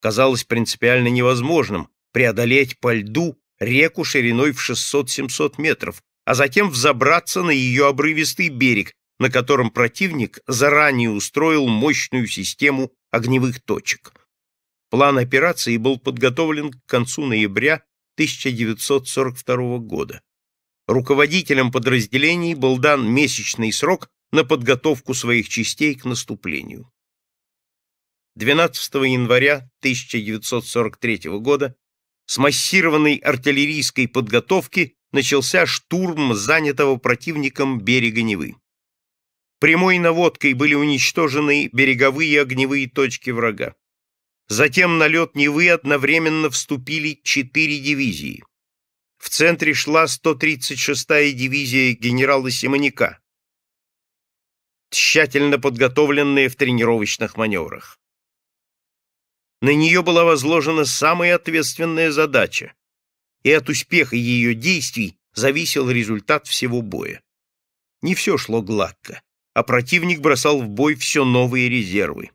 Казалось принципиально невозможным преодолеть по льду реку шириной в 600-700 метров, а затем взобраться на ее обрывистый берег, на котором противник заранее устроил мощную систему огневых точек. План операции был подготовлен к концу ноября 1942 года. Руководителям подразделений был дан месячный срок на подготовку своих частей к наступлению. 12 января 1943 года с массированной артиллерийской подготовки начался штурм занятого противником берега Невы. Прямой наводкой были уничтожены береговые огневые точки врага. Затем на лед Невы одновременно вступили четыре дивизии. В центре шла 136-я дивизия генерала Симоняка, тщательно подготовленная в тренировочных маневрах. На нее была возложена самая ответственная задача и от успеха ее действий зависел результат всего боя. Не все шло гладко, а противник бросал в бой все новые резервы.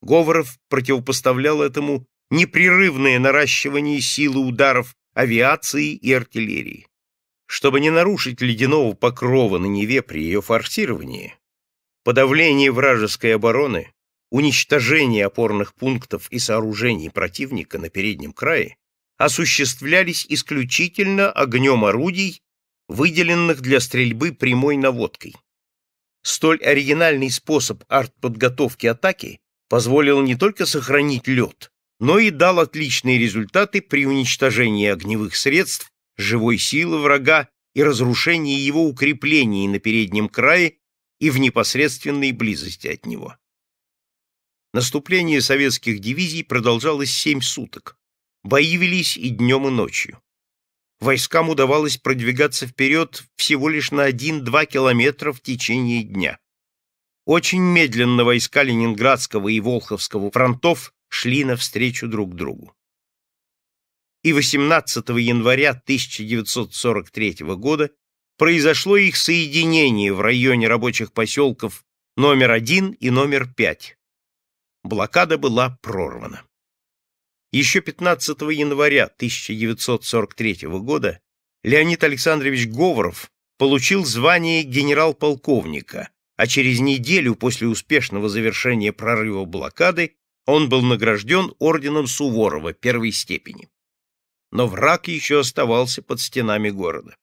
Говоров противопоставлял этому непрерывное наращивание силы ударов авиации и артиллерии. Чтобы не нарушить ледяного покрова на Неве при ее форсировании, подавление вражеской обороны, уничтожение опорных пунктов и сооружений противника на переднем крае, осуществлялись исключительно огнем орудий, выделенных для стрельбы прямой наводкой. Столь оригинальный способ артподготовки атаки позволил не только сохранить лед, но и дал отличные результаты при уничтожении огневых средств, живой силы врага и разрушении его укреплений на переднем крае и в непосредственной близости от него. Наступление советских дивизий продолжалось семь суток, Бои велись и днем, и ночью. Войскам удавалось продвигаться вперед всего лишь на 1-2 километра в течение дня. Очень медленно войска Ленинградского и Волховского фронтов шли навстречу друг другу. И 18 января 1943 года произошло их соединение в районе рабочих поселков номер 1 и номер 5. Блокада была прорвана. Еще 15 января 1943 года Леонид Александрович Говоров получил звание генерал-полковника, а через неделю после успешного завершения прорыва блокады он был награжден орденом Суворова первой степени. Но враг еще оставался под стенами города.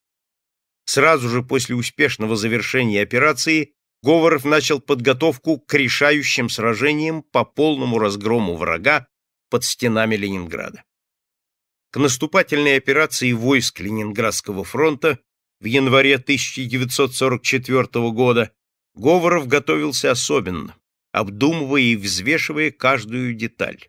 Сразу же после успешного завершения операции Говоров начал подготовку к решающим сражениям по полному разгрому врага под стенами Ленинграда. К наступательной операции войск Ленинградского фронта в январе 1944 года Говоров готовился особенно, обдумывая и взвешивая каждую деталь.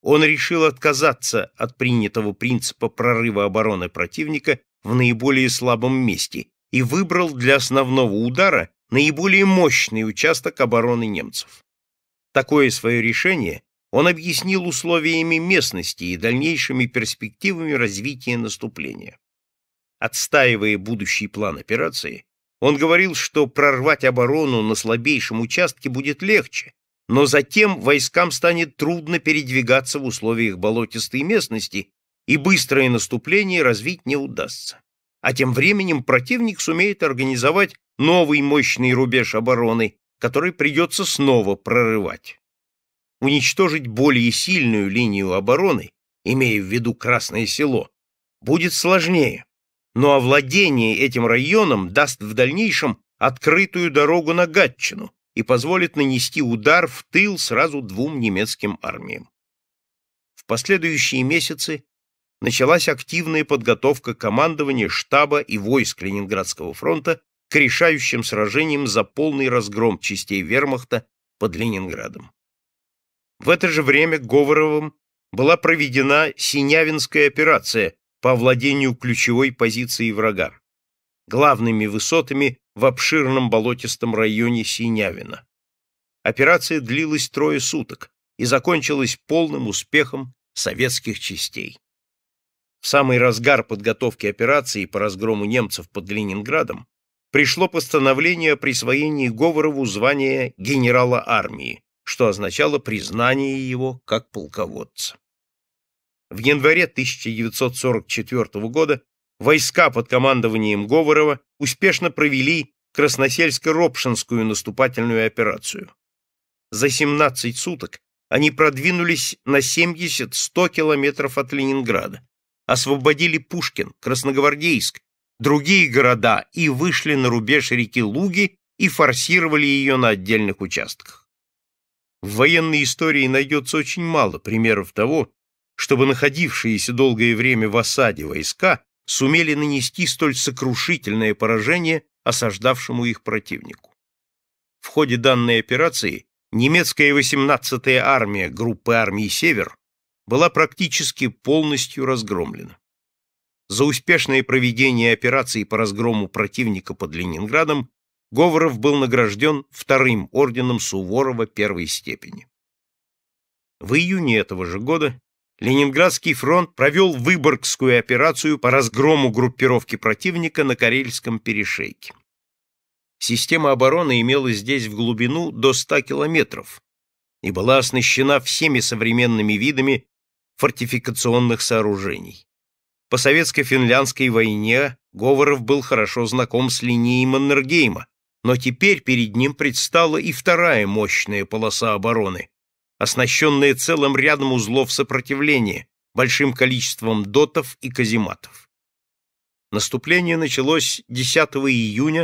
Он решил отказаться от принятого принципа прорыва обороны противника в наиболее слабом месте и выбрал для основного удара наиболее мощный участок обороны немцев. Такое свое решение он объяснил условиями местности и дальнейшими перспективами развития наступления. Отстаивая будущий план операции, он говорил, что прорвать оборону на слабейшем участке будет легче, но затем войскам станет трудно передвигаться в условиях болотистой местности, и быстрое наступление развить не удастся. А тем временем противник сумеет организовать новый мощный рубеж обороны, который придется снова прорывать уничтожить более сильную линию обороны, имея в виду Красное Село, будет сложнее, но овладение этим районом даст в дальнейшем открытую дорогу на Гатчину и позволит нанести удар в тыл сразу двум немецким армиям. В последующие месяцы началась активная подготовка командования штаба и войск Ленинградского фронта к решающим сражениям за полный разгром частей вермахта под Ленинградом. В это же время Говоровым была проведена Синявинская операция по овладению ключевой позицией врага, главными высотами в обширном болотистом районе Синявина. Операция длилась трое суток и закончилась полным успехом советских частей. В самый разгар подготовки операции по разгрому немцев под Ленинградом пришло постановление о присвоении Говорову звания генерала армии, что означало признание его как полководца. В январе 1944 года войска под командованием Говорова успешно провели Красносельско-Ропшинскую наступательную операцию. За 17 суток они продвинулись на 70-100 километров от Ленинграда, освободили Пушкин, Красногвардейск, другие города и вышли на рубеж реки Луги и форсировали ее на отдельных участках. В военной истории найдется очень мало примеров того, чтобы находившиеся долгое время в осаде войска сумели нанести столь сокрушительное поражение осаждавшему их противнику. В ходе данной операции немецкая 18-я армия группы армий «Север» была практически полностью разгромлена. За успешное проведение операции по разгрому противника под Ленинградом Говоров был награжден вторым орденом Суворова первой степени. В июне этого же года Ленинградский фронт провел Выборгскую операцию по разгрому группировки противника на Карельском перешейке. Система обороны имела здесь в глубину до 100 километров и была оснащена всеми современными видами фортификационных сооружений. По советско-финляндской войне Говоров был хорошо знаком с линией Маннергейма, но теперь перед ним предстала и вторая мощная полоса обороны, оснащенная целым рядом узлов сопротивления, большим количеством дотов и казематов. Наступление началось 10 июня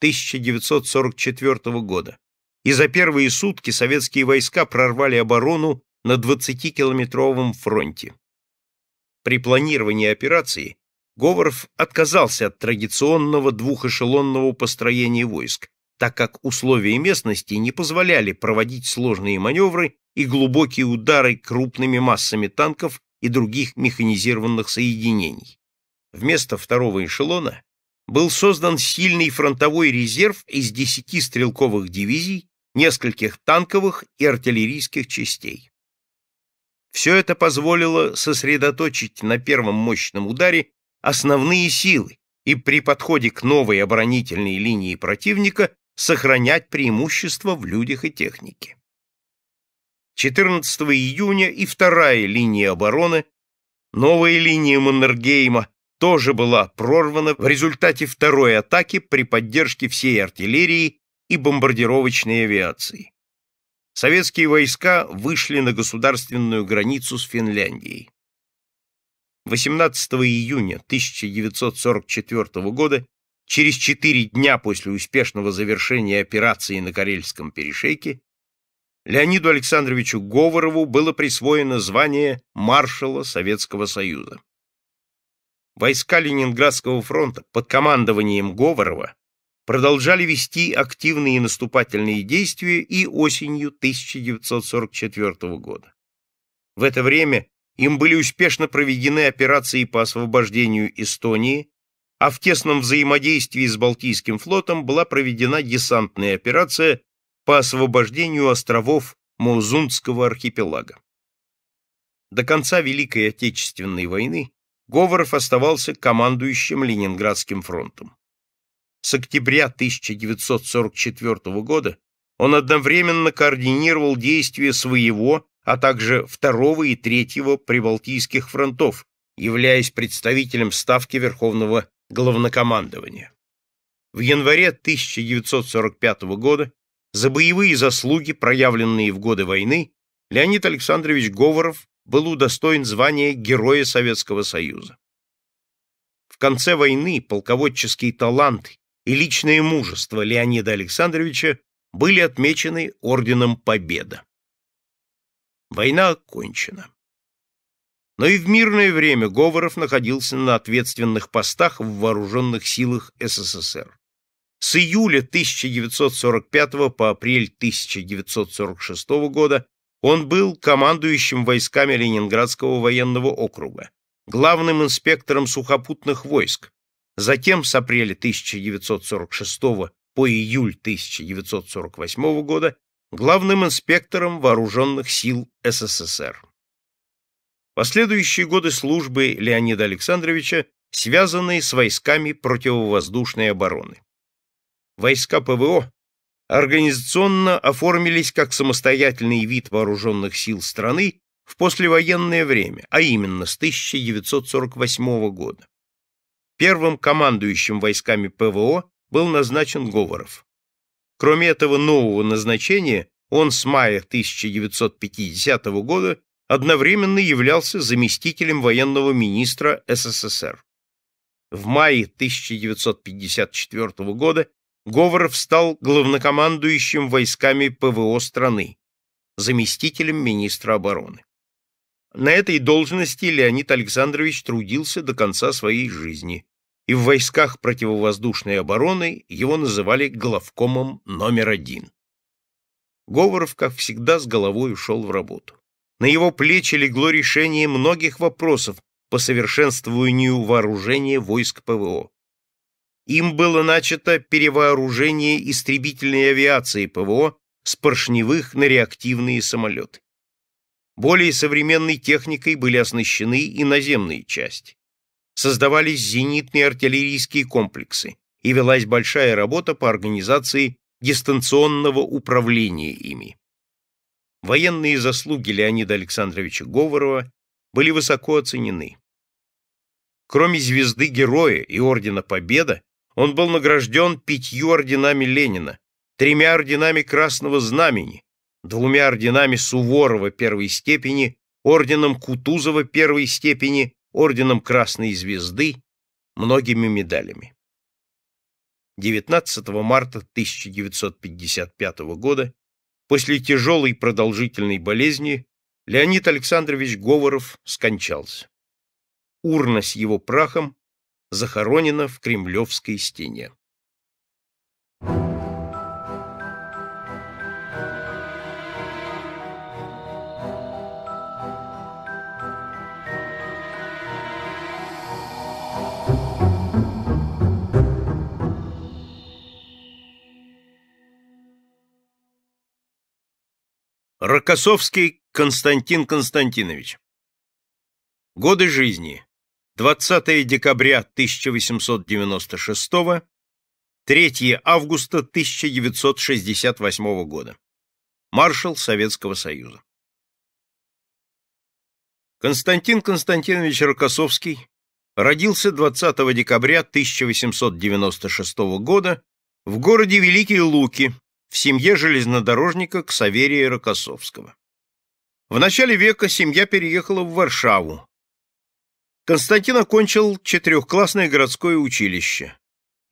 1944 года, и за первые сутки советские войска прорвали оборону на 20-километровом фронте. При планировании операции Говоров отказался от традиционного двухэшелонного построения войск, так как условия местности не позволяли проводить сложные маневры и глубокие удары крупными массами танков и других механизированных соединений. Вместо второго эшелона был создан сильный фронтовой резерв из десяти стрелковых дивизий, нескольких танковых и артиллерийских частей. Все это позволило сосредоточить на первом мощном ударе основные силы и при подходе к новой оборонительной линии противника сохранять преимущество в людях и технике. 14 июня и вторая линия обороны, новая линия Маннергейма, тоже была прорвана в результате второй атаки при поддержке всей артиллерии и бомбардировочной авиации. Советские войска вышли на государственную границу с Финляндией. 18 июня 1944 года, через четыре дня после успешного завершения операции на Карельском перешейке, Леониду Александровичу Говорову было присвоено звание маршала Советского Союза. Войска Ленинградского фронта под командованием Говорова продолжали вести активные наступательные действия и осенью 1944 года. В это время им были успешно проведены операции по освобождению Эстонии, а в тесном взаимодействии с Балтийским флотом была проведена десантная операция по освобождению островов Маузунского архипелага. До конца Великой Отечественной войны Говоров оставался командующим Ленинградским фронтом. С октября 1944 года он одновременно координировал действия своего а также второго и третьего прибалтийских фронтов, являясь представителем ставки Верховного главнокомандования. В январе 1945 года за боевые заслуги, проявленные в годы войны, Леонид Александрович Говоров был удостоен звания Героя Советского Союза. В конце войны полководческий талант и личное мужество Леонида Александровича были отмечены Орденом Победа. Война окончена. Но и в мирное время Говоров находился на ответственных постах в вооруженных силах СССР. С июля 1945 по апрель 1946 года он был командующим войсками Ленинградского военного округа, главным инспектором сухопутных войск. Затем с апреля 1946 по июль 1948 года главным инспектором вооруженных сил СССР. Последующие годы службы Леонида Александровича связаны с войсками противовоздушной обороны. Войска ПВО организационно оформились как самостоятельный вид вооруженных сил страны в послевоенное время, а именно с 1948 года. Первым командующим войсками ПВО был назначен Говоров. Кроме этого нового назначения, он с мая 1950 года одновременно являлся заместителем военного министра СССР. В мае 1954 года Говоров стал главнокомандующим войсками ПВО страны, заместителем министра обороны. На этой должности Леонид Александрович трудился до конца своей жизни и в войсках противовоздушной обороны его называли главкомом номер один. Говоров, как всегда, с головой ушел в работу. На его плечи легло решение многих вопросов по совершенствованию вооружения войск ПВО. Им было начато перевооружение истребительной авиации ПВО с поршневых на реактивные самолеты. Более современной техникой были оснащены и наземные части создавались зенитные артиллерийские комплексы и велась большая работа по организации дистанционного управления ими. Военные заслуги Леонида Александровича Говорова были высоко оценены. Кроме звезды Героя и Ордена Победа, он был награжден пятью орденами Ленина, тремя орденами Красного Знамени, двумя орденами Суворова первой степени, орденом Кутузова первой степени орденом Красной Звезды, многими медалями. 19 марта 1955 года, после тяжелой продолжительной болезни, Леонид Александрович Говоров скончался. Урна с его прахом захоронена в Кремлевской стене. Рокоссовский Константин Константинович. Годы жизни. 20 декабря 1896, 3 августа 1968 года. Маршал Советского Союза. Константин Константинович Рокоссовский родился 20 декабря 1896 года в городе Великие Луки в семье железнодорожника Ксаверия Рокоссовского. В начале века семья переехала в Варшаву. Константин окончил четырехклассное городское училище.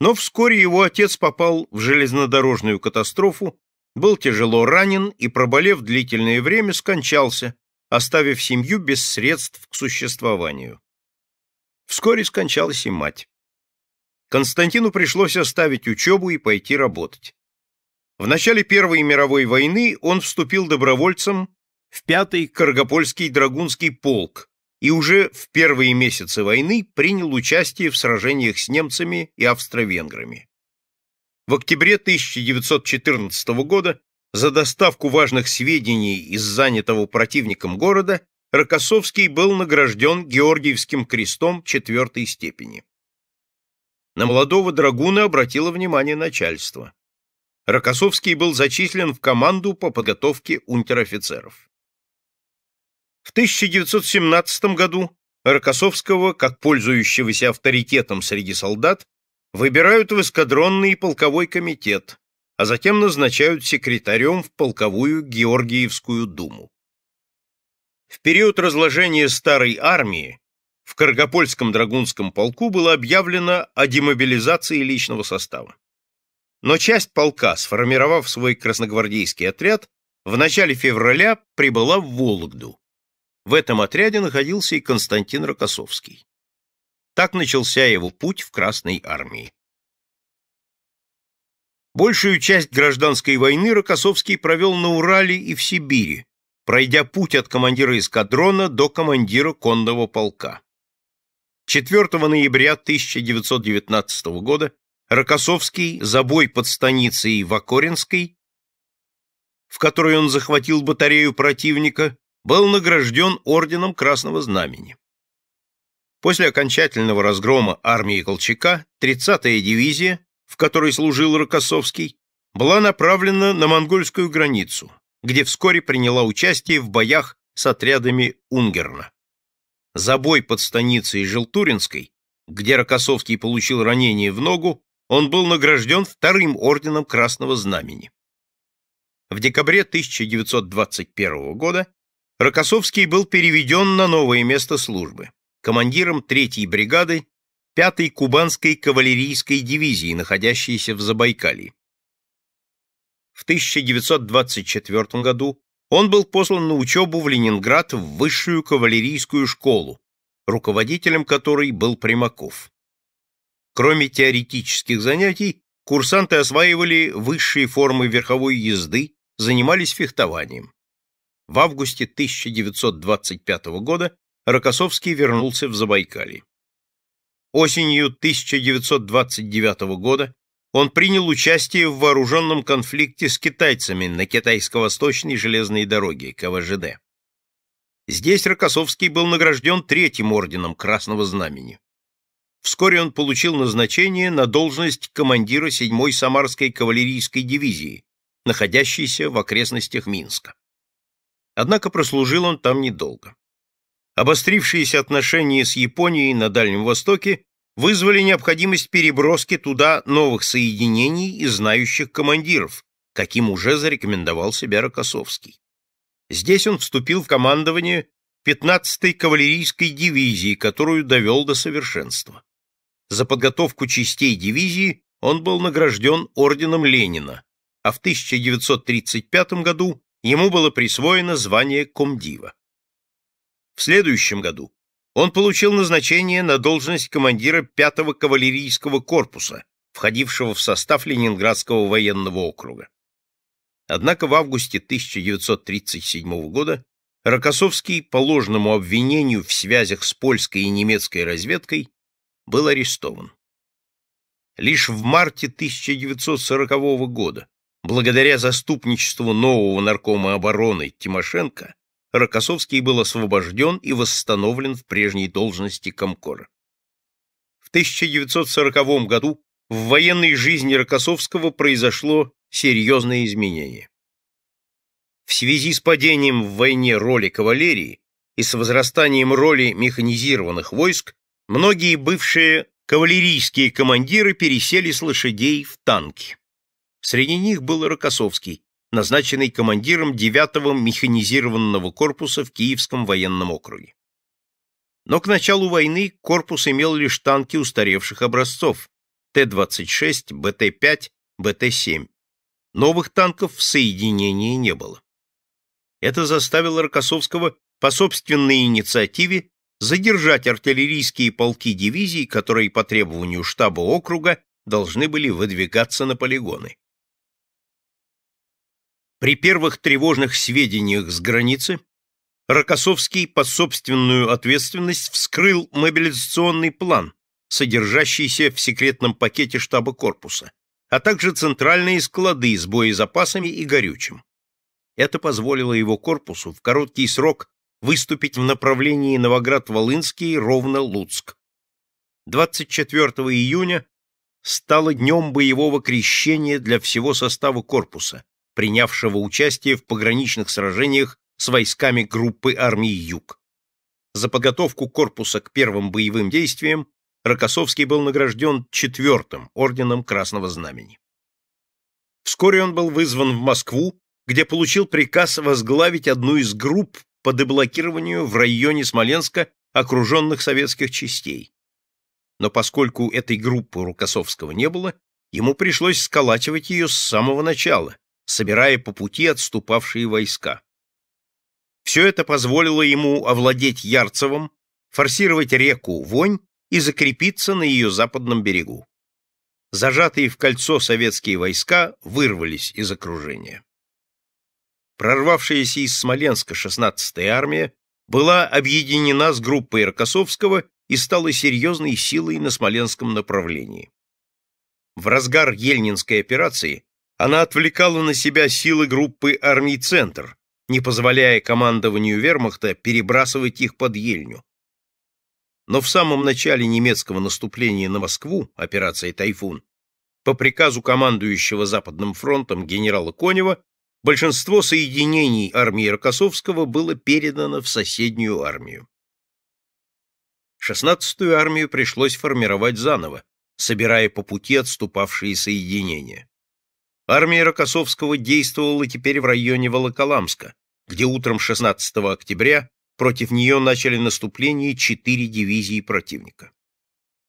Но вскоре его отец попал в железнодорожную катастрофу, был тяжело ранен и, проболев длительное время, скончался, оставив семью без средств к существованию. Вскоре скончалась и мать. Константину пришлось оставить учебу и пойти работать. В начале Первой мировой войны он вступил добровольцем в 5-й Каргопольский драгунский полк и уже в первые месяцы войны принял участие в сражениях с немцами и австро-венграми. В октябре 1914 года за доставку важных сведений из занятого противником города Рокоссовский был награжден Георгиевским крестом четвертой степени. На молодого драгуна обратило внимание начальство. Рокоссовский был зачислен в команду по подготовке унтер-офицеров. В 1917 году Рокоссовского, как пользующегося авторитетом среди солдат, выбирают в эскадронный полковой комитет, а затем назначают секретарем в полковую Георгиевскую думу. В период разложения старой армии в Каргопольском драгунском полку было объявлено о демобилизации личного состава но часть полка, сформировав свой красногвардейский отряд, в начале февраля прибыла в Вологду. В этом отряде находился и Константин Рокоссовский. Так начался его путь в Красной армии. Большую часть гражданской войны Рокоссовский провел на Урале и в Сибири, пройдя путь от командира эскадрона до командира конного полка. 4 ноября 1919 года Рокоссовский за бой под станицей Вакоринской, в которой он захватил батарею противника, был награжден орденом Красного Знамени. После окончательного разгрома армии Колчака 30-я дивизия, в которой служил Рокоссовский, была направлена на монгольскую границу, где вскоре приняла участие в боях с отрядами Унгерна. За бой под станицей Желтуринской, где Рокоссовский получил ранение в ногу, он был награжден вторым орденом Красного Знамени. В декабре 1921 года Рокоссовский был переведен на новое место службы, командиром 3-й бригады 5-й Кубанской кавалерийской дивизии, находящейся в Забайкалье. В 1924 году он был послан на учебу в Ленинград в высшую кавалерийскую школу, руководителем которой был Примаков. Кроме теоретических занятий, курсанты осваивали высшие формы верховой езды, занимались фехтованием. В августе 1925 года Рокоссовский вернулся в Забайкалье. Осенью 1929 года он принял участие в вооруженном конфликте с китайцами на китайско-восточной железной дороге КВЖД. Здесь Рокоссовский был награжден третьим орденом Красного Знамени. Вскоре он получил назначение на должность командира 7-й Самарской кавалерийской дивизии, находящейся в окрестностях Минска. Однако прослужил он там недолго. Обострившиеся отношения с Японией на Дальнем Востоке вызвали необходимость переброски туда новых соединений и знающих командиров, каким уже зарекомендовал себя Рокоссовский. Здесь он вступил в командование 15-й кавалерийской дивизии, которую довел до совершенства. За подготовку частей дивизии он был награжден орденом Ленина, а в 1935 году ему было присвоено звание комдива. В следующем году он получил назначение на должность командира 5-го кавалерийского корпуса, входившего в состав Ленинградского военного округа. Однако в августе 1937 года Рокоссовский по ложному обвинению в связях с польской и немецкой разведкой был арестован. Лишь в марте 1940 года, благодаря заступничеству нового наркома обороны Тимошенко, Рокоссовский был освобожден и восстановлен в прежней должности Комкора. В 1940 году в военной жизни Рокоссовского произошло серьезное изменение. В связи с падением в войне роли кавалерии и с возрастанием роли механизированных войск Многие бывшие кавалерийские командиры пересели с лошадей в танки. Среди них был Рокоссовский, назначенный командиром 9-го механизированного корпуса в Киевском военном округе. Но к началу войны корпус имел лишь танки устаревших образцов Т-26, БТ-5, БТ-7. Новых танков в соединении не было. Это заставило Рокоссовского по собственной инициативе задержать артиллерийские полки дивизий, которые по требованию штаба округа должны были выдвигаться на полигоны. При первых тревожных сведениях с границы Рокоссовский под собственную ответственность вскрыл мобилизационный план, содержащийся в секретном пакете штаба корпуса, а также центральные склады с боезапасами и горючим. Это позволило его корпусу в короткий срок выступить в направлении Новоград-Волынский ровно Луцк. 24 июня стало днем боевого крещения для всего состава корпуса, принявшего участие в пограничных сражениях с войсками группы армии Юг. За подготовку корпуса к первым боевым действиям Рокоссовский был награжден четвертым орденом Красного Знамени. Вскоре он был вызван в Москву, где получил приказ возглавить одну из групп по деблокированию в районе Смоленска окруженных советских частей. Но поскольку этой группы Рукосовского не было, ему пришлось сколачивать ее с самого начала, собирая по пути отступавшие войска. Все это позволило ему овладеть Ярцевым, форсировать реку Вонь и закрепиться на ее западном берегу. Зажатые в кольцо советские войска вырвались из окружения прорвавшаяся из Смоленска 16-я армия, была объединена с группой Рокоссовского и стала серьезной силой на смоленском направлении. В разгар Ельнинской операции она отвлекала на себя силы группы армий «Центр», не позволяя командованию вермахта перебрасывать их под Ельню. Но в самом начале немецкого наступления на Москву, операции «Тайфун», по приказу командующего Западным фронтом генерала Конева, Большинство соединений армии Рокоссовского было передано в соседнюю армию. 16-ю армию пришлось формировать заново, собирая по пути отступавшие соединения. Армия Рокоссовского действовала теперь в районе Волоколамска, где утром 16 октября против нее начали наступление четыре дивизии противника.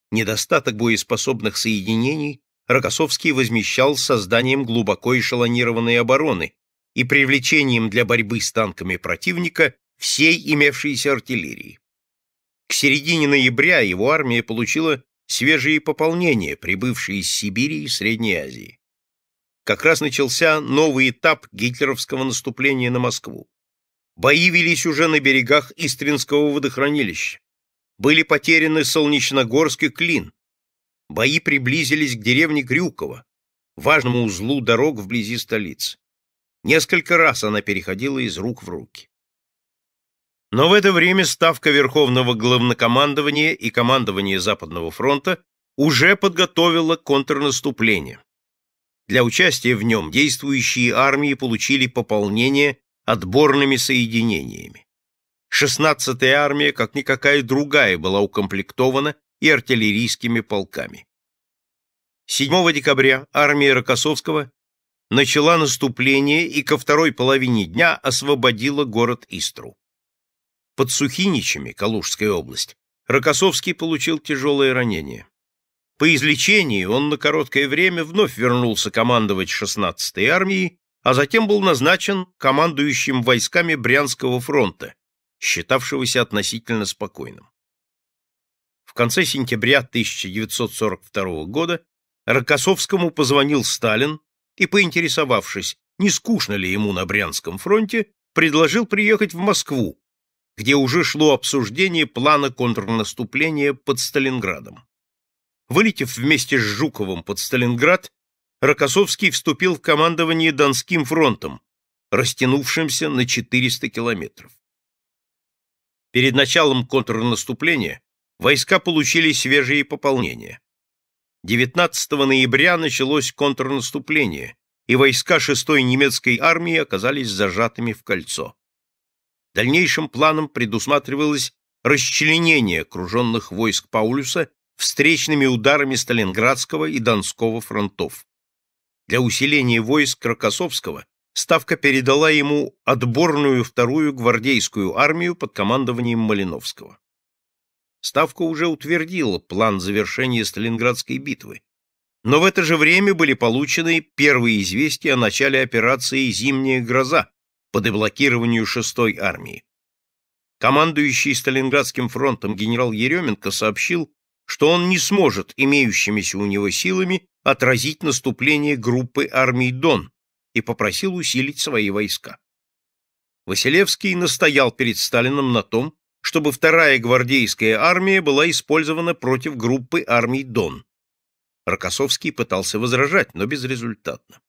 Недостаток боеспособных соединений Рокоссовский возмещал созданием глубоко эшелонированной обороны, и привлечением для борьбы с танками противника всей имевшейся артиллерии. К середине ноября его армия получила свежие пополнения, прибывшие из Сибири и Средней Азии. Как раз начался новый этап гитлеровского наступления на Москву. Бои велись уже на берегах Истринского водохранилища. Были потеряны Солнечногорск и Клин. Бои приблизились к деревне Крюково, важному узлу дорог вблизи столицы. Несколько раз она переходила из рук в руки. Но в это время Ставка Верховного Главнокомандования и Командование Западного фронта уже подготовила контрнаступление. Для участия в нем действующие армии получили пополнение отборными соединениями. 16-я армия, как никакая другая, была укомплектована и артиллерийскими полками. 7 декабря армия Рокоссовского начала наступление и ко второй половине дня освободила город Истру. Под Сухиничами, Калужская область, Рокоссовский получил тяжелое ранение. По излечении он на короткое время вновь вернулся командовать 16-й армией, а затем был назначен командующим войсками Брянского фронта, считавшегося относительно спокойным. В конце сентября 1942 года Рокоссовскому позвонил Сталин и, поинтересовавшись, не скучно ли ему на Брянском фронте, предложил приехать в Москву, где уже шло обсуждение плана контрнаступления под Сталинградом. Вылетев вместе с Жуковым под Сталинград, Рокоссовский вступил в командование Донским фронтом, растянувшимся на 400 километров. Перед началом контрнаступления войска получили свежие пополнения. 19 ноября началось контрнаступление, и войска 6-й немецкой армии оказались зажатыми в кольцо. Дальнейшим планом предусматривалось расчленение окруженных войск Паулюса встречными ударами Сталинградского и Донского фронтов. Для усиления войск Крокосовского Ставка передала ему отборную вторую гвардейскую армию под командованием Малиновского. Ставка уже утвердила план завершения Сталинградской битвы, но в это же время были получены первые известия о начале операции «Зимняя гроза» по деблокированию 6-й армии. Командующий Сталинградским фронтом генерал Еременко сообщил, что он не сможет имеющимися у него силами отразить наступление группы армий Дон и попросил усилить свои войска. Василевский настоял перед Сталином на том, чтобы вторая гвардейская армия была использована против группы армий Дон. Рокоссовский пытался возражать, но безрезультатно.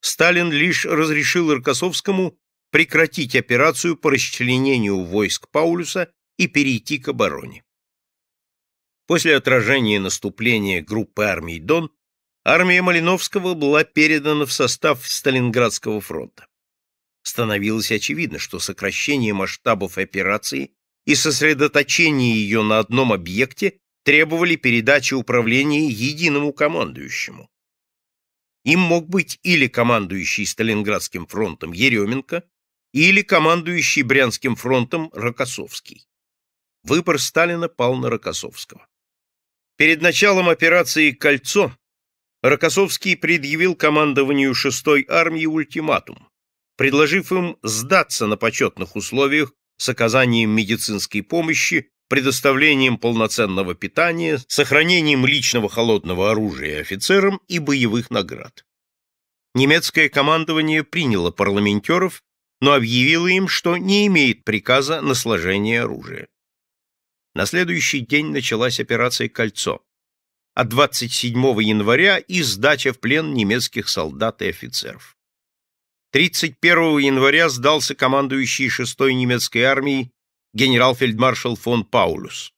Сталин лишь разрешил Рокоссовскому прекратить операцию по расчленению войск Паулюса и перейти к обороне. После отражения наступления группы армий Дон армия Малиновского была передана в состав Сталинградского фронта. Становилось очевидно, что сокращение масштабов операции и сосредоточение ее на одном объекте требовали передачи управления единому командующему. Им мог быть или командующий Сталинградским фронтом Еременко, или командующий Брянским фронтом Рокоссовский. Выбор Сталина пал на Рокоссовского. Перед началом операции «Кольцо» Рокоссовский предъявил командованию 6-й армии ультиматум, предложив им сдаться на почетных условиях с оказанием медицинской помощи, предоставлением полноценного питания, сохранением личного холодного оружия офицерам и боевых наград. Немецкое командование приняло парламентеров, но объявило им, что не имеет приказа на сложение оружия. На следующий день началась операция «Кольцо», а 27 января и сдача в плен немецких солдат и офицеров. 31 января сдался командующий 6-й немецкой армией генерал-фельдмаршал фон Паулюс.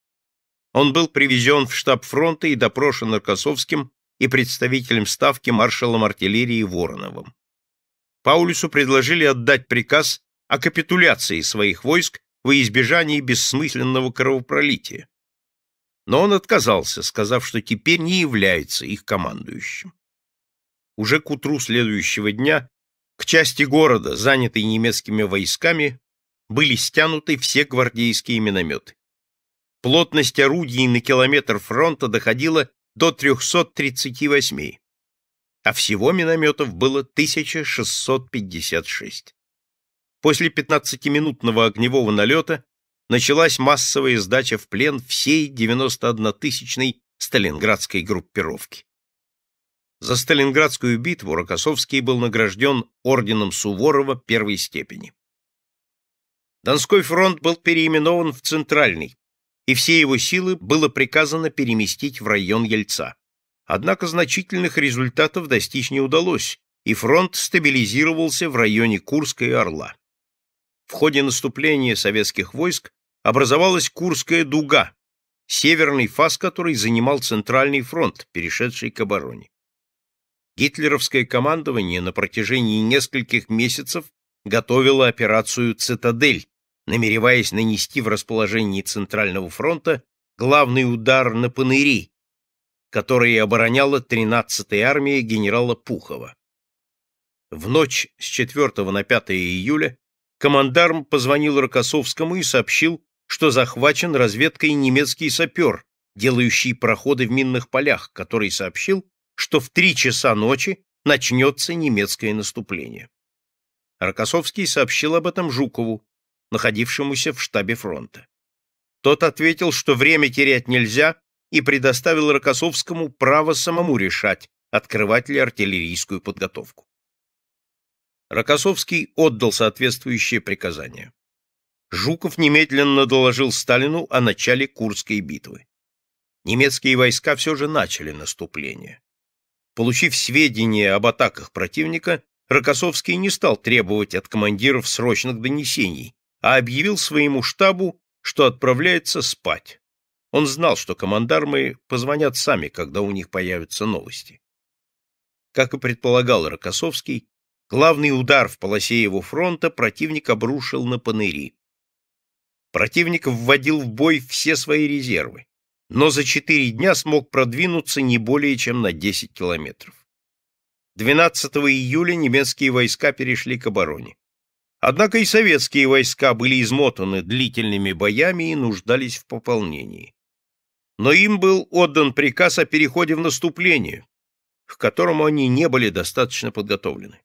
Он был привезен в штаб фронта и допрошен Аркасовским и представителем ставки маршалом артиллерии Вороновым. Паулюсу предложили отдать приказ о капитуляции своих войск во избежании бессмысленного кровопролития. Но он отказался, сказав, что теперь не является их командующим. Уже к утру следующего дня к части города, занятой немецкими войсками, были стянуты все гвардейские минометы. Плотность орудий на километр фронта доходила до 338, а всего минометов было 1656. После 15-минутного огневого налета началась массовая сдача в плен всей 91-тысячной сталинградской группировки. За Сталинградскую битву Рокоссовский был награжден орденом Суворова первой степени. Донской фронт был переименован в Центральный, и все его силы было приказано переместить в район Ельца. Однако значительных результатов достичь не удалось, и фронт стабилизировался в районе Курска и Орла. В ходе наступления советских войск образовалась Курская дуга, северный фас которой занимал Центральный фронт, перешедший к обороне гитлеровское командование на протяжении нескольких месяцев готовило операцию «Цитадель», намереваясь нанести в расположении Центрального фронта главный удар на Панери, которые обороняла 13-я армия генерала Пухова. В ночь с 4 на 5 июля командарм позвонил Рокоссовскому и сообщил, что захвачен разведкой немецкий сапер, делающий проходы в минных полях, который сообщил, что в три часа ночи начнется немецкое наступление. Рокоссовский сообщил об этом Жукову, находившемуся в штабе фронта. Тот ответил, что время терять нельзя, и предоставил Рокоссовскому право самому решать, открывать ли артиллерийскую подготовку. Рокоссовский отдал соответствующее приказание. Жуков немедленно доложил Сталину о начале Курской битвы. Немецкие войска все же начали наступление. Получив сведения об атаках противника, Рокоссовский не стал требовать от командиров срочных донесений, а объявил своему штабу, что отправляется спать. Он знал, что командармы позвонят сами, когда у них появятся новости. Как и предполагал Рокоссовский, главный удар в полосе его фронта противник обрушил на Панери. Противник вводил в бой все свои резервы но за четыре дня смог продвинуться не более чем на 10 километров. 12 июля немецкие войска перешли к обороне. Однако и советские войска были измотаны длительными боями и нуждались в пополнении. Но им был отдан приказ о переходе в наступление, к которому они не были достаточно подготовлены.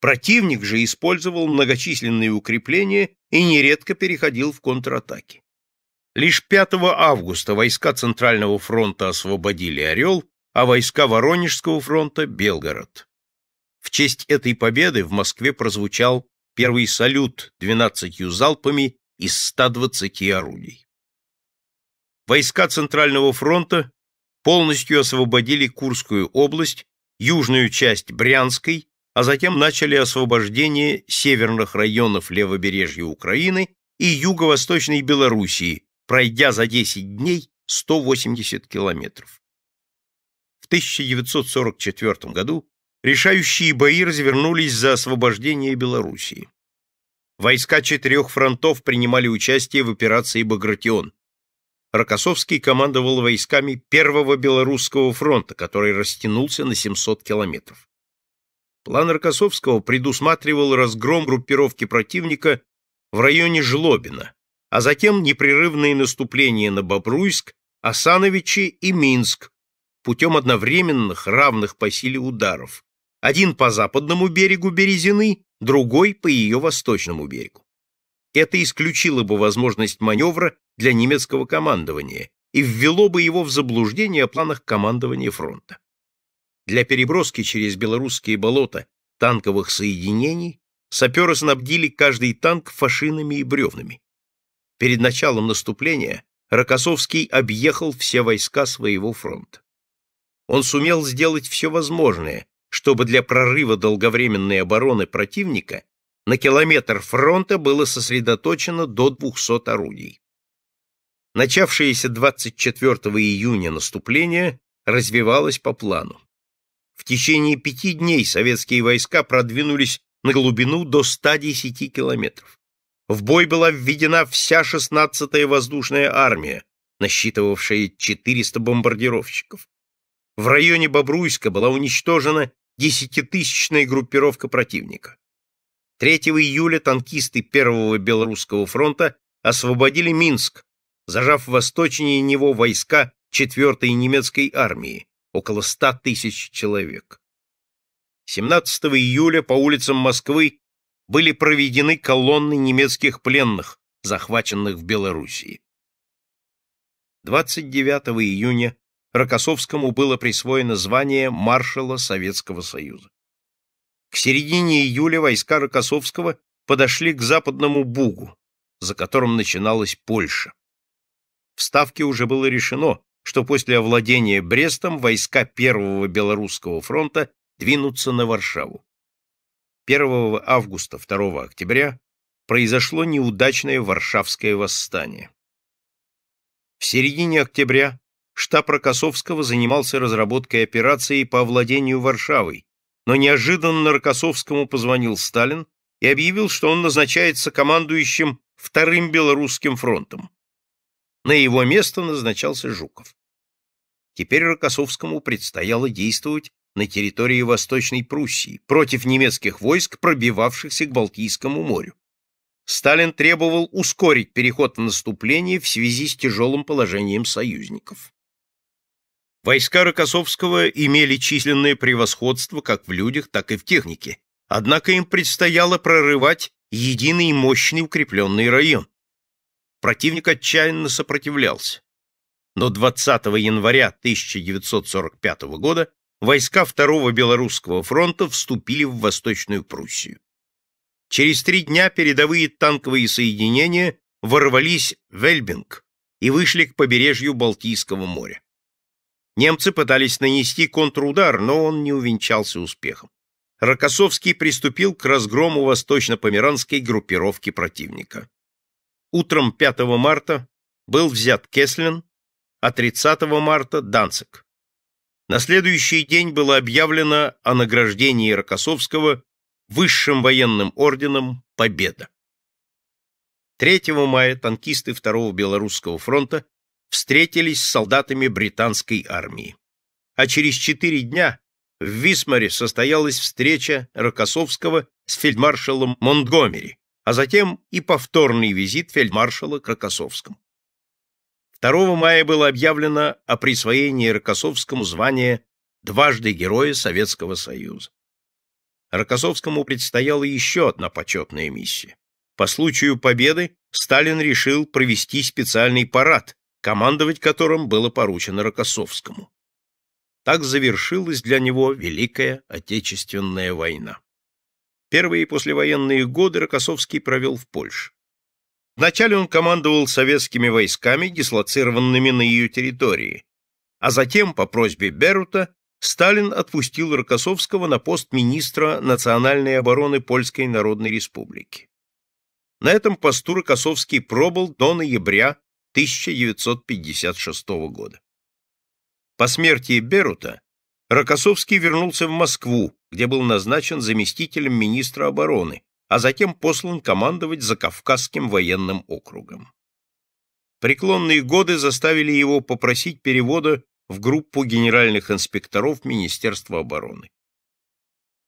Противник же использовал многочисленные укрепления и нередко переходил в контратаки. Лишь 5 августа войска Центрального фронта освободили Орел, а войска Воронежского фронта – Белгород. В честь этой победы в Москве прозвучал первый салют 12 залпами из 120 орудий. Войска Центрального фронта полностью освободили Курскую область, южную часть Брянской, а затем начали освобождение северных районов левобережья Украины и юго-восточной Белоруссии, пройдя за 10 дней 180 километров. В 1944 году решающие бои развернулись за освобождение Белоруссии. Войска четырех фронтов принимали участие в операции «Багратион». Рокоссовский командовал войсками Первого Белорусского фронта, который растянулся на 700 километров. План Рокоссовского предусматривал разгром группировки противника в районе Жлобина, а затем непрерывные наступления на Бобруйск, Осановичи и Минск путем одновременных, равных по силе ударов, один по западному берегу Березины, другой по ее восточному берегу. Это исключило бы возможность маневра для немецкого командования и ввело бы его в заблуждение о планах командования фронта. Для переброски через белорусские болота танковых соединений саперы снабдили каждый танк фашинами и бревнами. Перед началом наступления Рокоссовский объехал все войска своего фронта. Он сумел сделать все возможное, чтобы для прорыва долговременной обороны противника на километр фронта было сосредоточено до 200 орудий. Начавшееся 24 июня наступление развивалось по плану. В течение пяти дней советские войска продвинулись на глубину до 110 километров. В бой была введена вся 16-я воздушная армия, насчитывавшая 400 бомбардировщиков. В районе Бобруйска была уничтожена десятитысячная группировка противника. 3 июля танкисты Первого Белорусского фронта освободили Минск, зажав восточнее него войска 4-й немецкой армии, около 100 тысяч человек. 17 июля по улицам Москвы были проведены колонны немецких пленных, захваченных в Белоруссии. 29 июня Рокоссовскому было присвоено звание маршала Советского Союза. К середине июля войска Рокоссовского подошли к западному Бугу, за которым начиналась Польша. В Ставке уже было решено, что после овладения Брестом войска Первого Белорусского фронта двинутся на Варшаву. 1 августа 2 октября произошло неудачное Варшавское восстание. В середине октября штаб Рокоссовского занимался разработкой операции по овладению Варшавой, но неожиданно Рокоссовскому позвонил Сталин и объявил, что он назначается командующим Вторым Белорусским фронтом. На его место назначался Жуков. Теперь Рокоссовскому предстояло действовать на территории Восточной Пруссии против немецких войск, пробивавшихся к Балтийскому морю. Сталин требовал ускорить переход в наступление в связи с тяжелым положением союзников. Войска Рокоссовского имели численное превосходство как в людях, так и в технике, однако им предстояло прорывать единый мощный укрепленный район. Противник отчаянно сопротивлялся. Но 20 января 1945 года войска Второго Белорусского фронта вступили в Восточную Пруссию. Через три дня передовые танковые соединения ворвались в Эльбинг и вышли к побережью Балтийского моря. Немцы пытались нанести контрудар, но он не увенчался успехом. Рокоссовский приступил к разгрому восточно-померанской группировки противника. Утром 5 марта был взят Кеслен, а 30 марта – Данцик. На следующий день было объявлено о награждении Рокоссовского высшим военным орденом «Победа». 3 мая танкисты 2 го Белорусского фронта встретились с солдатами британской армии. А через четыре дня в Висмаре состоялась встреча Рокоссовского с фельдмаршалом Монтгомери, а затем и повторный визит фельдмаршала к Рокоссовскому. 2 мая было объявлено о присвоении Рокоссовскому звания «Дважды Героя Советского Союза». Рокоссовскому предстояла еще одна почетная миссия. По случаю победы Сталин решил провести специальный парад, командовать которым было поручено Рокоссовскому. Так завершилась для него Великая Отечественная война. Первые послевоенные годы Рокоссовский провел в Польше. Вначале он командовал советскими войсками, дислоцированными на ее территории, а затем, по просьбе Берута, Сталин отпустил Рокоссовского на пост министра национальной обороны Польской Народной Республики. На этом посту Рокоссовский пробыл до ноября 1956 года. По смерти Берута Рокоссовский вернулся в Москву, где был назначен заместителем министра обороны, а затем послан командовать за Кавказским военным округом. Преклонные годы заставили его попросить перевода в группу генеральных инспекторов Министерства обороны.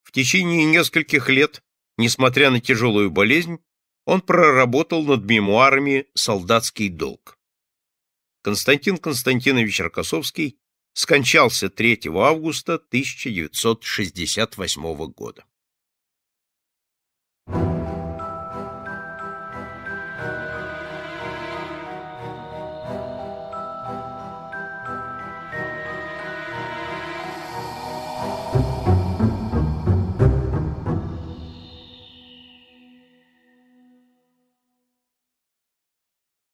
В течение нескольких лет, несмотря на тяжелую болезнь, он проработал над мемуарами «Солдатский долг». Константин Константинович Рокоссовский скончался 3 августа 1968 года.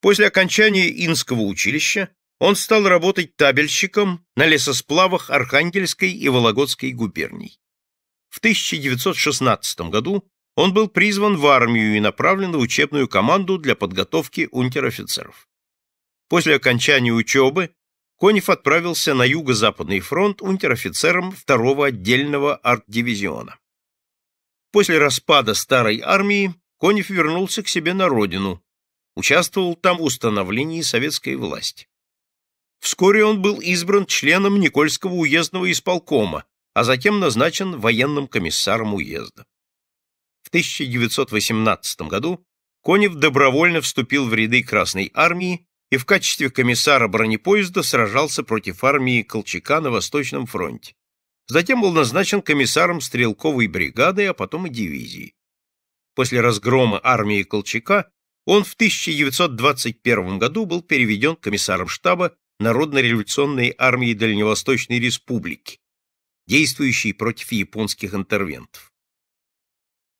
После окончания Инского училища он стал работать табельщиком на лесосплавах Архангельской и Вологодской губерний. В 1916 году он был призван в армию и направлен в учебную команду для подготовки унтер-офицеров. После окончания учебы Конев отправился на Юго-Западный фронт унтер-офицером 2-го отдельного арт-дивизиона. После распада старой армии Конев вернулся к себе на родину, Участвовал там в установлении советской власти. Вскоре он был избран членом Никольского уездного исполкома, а затем назначен военным комиссаром уезда. В 1918 году Конев добровольно вступил в ряды Красной армии и в качестве комиссара бронепоезда сражался против армии Колчака на Восточном фронте. Затем был назначен комиссаром стрелковой бригады, а потом и дивизии. После разгрома армии Колчака он в 1921 году был переведен комиссаром штаба Народно-революционной армии Дальневосточной Республики, действующей против японских интервентов.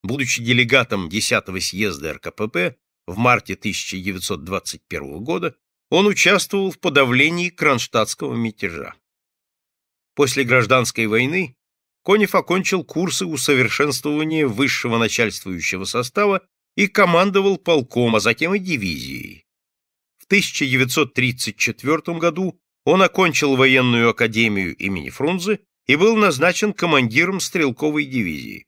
Будучи делегатом 10-го съезда РКПП в марте 1921 года, он участвовал в подавлении кронштадтского мятежа. После гражданской войны Конев окончил курсы усовершенствования высшего начальствующего состава и командовал полком, а затем и дивизией. В 1934 году он окончил военную академию имени Фрунзе и был назначен командиром стрелковой дивизии.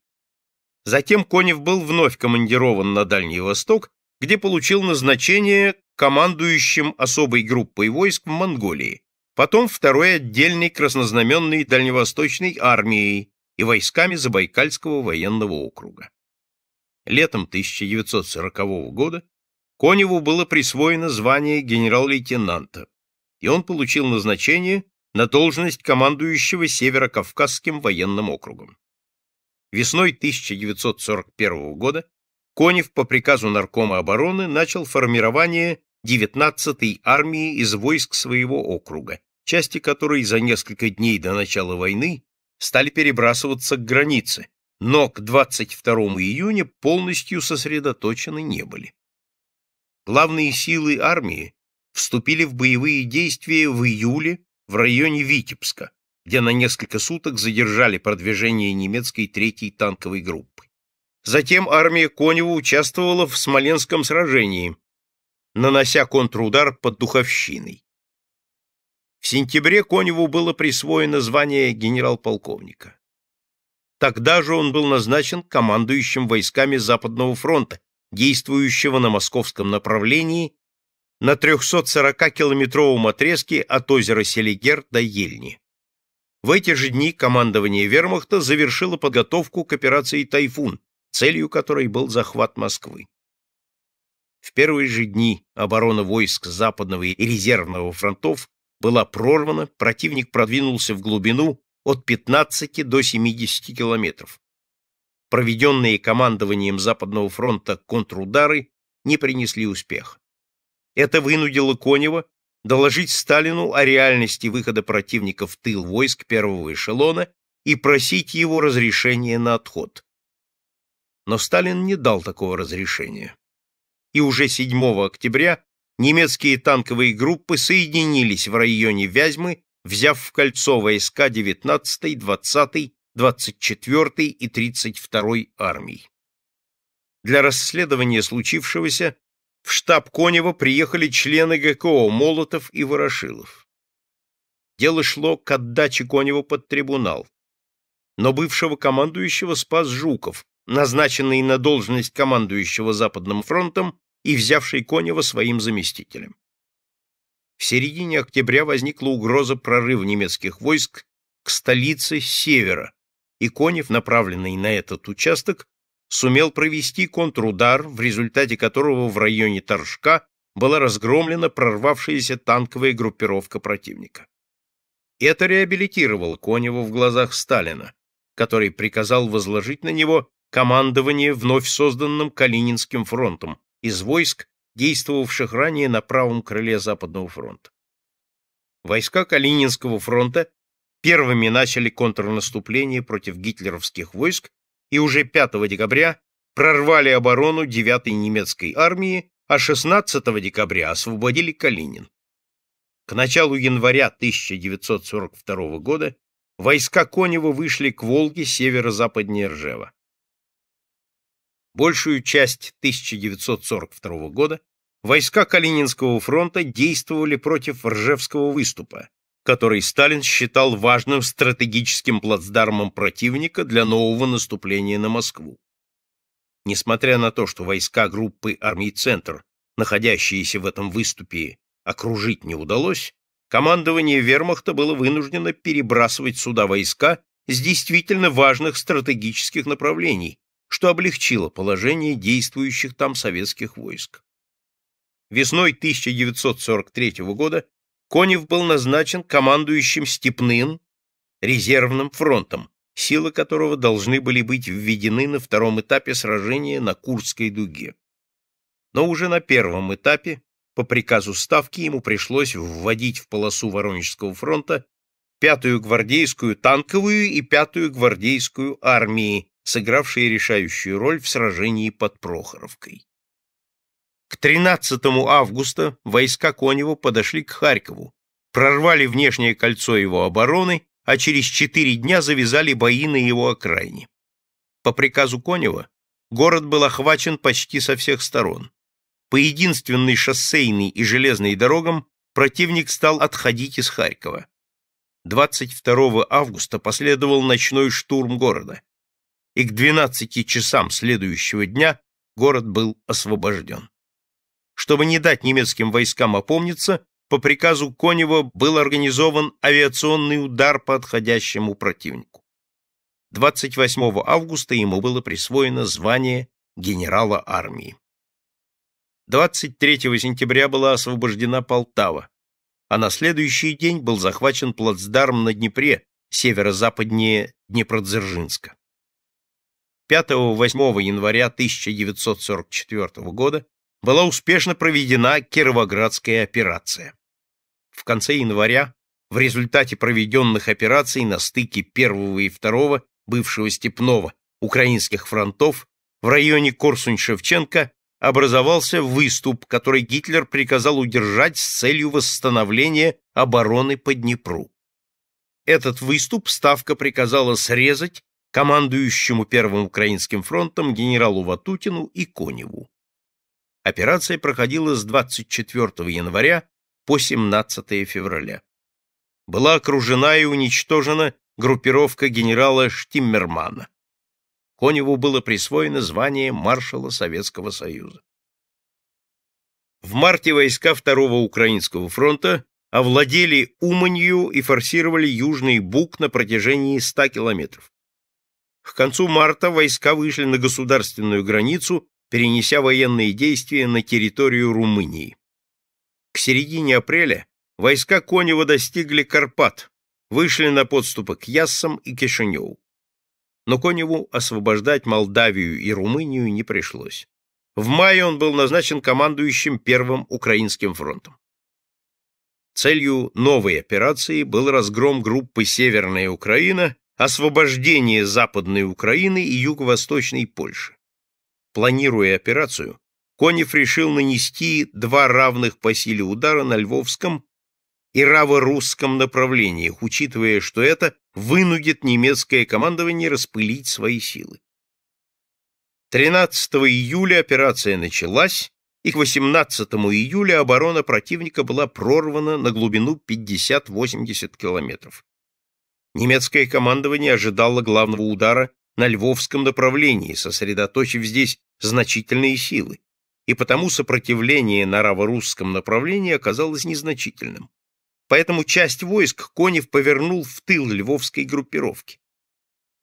Затем Конев был вновь командирован на Дальний Восток, где получил назначение командующим особой группой войск в Монголии, потом второй отдельной краснознаменной дальневосточной армией и войсками Забайкальского военного округа. Летом 1940 года Коневу было присвоено звание генерал-лейтенанта, и он получил назначение на должность командующего Северо-Кавказским военным округом. Весной 1941 года Конев по приказу Наркома обороны начал формирование 19-й армии из войск своего округа, части которой за несколько дней до начала войны стали перебрасываться к границе, но к 22 июня полностью сосредоточены не были. Главные силы армии вступили в боевые действия в июле в районе Витебска, где на несколько суток задержали продвижение немецкой третьей танковой группы. Затем армия Конева участвовала в Смоленском сражении, нанося контрудар под Духовщиной. В сентябре Коневу было присвоено звание генерал-полковника. Тогда же он был назначен командующим войсками Западного фронта, действующего на московском направлении на 340-километровом отрезке от озера Селигер до Ельни. В эти же дни командование вермахта завершило подготовку к операции «Тайфун», целью которой был захват Москвы. В первые же дни оборона войск Западного и Резервного фронтов была прорвана, противник продвинулся в глубину от 15 до 70 километров. Проведенные командованием Западного фронта контрудары не принесли успеха. Это вынудило Конева доложить Сталину о реальности выхода противника в тыл войск первого эшелона и просить его разрешения на отход. Но Сталин не дал такого разрешения. И уже 7 октября немецкие танковые группы соединились в районе Вязьмы взяв в кольцо войска 19-й, 20-й, 24-й и 32-й армий. Для расследования случившегося в штаб Конева приехали члены ГКО Молотов и Ворошилов. Дело шло к отдаче Конева под трибунал. Но бывшего командующего спас Жуков, назначенный на должность командующего Западным фронтом и взявший Конева своим заместителем. В середине октября возникла угроза прорыва немецких войск к столице севера, и Конев, направленный на этот участок, сумел провести контрудар, в результате которого в районе Торжка была разгромлена прорвавшаяся танковая группировка противника. Это реабилитировало Конева в глазах Сталина, который приказал возложить на него командование вновь созданным Калининским фронтом из войск, действовавших ранее на правом крыле Западного фронта. Войска Калининского фронта первыми начали контрнаступление против гитлеровских войск и уже 5 декабря прорвали оборону 9-й немецкой армии, а 16 декабря освободили Калинин. К началу января 1942 года войска Конева вышли к Волге северо-западнее Ржева. Большую часть 1942 года войска Калининского фронта действовали против Ржевского выступа, который Сталин считал важным стратегическим плацдармом противника для нового наступления на Москву. Несмотря на то, что войска группы армий «Центр», находящиеся в этом выступе, окружить не удалось, командование вермахта было вынуждено перебрасывать сюда войска с действительно важных стратегических направлений, что облегчило положение действующих там советских войск. Весной 1943 года Конев был назначен командующим Степным резервным фронтом, силы которого должны были быть введены на втором этапе сражения на Курской дуге. Но уже на первом этапе по приказу Ставки ему пришлось вводить в полосу Воронежского фронта пятую гвардейскую танковую и пятую гвардейскую армии, сыгравшие решающую роль в сражении под Прохоровкой. К 13 августа войска Конева подошли к Харькову, прорвали внешнее кольцо его обороны, а через четыре дня завязали бои на его окраине. По приказу Конева город был охвачен почти со всех сторон. По единственной шоссейной и железной дорогам противник стал отходить из Харькова. 22 августа последовал ночной штурм города и к 12 часам следующего дня город был освобожден. Чтобы не дать немецким войскам опомниться, по приказу Конева был организован авиационный удар по отходящему противнику. 28 августа ему было присвоено звание генерала армии. 23 сентября была освобождена Полтава, а на следующий день был захвачен плацдарм на Днепре, северо-западнее Днепродзержинска. 5-8 января 1944 года была успешно проведена Кировоградская операция. В конце января в результате проведенных операций на стыке 1 и 2 бывшего Степного украинских фронтов в районе Корсунь-Шевченко образовался выступ, который Гитлер приказал удержать с целью восстановления обороны по Днепру. Этот выступ Ставка приказала срезать командующему Первым Украинским фронтом генералу Ватутину и Коневу. Операция проходила с 24 января по 17 февраля. Была окружена и уничтожена группировка генерала Штиммермана. Коневу было присвоено звание маршала Советского Союза. В марте войска Второго Украинского фронта овладели Уманью и форсировали Южный Буг на протяжении 100 километров. К концу марта войска вышли на государственную границу, перенеся военные действия на территорию Румынии. К середине апреля войска Конева достигли Карпат, вышли на подступы к Яссам и Кишиневу. Но Коневу освобождать Молдавию и Румынию не пришлось. В мае он был назначен командующим Первым Украинским фронтом. Целью новой операции был разгром группы «Северная Украина» освобождение Западной Украины и Юго-Восточной Польши. Планируя операцию, Конев решил нанести два равных по силе удара на Львовском и раво направлениях, учитывая, что это вынудит немецкое командование распылить свои силы. 13 июля операция началась, и к 18 июля оборона противника была прорвана на глубину 50-80 километров. Немецкое командование ожидало главного удара на Львовском направлении, сосредоточив здесь значительные силы, и потому сопротивление на раворусском направлении оказалось незначительным. Поэтому часть войск Конев повернул в тыл львовской группировки.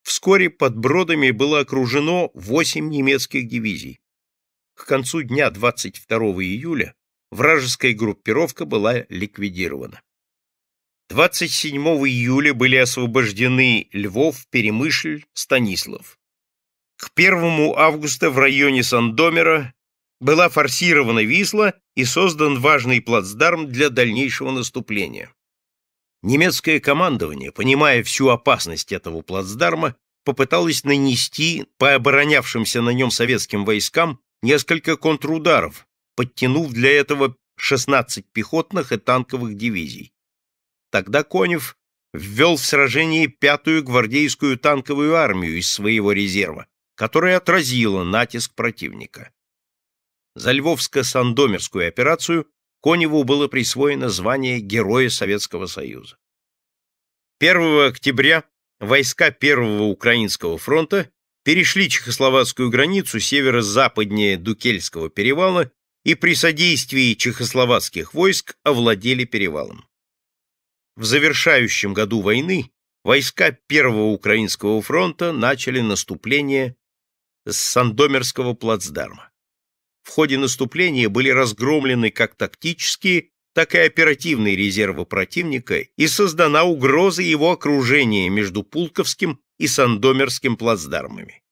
Вскоре под Бродами было окружено 8 немецких дивизий. К концу дня 22 июля вражеская группировка была ликвидирована. 27 июля были освобождены Львов, Перемышль, Станислав. К 1 августа в районе Сандомера была форсирована Висла и создан важный плацдарм для дальнейшего наступления. Немецкое командование, понимая всю опасность этого плацдарма, попыталось нанести по оборонявшимся на нем советским войскам несколько контрударов, подтянув для этого 16 пехотных и танковых дивизий. Тогда Конев ввел в сражение пятую гвардейскую танковую армию из своего резерва, которая отразила натиск противника. За Львовско-Сандомирскую операцию Коневу было присвоено звание Героя Советского Союза. 1 октября войска Первого Украинского фронта перешли чехословацкую границу северо-западнее Дукельского перевала и при содействии чехословацких войск овладели перевалом. В завершающем году войны войска Первого Украинского фронта начали наступление с Сандомерского плацдарма. В ходе наступления были разгромлены как тактические, так и оперативные резервы противника и создана угроза его окружения между Пулковским и Сандомерским плацдармами.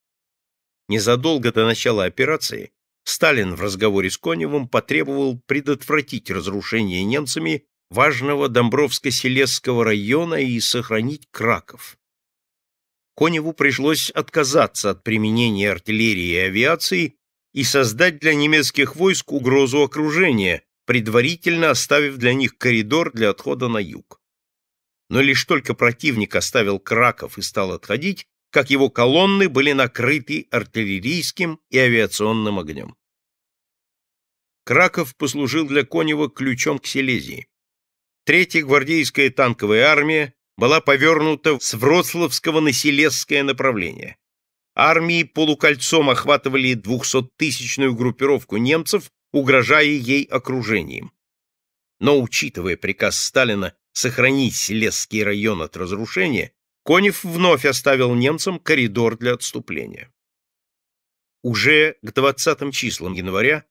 Незадолго до начала операции Сталин в разговоре с Коневым потребовал предотвратить разрушение немцами важного Домбровско-Селесского района и сохранить Краков. Коневу пришлось отказаться от применения артиллерии и авиации и создать для немецких войск угрозу окружения, предварительно оставив для них коридор для отхода на юг. Но лишь только противник оставил Краков и стал отходить, как его колонны были накрыты артиллерийским и авиационным огнем. Краков послужил для Конева ключом к Силезии. Третья гвардейская танковая армия была повернута с Вроцлавского на Силесское направление. Армии полукольцом охватывали 200-тысячную группировку немцев, угрожая ей окружением. Но, учитывая приказ Сталина сохранить Силесский район от разрушения, Конев вновь оставил немцам коридор для отступления. Уже к 20 числам января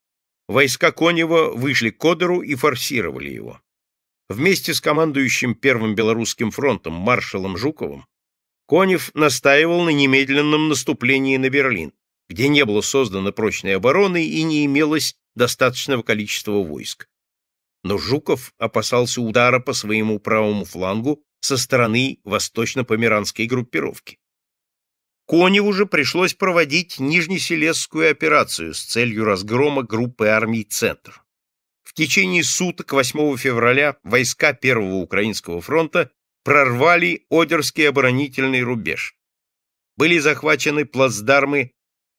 войска Конева вышли к Одеру и форсировали его. Вместе с командующим Первым Белорусским фронтом маршалом Жуковым Конев настаивал на немедленном наступлении на Берлин, где не было создано прочной обороны и не имелось достаточного количества войск. Но Жуков опасался удара по своему правому флангу со стороны восточно-померанской группировки. Коневу же пришлось проводить Нижнеселезскую операцию с целью разгрома группы армий «Центр» течение суток 8 февраля войска Первого Украинского фронта прорвали Одерский оборонительный рубеж. Были захвачены плацдармы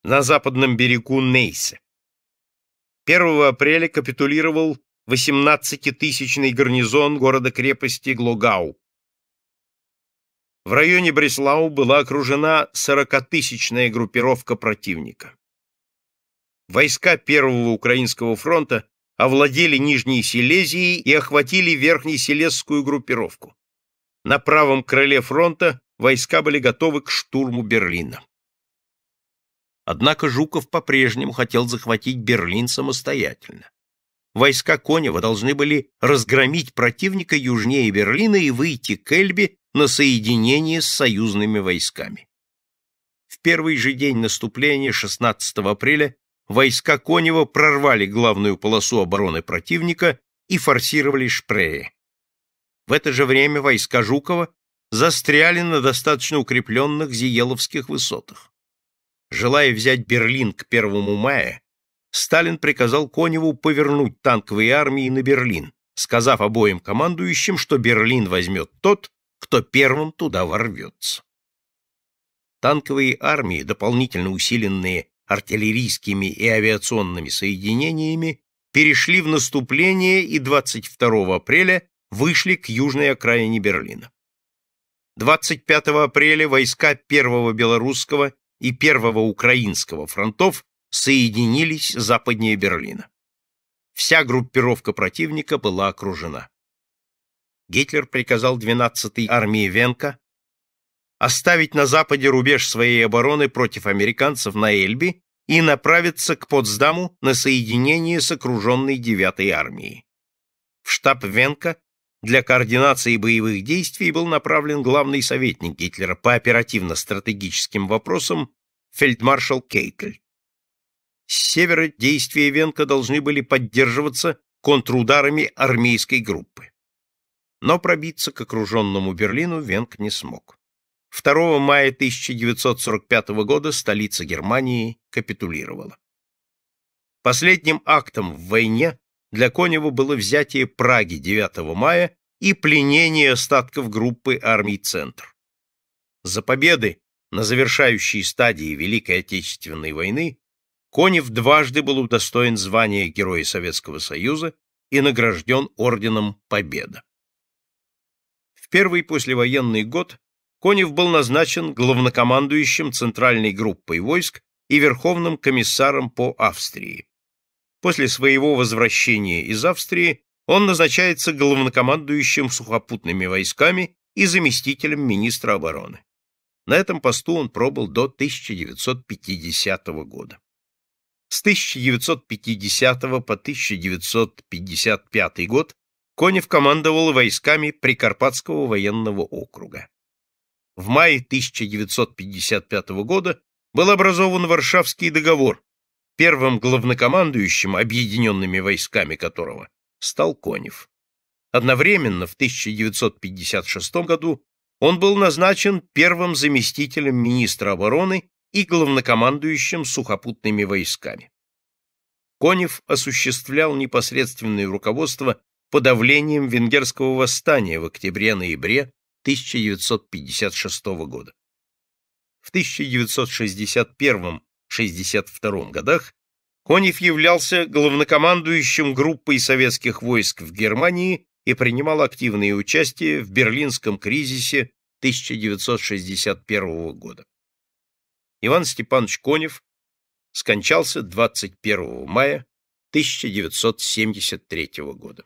на западном берегу Нейса. 1 апреля капитулировал 18-тысячный гарнизон города-крепости Глогау. В районе Бреслау была окружена 40-тысячная группировка противника. Войска Первого Украинского фронта овладели Нижней Силезией и охватили Верхнесилезскую группировку. На правом крыле фронта войска были готовы к штурму Берлина. Однако Жуков по-прежнему хотел захватить Берлин самостоятельно. Войска Конева должны были разгромить противника южнее Берлина и выйти к Эльбе на соединение с союзными войсками. В первый же день наступления 16 апреля войска Конева прорвали главную полосу обороны противника и форсировали Шпрее. В это же время войска Жукова застряли на достаточно укрепленных Зиеловских высотах. Желая взять Берлин к 1 мая, Сталин приказал Коневу повернуть танковые армии на Берлин, сказав обоим командующим, что Берлин возьмет тот, кто первым туда ворвется. Танковые армии, дополнительно усиленные артиллерийскими и авиационными соединениями перешли в наступление и 22 апреля вышли к южной окраине Берлина. 25 апреля войска Первого Белорусского и Первого Украинского фронтов соединились западнее Берлина. Вся группировка противника была окружена. Гитлер приказал 12-й армии Венка оставить на западе рубеж своей обороны против американцев на Эльбе и направиться к Потсдаму на соединение с окруженной 9 армией. В штаб Венка для координации боевых действий был направлен главный советник Гитлера по оперативно-стратегическим вопросам фельдмаршал Кейтель. С севера действия Венка должны были поддерживаться контрударами армейской группы. Но пробиться к окруженному Берлину Венк не смог. 2 мая 1945 года столица Германии капитулировала. Последним актом в войне для Конева было взятие Праги 9 мая и пленение остатков группы армий «Центр». За победы на завершающей стадии Великой Отечественной войны Конев дважды был удостоен звания Героя Советского Союза и награжден Орденом Победа. В первый послевоенный год Конев был назначен главнокомандующим Центральной группой войск и Верховным комиссаром по Австрии. После своего возвращения из Австрии он назначается главнокомандующим сухопутными войсками и заместителем министра обороны. На этом посту он пробыл до 1950 года. С 1950 по 1955 год Конев командовал войсками Прикарпатского военного округа в мае 1955 года был образован Варшавский договор, первым главнокомандующим объединенными войсками которого стал Конев. Одновременно в 1956 году он был назначен первым заместителем министра обороны и главнокомандующим сухопутными войсками. Конев осуществлял непосредственное руководство подавлением венгерского восстания в октябре-ноябре 1956 года. В 1961-62 годах Конев являлся главнокомандующим группой советских войск в Германии и принимал активное участие в берлинском кризисе 1961 года. Иван Степанович Конев скончался 21 мая 1973 года.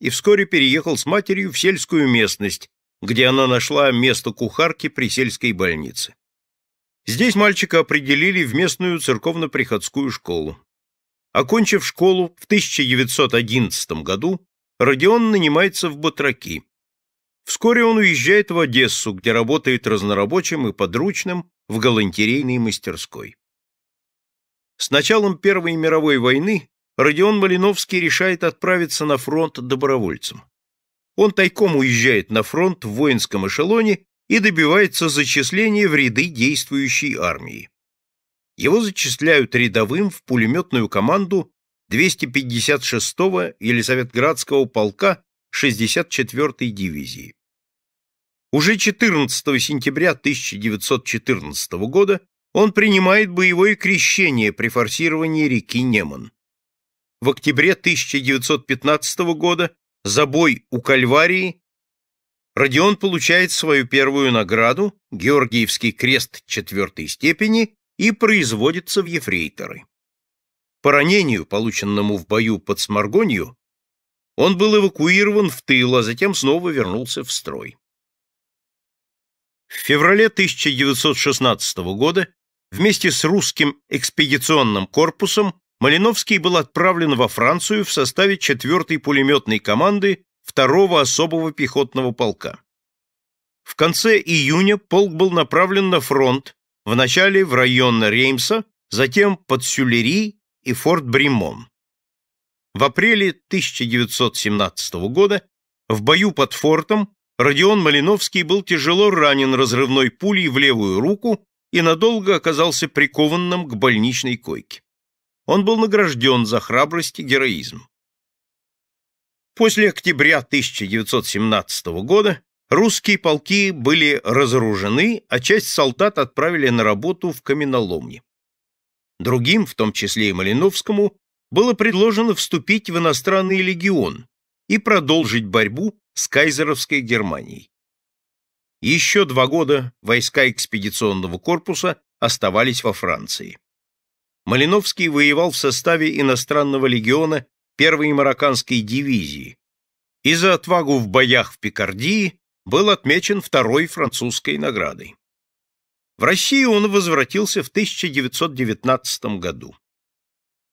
и вскоре переехал с матерью в сельскую местность, где она нашла место кухарки при сельской больнице. Здесь мальчика определили в местную церковно-приходскую школу. Окончив школу в 1911 году, Родион нанимается в Батраки. Вскоре он уезжает в Одессу, где работает разнорабочим и подручным в галантерейной мастерской. С началом Первой мировой войны Родион Малиновский решает отправиться на фронт добровольцем. Он тайком уезжает на фронт в воинском эшелоне и добивается зачисления в ряды действующей армии. Его зачисляют рядовым в пулеметную команду 256-го Елизаветградского полка 64-й дивизии. Уже 14 сентября 1914 года он принимает боевое крещение при форсировании реки Неман в октябре 1915 года за бой у Кальварии Родион получает свою первую награду, Георгиевский крест четвертой степени, и производится в ефрейторы. По ранению, полученному в бою под Сморгонью, он был эвакуирован в тыл, а затем снова вернулся в строй. В феврале 1916 года вместе с русским экспедиционным корпусом Малиновский был отправлен во Францию в составе 4-й пулеметной команды 2-го особого пехотного полка. В конце июня полк был направлен на фронт, вначале в район Реймса, затем под Сюлери и форт Бримон. В апреле 1917 года в бою под фортом Родион Малиновский был тяжело ранен разрывной пулей в левую руку и надолго оказался прикованным к больничной койке он был награжден за храбрость и героизм. После октября 1917 года русские полки были разоружены, а часть солдат отправили на работу в каменоломни. Другим, в том числе и Малиновскому, было предложено вступить в иностранный легион и продолжить борьбу с кайзеровской Германией. Еще два года войска экспедиционного корпуса оставались во Франции. Малиновский воевал в составе иностранного легиона первой марокканской дивизии и за отвагу в боях в Пикардии был отмечен второй французской наградой. В Россию он возвратился в 1919 году.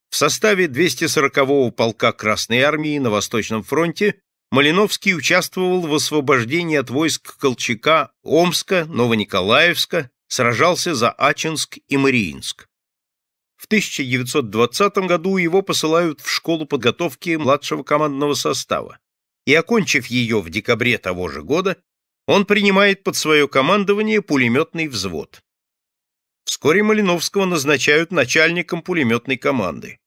В составе 240-го полка Красной армии на Восточном фронте Малиновский участвовал в освобождении от войск Колчака, Омска, Новониколаевска, сражался за Ачинск и Мариинск. В 1920 году его посылают в школу подготовки младшего командного состава, и, окончив ее в декабре того же года, он принимает под свое командование пулеметный взвод. Вскоре Малиновского назначают начальником пулеметной команды.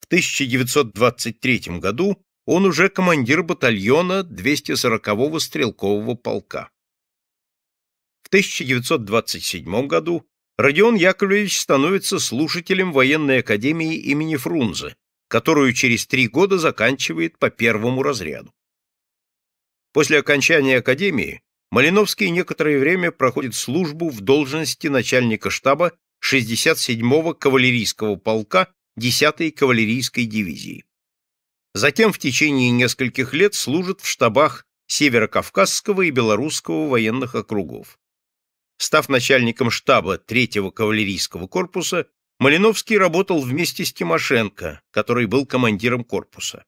В 1923 году он уже командир батальона 240-го стрелкового полка. В 1927 году Родион Яковлевич становится слушателем военной академии имени Фрунзе, которую через три года заканчивает по первому разряду. После окончания академии Малиновский некоторое время проходит службу в должности начальника штаба 67-го кавалерийского полка 10-й кавалерийской дивизии. Затем в течение нескольких лет служит в штабах Северокавказского и Белорусского военных округов. Став начальником штаба 3-го кавалерийского корпуса, Малиновский работал вместе с Тимошенко, который был командиром корпуса.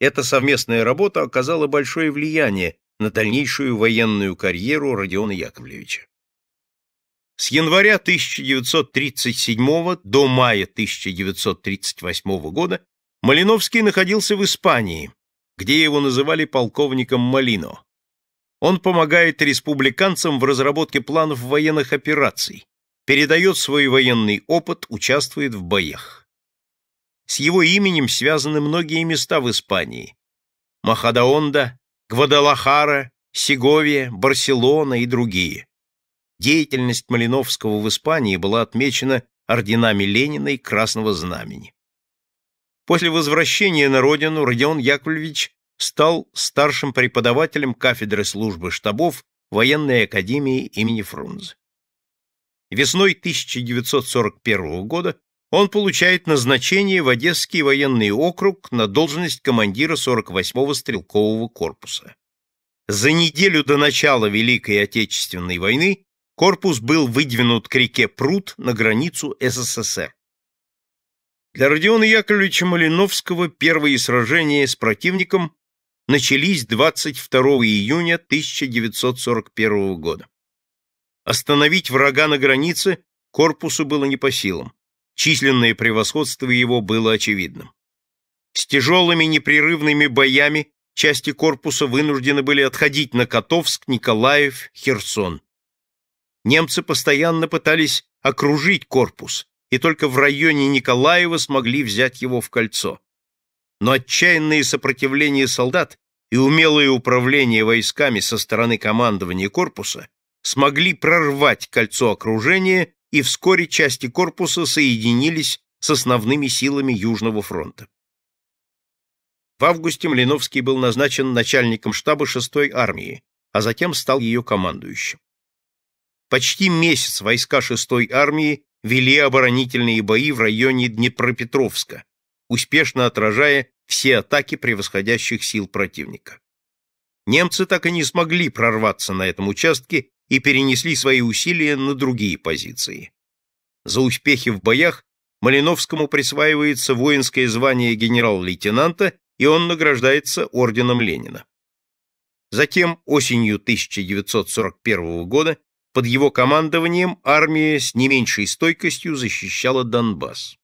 Эта совместная работа оказала большое влияние на дальнейшую военную карьеру Родиона Яковлевича. С января 1937 до мая 1938 года Малиновский находился в Испании, где его называли полковником Малино. Он помогает республиканцам в разработке планов военных операций, передает свой военный опыт, участвует в боях. С его именем связаны многие места в Испании. Махадаонда, Гвадалахара, Сеговия, Барселона и другие. Деятельность Малиновского в Испании была отмечена орденами Ленина и Красного Знамени. После возвращения на родину Родион Яковлевич стал старшим преподавателем кафедры службы штабов военной академии имени Фрунзе. Весной 1941 года он получает назначение в Одесский военный округ на должность командира 48-го стрелкового корпуса. За неделю до начала Великой Отечественной войны корпус был выдвинут к реке Прут на границу СССР. Для Родиона Яковлевича Малиновского первые сражения с противником начались 22 июня 1941 года. Остановить врага на границе корпусу было не по силам. Численное превосходство его было очевидным. С тяжелыми непрерывными боями части корпуса вынуждены были отходить на Котовск, Николаев, Херсон. Немцы постоянно пытались окружить корпус, и только в районе Николаева смогли взять его в кольцо но отчаянное сопротивление солдат и умелое управление войсками со стороны командования корпуса смогли прорвать кольцо окружения, и вскоре части корпуса соединились с основными силами Южного фронта. В августе Млиновский был назначен начальником штаба 6-й армии, а затем стал ее командующим. Почти месяц войска 6-й армии вели оборонительные бои в районе Днепропетровска, успешно отражая все атаки превосходящих сил противника. Немцы так и не смогли прорваться на этом участке и перенесли свои усилия на другие позиции. За успехи в боях Малиновскому присваивается воинское звание генерал-лейтенанта, и он награждается орденом Ленина. Затем осенью 1941 года под его командованием армия с не меньшей стойкостью защищала Донбасс.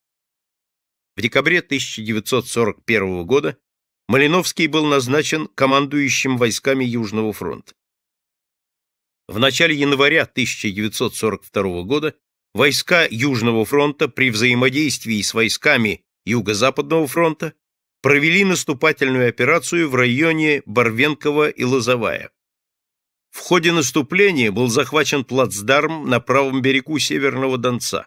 В декабре 1941 года Малиновский был назначен командующим войсками Южного фронта. В начале января 1942 года войска Южного фронта при взаимодействии с войсками Юго-Западного фронта провели наступательную операцию в районе Барвенкова и Лозовая. В ходе наступления был захвачен плацдарм на правом берегу Северного Донца.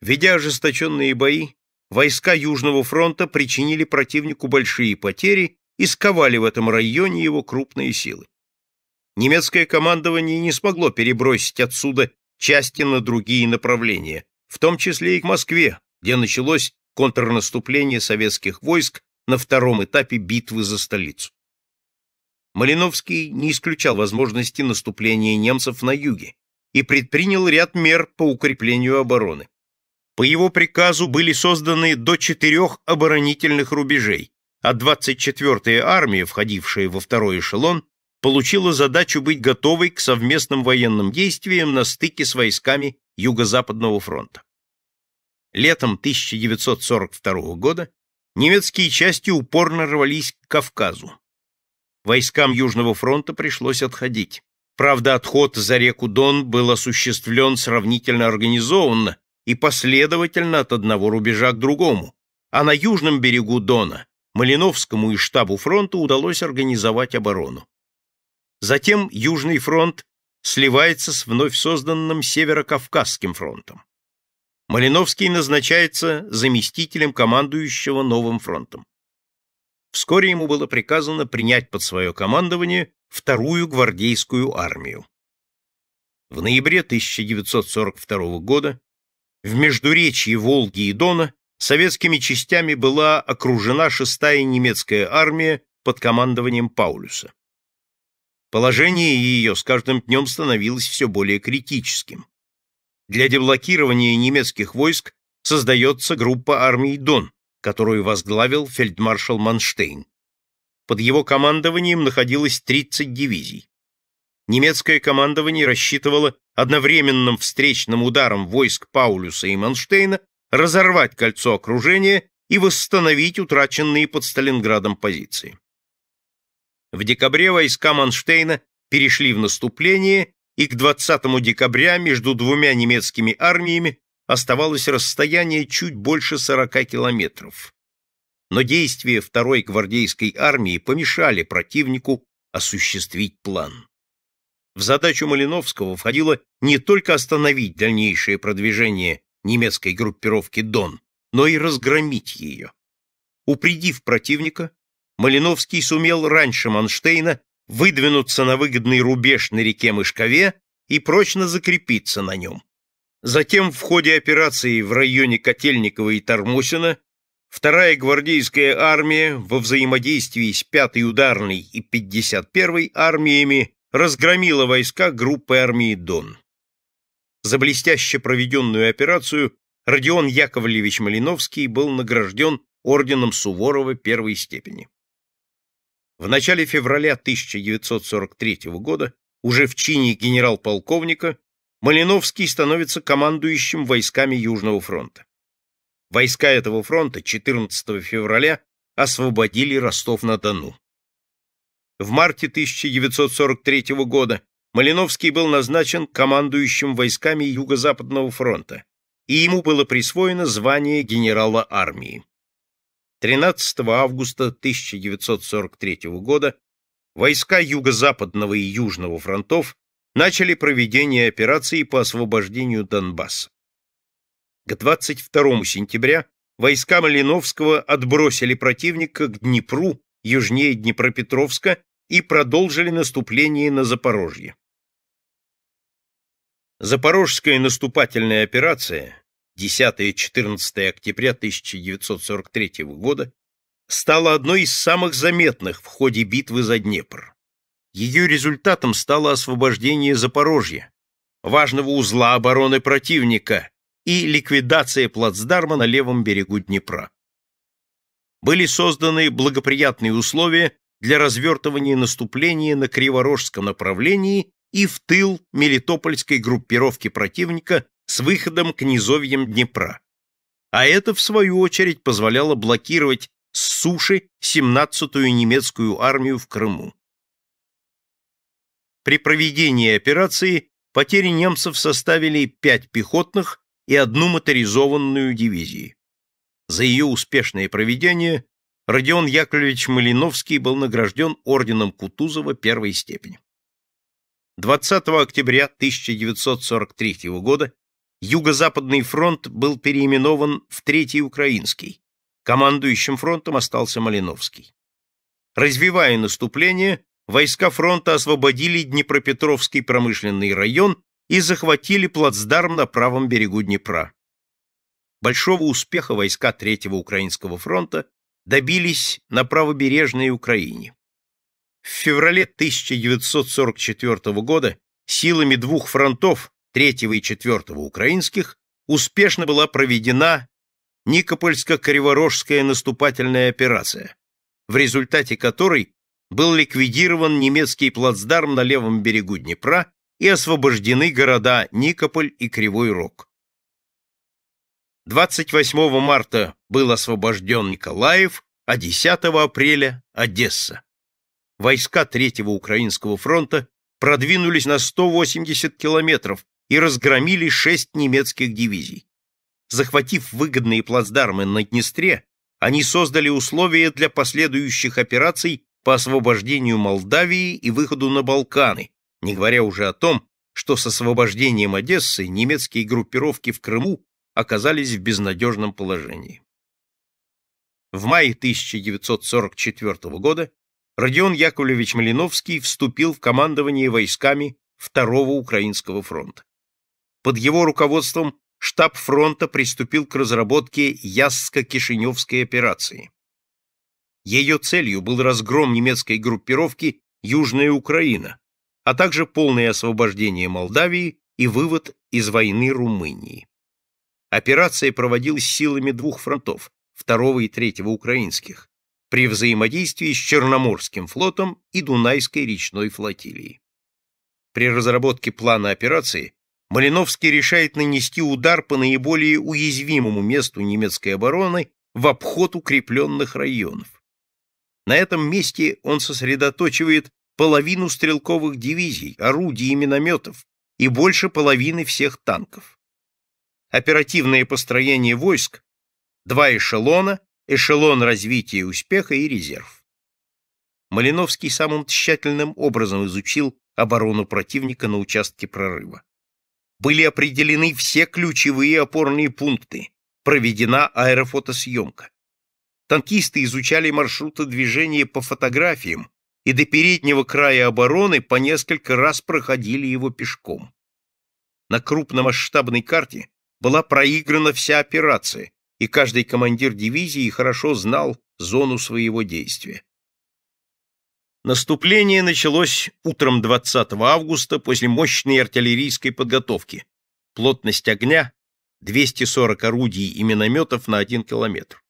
Ведя ожесточенные бои, войска Южного фронта причинили противнику большие потери и сковали в этом районе его крупные силы. Немецкое командование не смогло перебросить отсюда части на другие направления, в том числе и к Москве, где началось контрнаступление советских войск на втором этапе битвы за столицу. Малиновский не исключал возможности наступления немцев на юге и предпринял ряд мер по укреплению обороны. По его приказу были созданы до четырех оборонительных рубежей, а 24-я армия, входившая во второй эшелон, получила задачу быть готовой к совместным военным действиям на стыке с войсками Юго-Западного фронта. Летом 1942 года немецкие части упорно рвались к Кавказу. Войскам Южного фронта пришлось отходить. Правда, отход за реку Дон был осуществлен сравнительно организованно и последовательно от одного рубежа к другому, а на южном берегу Дона Малиновскому и штабу фронта удалось организовать оборону. Затем Южный фронт сливается с вновь созданным Северокавказским фронтом. Малиновский назначается заместителем командующего новым фронтом. Вскоре ему было приказано принять под свое командование вторую гвардейскую армию. В ноябре 1942 года в междуречье Волги и Дона советскими частями была окружена шестая немецкая армия под командованием Паулюса. Положение ее с каждым днем становилось все более критическим. Для деблокирования немецких войск создается группа армий Дон, которую возглавил фельдмаршал Манштейн. Под его командованием находилось 30 дивизий. Немецкое командование рассчитывало одновременным встречным ударом войск Паулюса и Манштейна разорвать кольцо окружения и восстановить утраченные под Сталинградом позиции. В декабре войска Манштейна перешли в наступление, и к 20 декабря между двумя немецкими армиями оставалось расстояние чуть больше 40 километров. Но действия второй гвардейской армии помешали противнику осуществить план. В задачу Малиновского входило не только остановить дальнейшее продвижение немецкой группировки «Дон», но и разгромить ее. Упредив противника, Малиновский сумел раньше Манштейна выдвинуться на выгодный рубеж на реке Мышкове и прочно закрепиться на нем. Затем в ходе операции в районе Котельникова и Тормосина вторая гвардейская армия во взаимодействии с 5-й ударной и 51-й армиями разгромила войска группы армии «Дон». За блестяще проведенную операцию Родион Яковлевич Малиновский был награжден орденом Суворова первой степени. В начале февраля 1943 года, уже в чине генерал-полковника, Малиновский становится командующим войсками Южного фронта. Войска этого фронта 14 февраля освободили Ростов-на-Дону. В марте 1943 года Малиновский был назначен командующим войсками Юго-Западного фронта, и ему было присвоено звание генерала армии. 13 августа 1943 года войска Юго-Западного и Южного фронтов начали проведение операции по освобождению Донбасса. К 22 сентября войска Малиновского отбросили противника к Днепру южнее Днепропетровска и продолжили наступление на Запорожье. Запорожская наступательная операция 10-14 октября 1943 года стала одной из самых заметных в ходе битвы за Днепр. Ее результатом стало освобождение Запорожья, важного узла обороны противника и ликвидация плацдарма на левом берегу Днепра были созданы благоприятные условия для развертывания наступления на Криворожском направлении и в тыл Мелитопольской группировки противника с выходом к низовьям Днепра. А это, в свою очередь, позволяло блокировать с суши 17-ю немецкую армию в Крыму. При проведении операции потери немцев составили 5 пехотных и одну моторизованную дивизию. За ее успешное проведение Родион Яковлевич Малиновский был награжден орденом Кутузова первой степени. 20 октября 1943 года Юго-Западный фронт был переименован в Третий Украинский. Командующим фронтом остался Малиновский. Развивая наступление, войска фронта освободили Днепропетровский промышленный район и захватили плацдарм на правом берегу Днепра большого успеха войска Третьего Украинского фронта добились на правобережной Украине. В феврале 1944 года силами двух фронтов, Третьего и Четвертого Украинских, успешно была проведена Никопольско-Криворожская наступательная операция, в результате которой был ликвидирован немецкий плацдарм на левом берегу Днепра и освобождены города Никополь и Кривой Рог. 28 марта был освобожден Николаев, а 10 апреля – Одесса. Войска Третьего Украинского фронта продвинулись на 180 километров и разгромили шесть немецких дивизий. Захватив выгодные плацдармы на Днестре, они создали условия для последующих операций по освобождению Молдавии и выходу на Балканы, не говоря уже о том, что с освобождением Одессы немецкие группировки в Крыму оказались в безнадежном положении. В мае 1944 года Родион Яковлевич Малиновский вступил в командование войсками Второго Украинского фронта. Под его руководством штаб фронта приступил к разработке Ясско-Кишиневской операции. Ее целью был разгром немецкой группировки «Южная Украина», а также полное освобождение Молдавии и вывод из войны Румынии. Операция проводилась силами двух фронтов, второго и третьего украинских, при взаимодействии с Черноморским флотом и Дунайской речной флотилией. При разработке плана операции Малиновский решает нанести удар по наиболее уязвимому месту немецкой обороны в обход укрепленных районов. На этом месте он сосредоточивает половину стрелковых дивизий, орудий и минометов и больше половины всех танков оперативное построение войск, два эшелона, эшелон развития успеха и резерв. Малиновский самым тщательным образом изучил оборону противника на участке прорыва. Были определены все ключевые опорные пункты, проведена аэрофотосъемка. Танкисты изучали маршруты движения по фотографиям и до переднего края обороны по несколько раз проходили его пешком. На крупномасштабной карте была проиграна вся операция, и каждый командир дивизии хорошо знал зону своего действия. Наступление началось утром 20 августа после мощной артиллерийской подготовки. Плотность огня 240 орудий и минометов на 1 километр.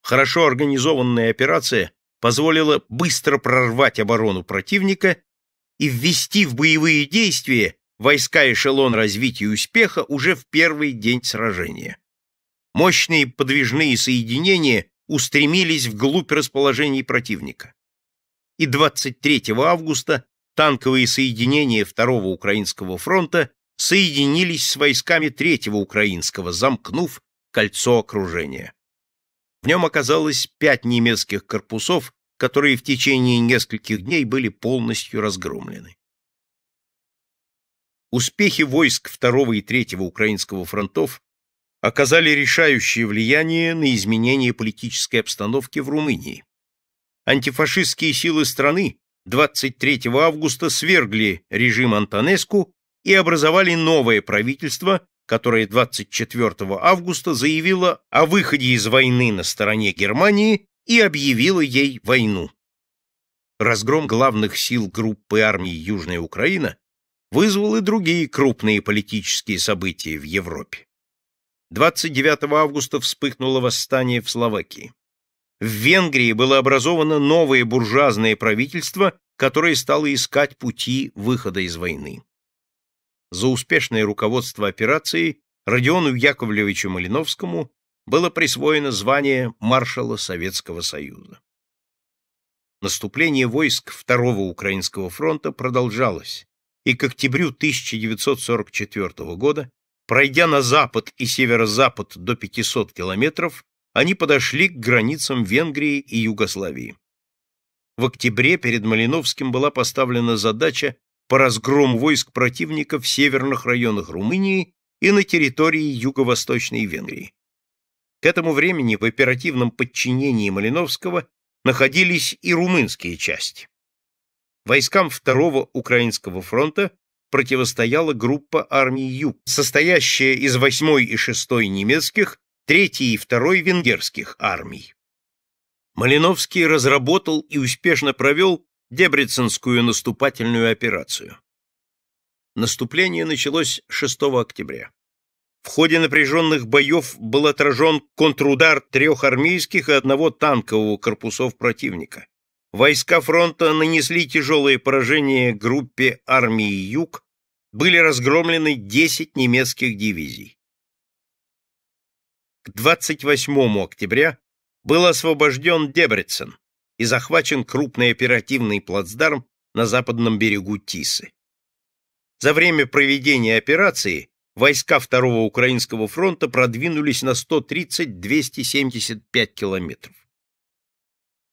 Хорошо организованная операция позволила быстро прорвать оборону противника и ввести в боевые действия войска эшелон развития и успеха уже в первый день сражения. Мощные подвижные соединения устремились вглубь расположений противника. И 23 августа танковые соединения 2-го Украинского фронта соединились с войсками 3-го Украинского, замкнув кольцо окружения. В нем оказалось пять немецких корпусов, которые в течение нескольких дней были полностью разгромлены. Успехи войск второго и третьего украинского фронтов оказали решающее влияние на изменение политической обстановки в Румынии. Антифашистские силы страны 23 августа свергли режим Антонеску и образовали новое правительство, которое 24 августа заявило о выходе из войны на стороне Германии и объявило ей войну. Разгром главных сил группы армии Южная Украина вызвал и другие крупные политические события в Европе. 29 августа вспыхнуло восстание в Словакии. В Венгрии было образовано новое буржуазное правительство, которое стало искать пути выхода из войны. За успешное руководство операцией Родиону Яковлевичу Малиновскому было присвоено звание маршала Советского Союза. Наступление войск Второго Украинского фронта продолжалось, и к октябрю 1944 года, пройдя на запад и северо-запад до 500 километров, они подошли к границам Венгрии и Югославии. В октябре перед Малиновским была поставлена задача по разгрому войск противника в северных районах Румынии и на территории юго-восточной Венгрии. К этому времени в оперативном подчинении Малиновского находились и румынские части войскам Второго Украинского фронта противостояла группа армий Юг, состоящая из 8 и 6 немецких, 3 и 2 венгерских армий. Малиновский разработал и успешно провел Дебрицинскую наступательную операцию. Наступление началось 6 октября. В ходе напряженных боев был отражен контрудар трех армейских и одного танкового корпусов противника войска фронта нанесли тяжелые поражения группе армии «Юг», были разгромлены 10 немецких дивизий. К 28 октября был освобожден Дебрецен и захвачен крупный оперативный плацдарм на западном берегу Тисы. За время проведения операции войска Второго Украинского фронта продвинулись на 130-275 километров.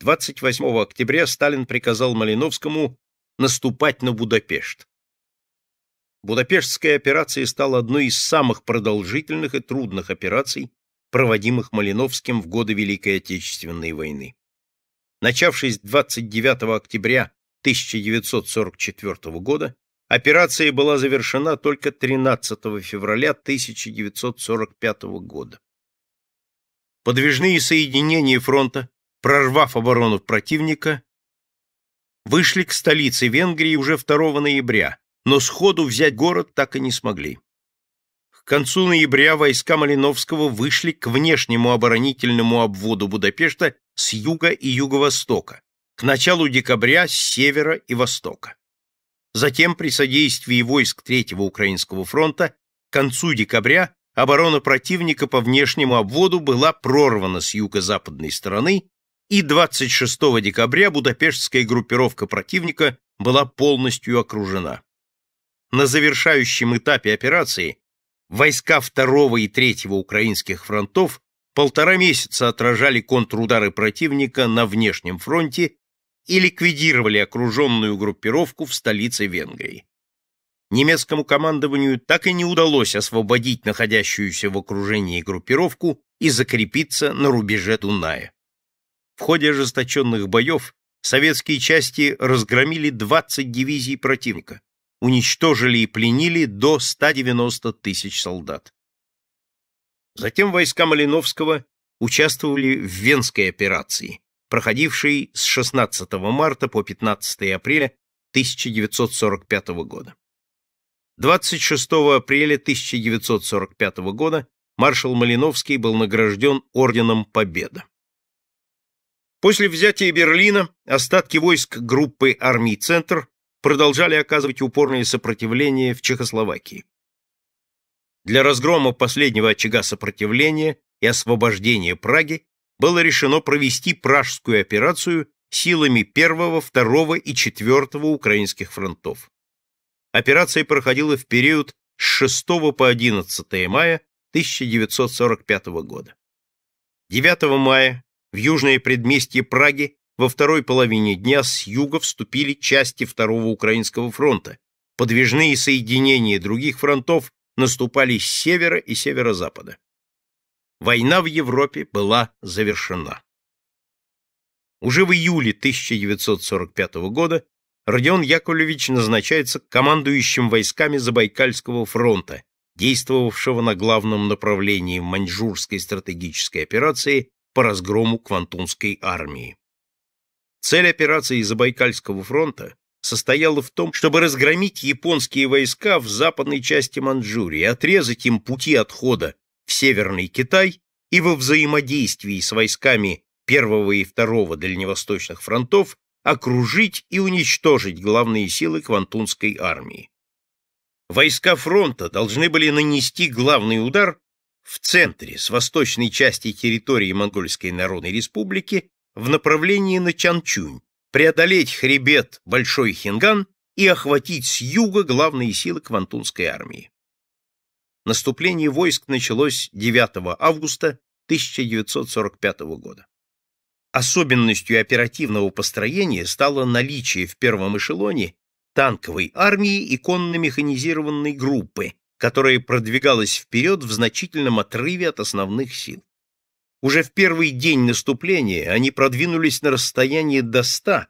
28 октября Сталин приказал Малиновскому наступать на Будапешт. Будапештская операция стала одной из самых продолжительных и трудных операций, проводимых Малиновским в годы Великой Отечественной войны. Начавшись 29 октября 1944 года, операция была завершена только 13 февраля 1945 года. Подвижные соединения фронта прорвав оборону противника, вышли к столице Венгрии уже 2 ноября, но сходу взять город так и не смогли. К концу ноября войска Малиновского вышли к внешнему оборонительному обводу Будапешта с юга и юго-востока, к началу декабря с севера и востока. Затем при содействии войск Третьего Украинского фронта к концу декабря оборона противника по внешнему обводу была прорвана с юго-западной стороны и 26 декабря будапештская группировка противника была полностью окружена. На завершающем этапе операции войска 2 и 3 украинских фронтов полтора месяца отражали контрудары противника на внешнем фронте и ликвидировали окруженную группировку в столице Венгрии. Немецкому командованию так и не удалось освободить находящуюся в окружении группировку и закрепиться на рубеже Дуная. В ходе ожесточенных боев советские части разгромили 20 дивизий противника, уничтожили и пленили до 190 тысяч солдат. Затем войска Малиновского участвовали в Венской операции, проходившей с 16 марта по 15 апреля 1945 года. 26 апреля 1945 года маршал Малиновский был награжден Орденом Победа. После взятия Берлина остатки войск группы армий «Центр» продолжали оказывать упорное сопротивление в Чехословакии. Для разгрома последнего очага сопротивления и освобождения Праги было решено провести пражскую операцию силами 1, 2 и 4 украинских фронтов. Операция проходила в период с 6 по 11 мая 1945 года. 9 мая в южное предместье Праги во второй половине дня с юга вступили части Второго Украинского фронта. Подвижные соединения других фронтов наступали с севера и северо-запада. Война в Европе была завершена. Уже в июле 1945 года Родион Яковлевич назначается командующим войсками Забайкальского фронта, действовавшего на главном направлении в Маньчжурской стратегической операции по разгрому Квантунской армии. Цель операции Забайкальского фронта состояла в том, чтобы разгромить японские войска в западной части Манчжурии, отрезать им пути отхода в Северный Китай и во взаимодействии с войсками Первого и Второго дальневосточных фронтов окружить и уничтожить главные силы Квантунской армии. Войска фронта должны были нанести главный удар в центре, с восточной части территории Монгольской Народной Республики, в направлении на Чанчунь, преодолеть хребет Большой Хинган и охватить с юга главные силы Квантунской армии. Наступление войск началось 9 августа 1945 года. Особенностью оперативного построения стало наличие в первом эшелоне танковой армии и конно-механизированной группы, которая продвигалась вперед в значительном отрыве от основных сил. Уже в первый день наступления они продвинулись на расстояние до 100,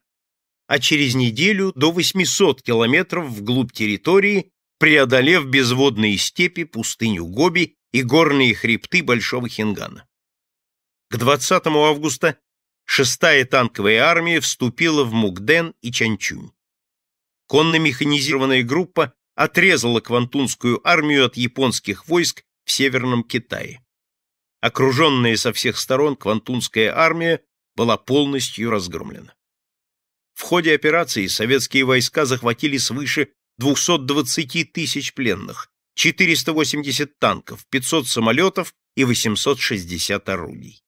а через неделю до 800 километров вглубь территории, преодолев безводные степи, пустыню Гоби и горные хребты Большого Хингана. К 20 августа шестая танковая армия вступила в Мукден и Чанчунь. Конно-механизированная группа отрезала Квантунскую армию от японских войск в Северном Китае. Окруженная со всех сторон Квантунская армия была полностью разгромлена. В ходе операции советские войска захватили свыше 220 тысяч пленных, 480 танков, 500 самолетов и 860 орудий.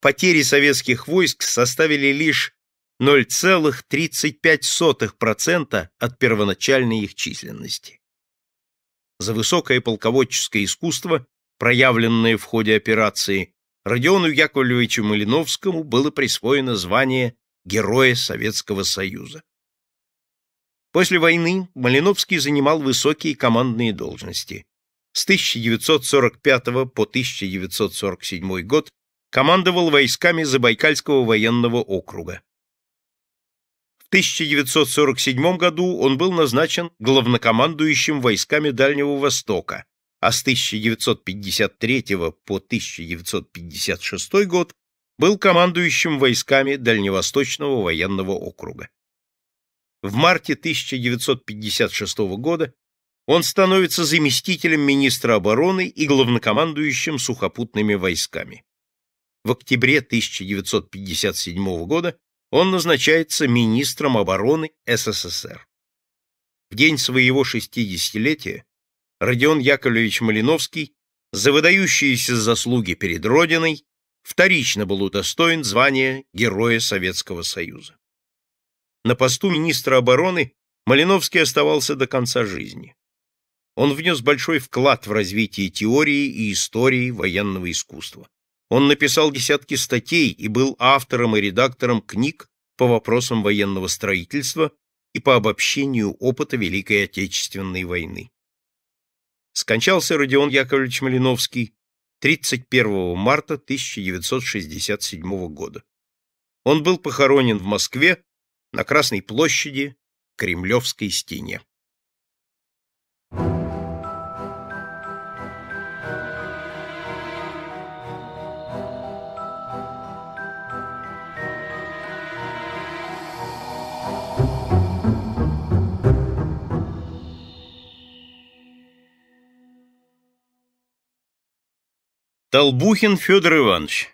Потери советских войск составили лишь 0,35% от первоначальной их численности. За высокое полководческое искусство, проявленное в ходе операции, Родиону Яковлевичу Малиновскому было присвоено звание Героя Советского Союза. После войны Малиновский занимал высокие командные должности. С 1945 по 1947 год командовал войсками Забайкальского военного округа, 1947 году он был назначен главнокомандующим войсками Дальнего Востока, а с 1953 по 1956 год был командующим войсками Дальневосточного военного округа. В марте 1956 года он становится заместителем министра обороны и главнокомандующим сухопутными войсками. В октябре 1957 года он назначается министром обороны СССР. В день своего 60-летия Родион Яковлевич Малиновский за выдающиеся заслуги перед Родиной вторично был удостоен звания Героя Советского Союза. На посту министра обороны Малиновский оставался до конца жизни. Он внес большой вклад в развитие теории и истории военного искусства. Он написал десятки статей и был автором и редактором книг по вопросам военного строительства и по обобщению опыта Великой Отечественной войны. Скончался Родион Яковлевич Малиновский 31 марта 1967 года. Он был похоронен в Москве на Красной площади Кремлевской стене. Толбухин Федор Иванович.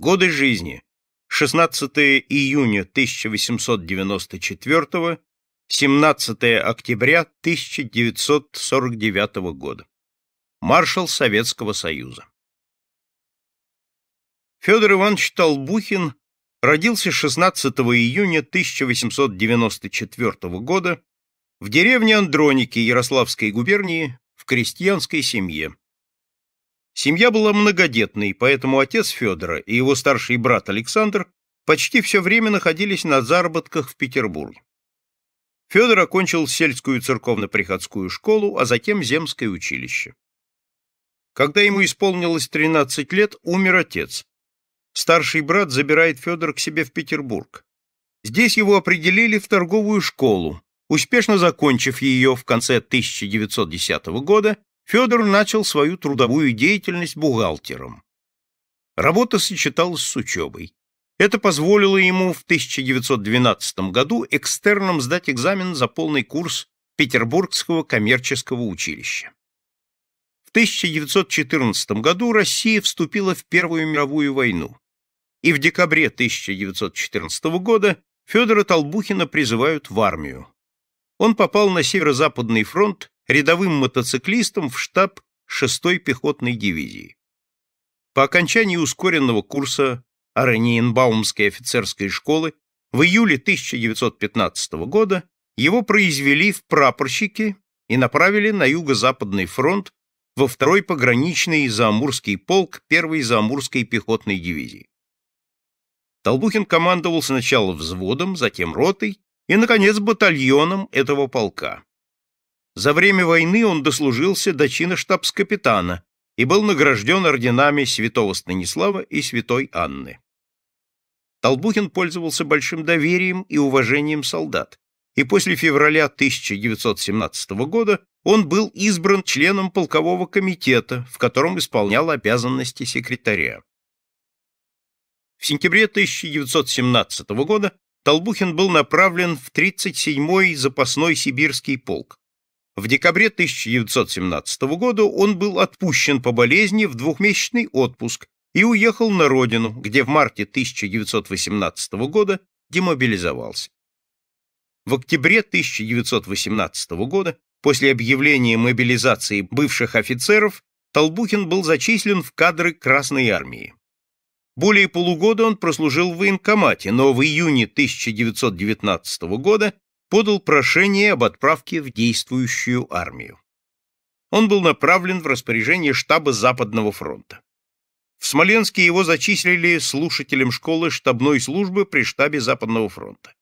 Годы жизни. 16 июня 1894, 17 октября 1949 года. Маршал Советского Союза. Федор Иванович Толбухин родился 16 июня 1894 года в деревне Андроники Ярославской губернии в крестьянской семье. Семья была многодетной, поэтому отец Федора и его старший брат Александр почти все время находились на заработках в Петербурге. Федор окончил сельскую церковно-приходскую школу, а затем земское училище. Когда ему исполнилось 13 лет, умер отец. Старший брат забирает Федора к себе в Петербург. Здесь его определили в торговую школу, успешно закончив ее в конце 1910 года Федор начал свою трудовую деятельность бухгалтером. Работа сочеталась с учебой. Это позволило ему в 1912 году экстерном сдать экзамен за полный курс Петербургского коммерческого училища. В 1914 году Россия вступила в Первую мировую войну, и в декабре 1914 года Федора Толбухина призывают в армию. Он попал на Северо-Западный фронт рядовым мотоциклистом в штаб 6-й пехотной дивизии. По окончании ускоренного курса Араньенбаумской офицерской школы в июле 1915 года его произвели в прапорщики и направили на Юго-Западный фронт во второй пограничный Заамурский полк первой Заамурской пехотной дивизии. Толбухин командовал сначала взводом, затем ротой и, наконец, батальоном этого полка. За время войны он дослужился до чина штабс-капитана и был награжден орденами святого Станислава и святой Анны. Толбухин пользовался большим доверием и уважением солдат, и после февраля 1917 года он был избран членом полкового комитета, в котором исполнял обязанности секретаря. В сентябре 1917 года Толбухин был направлен в 37-й запасной сибирский полк, в декабре 1917 года он был отпущен по болезни в двухмесячный отпуск и уехал на родину, где в марте 1918 года демобилизовался. В октябре 1918 года, после объявления мобилизации бывших офицеров, Толбухин был зачислен в кадры Красной армии. Более полугода он прослужил в военкомате, но в июне 1919 года подал прошение об отправке в действующую армию. Он был направлен в распоряжение штаба Западного фронта. В Смоленске его зачислили слушателем школы штабной службы при штабе Западного фронта.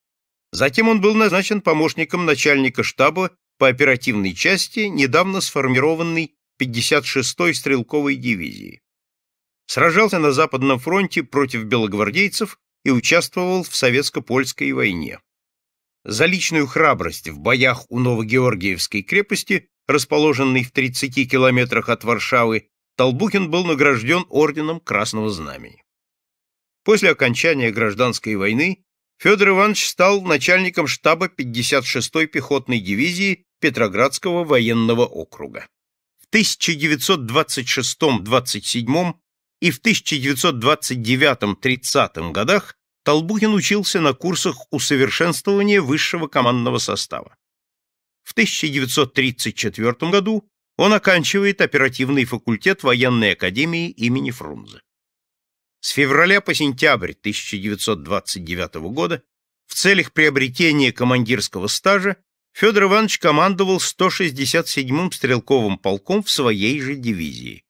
Затем он был назначен помощником начальника штаба по оперативной части недавно сформированной 56-й стрелковой дивизии. Сражался на Западном фронте против белогвардейцев и участвовал в Советско-Польской войне. За личную храбрость в боях у Новогеоргиевской крепости, расположенной в 30 километрах от Варшавы, Толбухин был награжден орденом Красного Знамени. После окончания гражданской войны Федор Иванович стал начальником штаба 56-й пехотной дивизии Петроградского военного округа. В 1926-27 и в 1929-30 годах Толбухин учился на курсах усовершенствования высшего командного состава. В 1934 году он оканчивает оперативный факультет военной академии имени Фрунзе. С февраля по сентябрь 1929 года в целях приобретения командирского стажа Федор Иванович командовал 167-м стрелковым полком в своей же дивизии.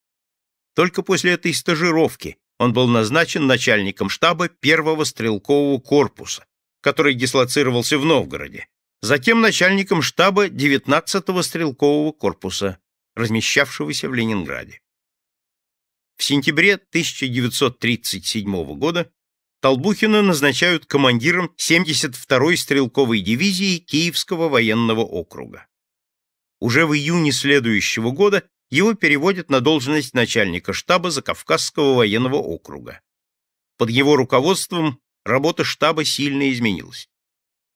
Только после этой стажировки он был назначен начальником штаба первого стрелкового корпуса, который дислоцировался в Новгороде, затем начальником штаба 19-го стрелкового корпуса, размещавшегося в Ленинграде. В сентябре 1937 года Толбухина назначают командиром 72-й стрелковой дивизии Киевского военного округа. Уже в июне следующего года его переводят на должность начальника штаба Закавказского военного округа. Под его руководством работа штаба сильно изменилась.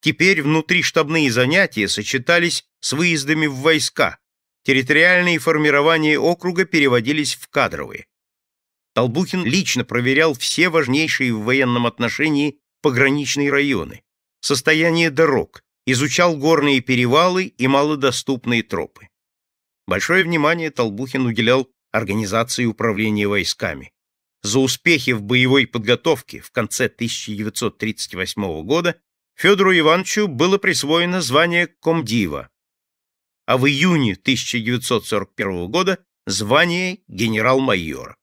Теперь внутриштабные занятия сочетались с выездами в войска, территориальные формирования округа переводились в кадровые. Толбухин лично проверял все важнейшие в военном отношении пограничные районы, состояние дорог, изучал горные перевалы и малодоступные тропы. Большое внимание Толбухин уделял организации управления войсками. За успехи в боевой подготовке в конце 1938 года Федору Ивановичу было присвоено звание комдива, а в июне 1941 года звание генерал-майора.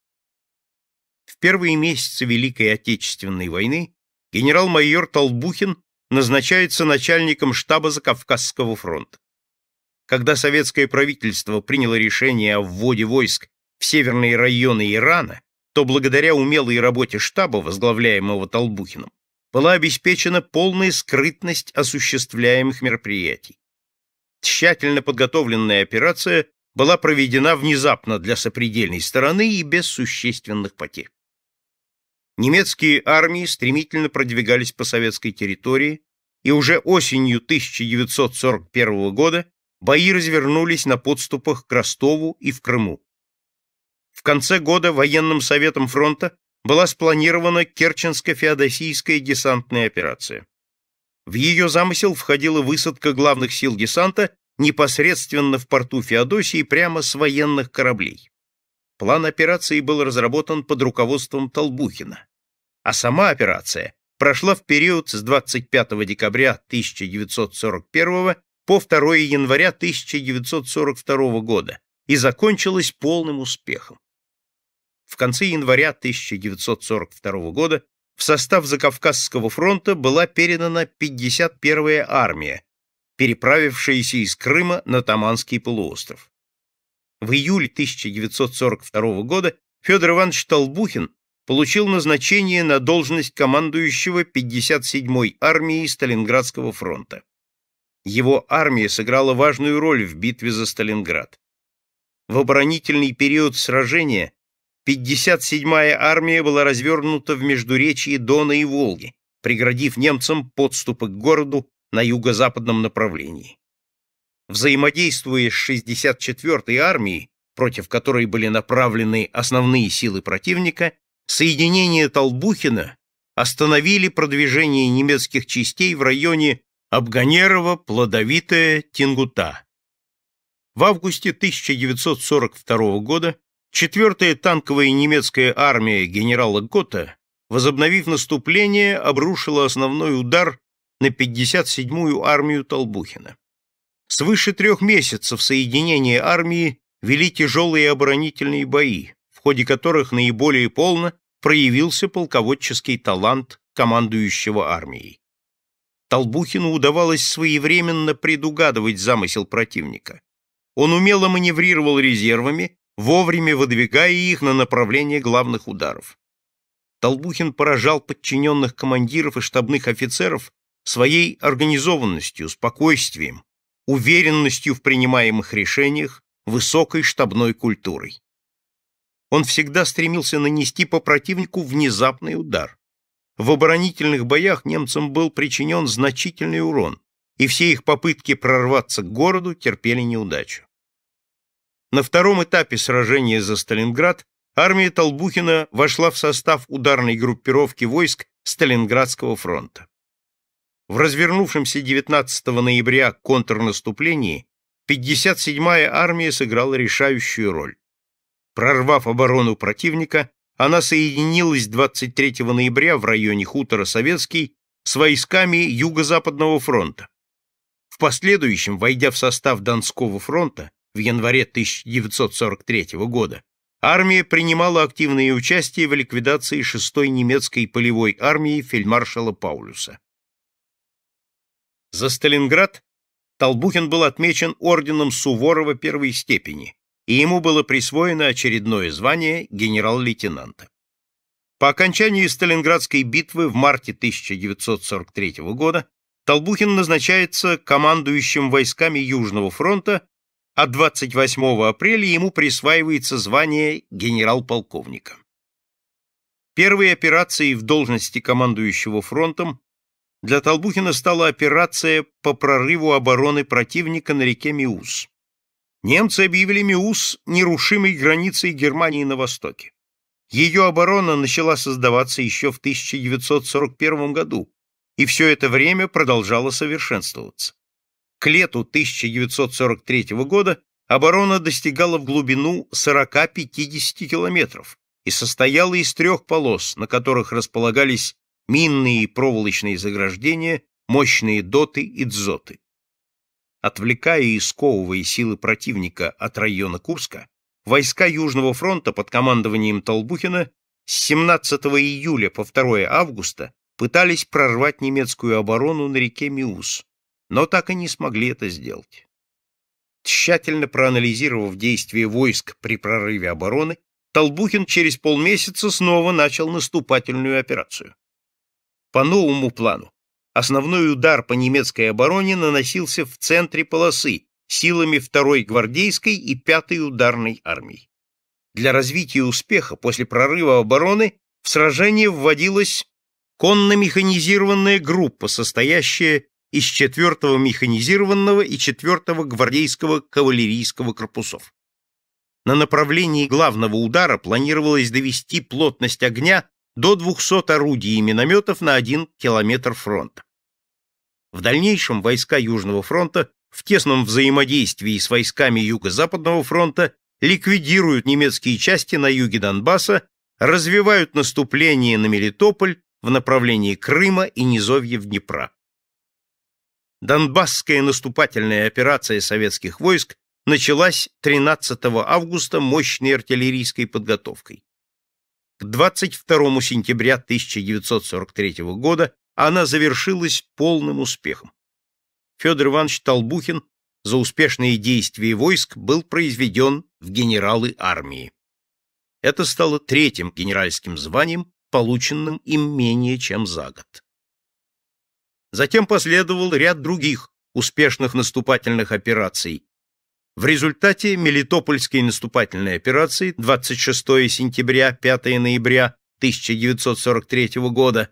В первые месяцы Великой Отечественной войны генерал-майор Толбухин назначается начальником штаба Закавказского фронта когда советское правительство приняло решение о вводе войск в северные районы Ирана, то благодаря умелой работе штаба, возглавляемого Толбухиным, была обеспечена полная скрытность осуществляемых мероприятий. Тщательно подготовленная операция была проведена внезапно для сопредельной стороны и без существенных потерь. Немецкие армии стремительно продвигались по советской территории, и уже осенью 1941 года Бои развернулись на подступах к Ростову и в Крыму. В конце года военным советом фронта была спланирована Керченско-Феодосийская десантная операция. В ее замысел входила высадка главных сил десанта непосредственно в порту Феодосии прямо с военных кораблей. План операции был разработан под руководством Толбухина. А сама операция прошла в период с 25 декабря 1941 по 2 января 1942 года и закончилась полным успехом. В конце января 1942 года в состав Закавказского фронта была передана 51-я армия, переправившаяся из Крыма на Таманский полуостров. В июле 1942 года Федор Иванович Толбухин получил назначение на должность командующего 57-й армией Сталинградского фронта. Его армия сыграла важную роль в битве за Сталинград. В оборонительный период сражения 57-я армия была развернута в междуречии Дона и Волги, преградив немцам подступы к городу на юго-западном направлении. Взаимодействуя с 64-й армией, против которой были направлены основные силы противника, соединение Толбухина остановили продвижение немецких частей в районе Абганерова плодовитая тингута. В августе 1942 года четвертая танковая немецкая армия генерала Гота, возобновив наступление, обрушила основной удар на 57-ю армию Толбухина. Свыше трех месяцев соединения армии вели тяжелые оборонительные бои, в ходе которых наиболее полно проявился полководческий талант командующего армией. Толбухину удавалось своевременно предугадывать замысел противника. Он умело маневрировал резервами, вовремя выдвигая их на направление главных ударов. Толбухин поражал подчиненных командиров и штабных офицеров своей организованностью, спокойствием, уверенностью в принимаемых решениях, высокой штабной культурой. Он всегда стремился нанести по противнику внезапный удар в оборонительных боях немцам был причинен значительный урон, и все их попытки прорваться к городу терпели неудачу. На втором этапе сражения за Сталинград армия Толбухина вошла в состав ударной группировки войск Сталинградского фронта. В развернувшемся 19 ноября контрнаступлении 57-я армия сыграла решающую роль. Прорвав оборону противника, она соединилась 23 ноября в районе хутора Советский с войсками Юго-Западного фронта. В последующем, войдя в состав Донского фронта в январе 1943 года, армия принимала активное участие в ликвидации 6-й немецкой полевой армии фельдмаршала Паулюса. За Сталинград Толбухин был отмечен орденом Суворова первой степени, и ему было присвоено очередное звание генерал-лейтенанта. По окончании Сталинградской битвы в марте 1943 года Толбухин назначается командующим войсками Южного фронта, а 28 апреля ему присваивается звание генерал-полковника. Первой операцией в должности командующего фронтом для Толбухина стала операция по прорыву обороны противника на реке Миус немцы объявили Миус нерушимой границей Германии на востоке. Ее оборона начала создаваться еще в 1941 году, и все это время продолжала совершенствоваться. К лету 1943 года оборона достигала в глубину 40-50 километров и состояла из трех полос, на которых располагались минные и проволочные заграждения, мощные доты и дзоты. Отвлекая и сковывая силы противника от района Курска, войска Южного фронта под командованием Толбухина с 17 июля по 2 августа пытались прорвать немецкую оборону на реке Миус, но так и не смогли это сделать. Тщательно проанализировав действия войск при прорыве обороны, Толбухин через полмесяца снова начал наступательную операцию. По новому плану Основной удар по немецкой обороне наносился в центре полосы силами 2-й гвардейской и 5-й ударной армий. Для развития успеха после прорыва обороны в сражение вводилась конно-механизированная группа, состоящая из 4-го механизированного и 4-го гвардейского кавалерийского корпусов. На направлении главного удара планировалось довести плотность огня до 200 орудий и минометов на 1 километр фронта. В дальнейшем войска Южного фронта в тесном взаимодействии с войсками Юго-Западного фронта ликвидируют немецкие части на юге Донбасса, развивают наступление на Мелитополь в направлении Крыма и низовьев Днепра. Донбасская наступательная операция советских войск началась 13 августа мощной артиллерийской подготовкой. К 22 сентября 1943 года она завершилась полным успехом. Федор Иванович Толбухин за успешные действия войск был произведен в генералы армии. Это стало третьим генеральским званием, полученным им менее чем за год. Затем последовал ряд других успешных наступательных операций в результате Мелитопольской наступательной операции 26 сентября 5 ноября 1943 года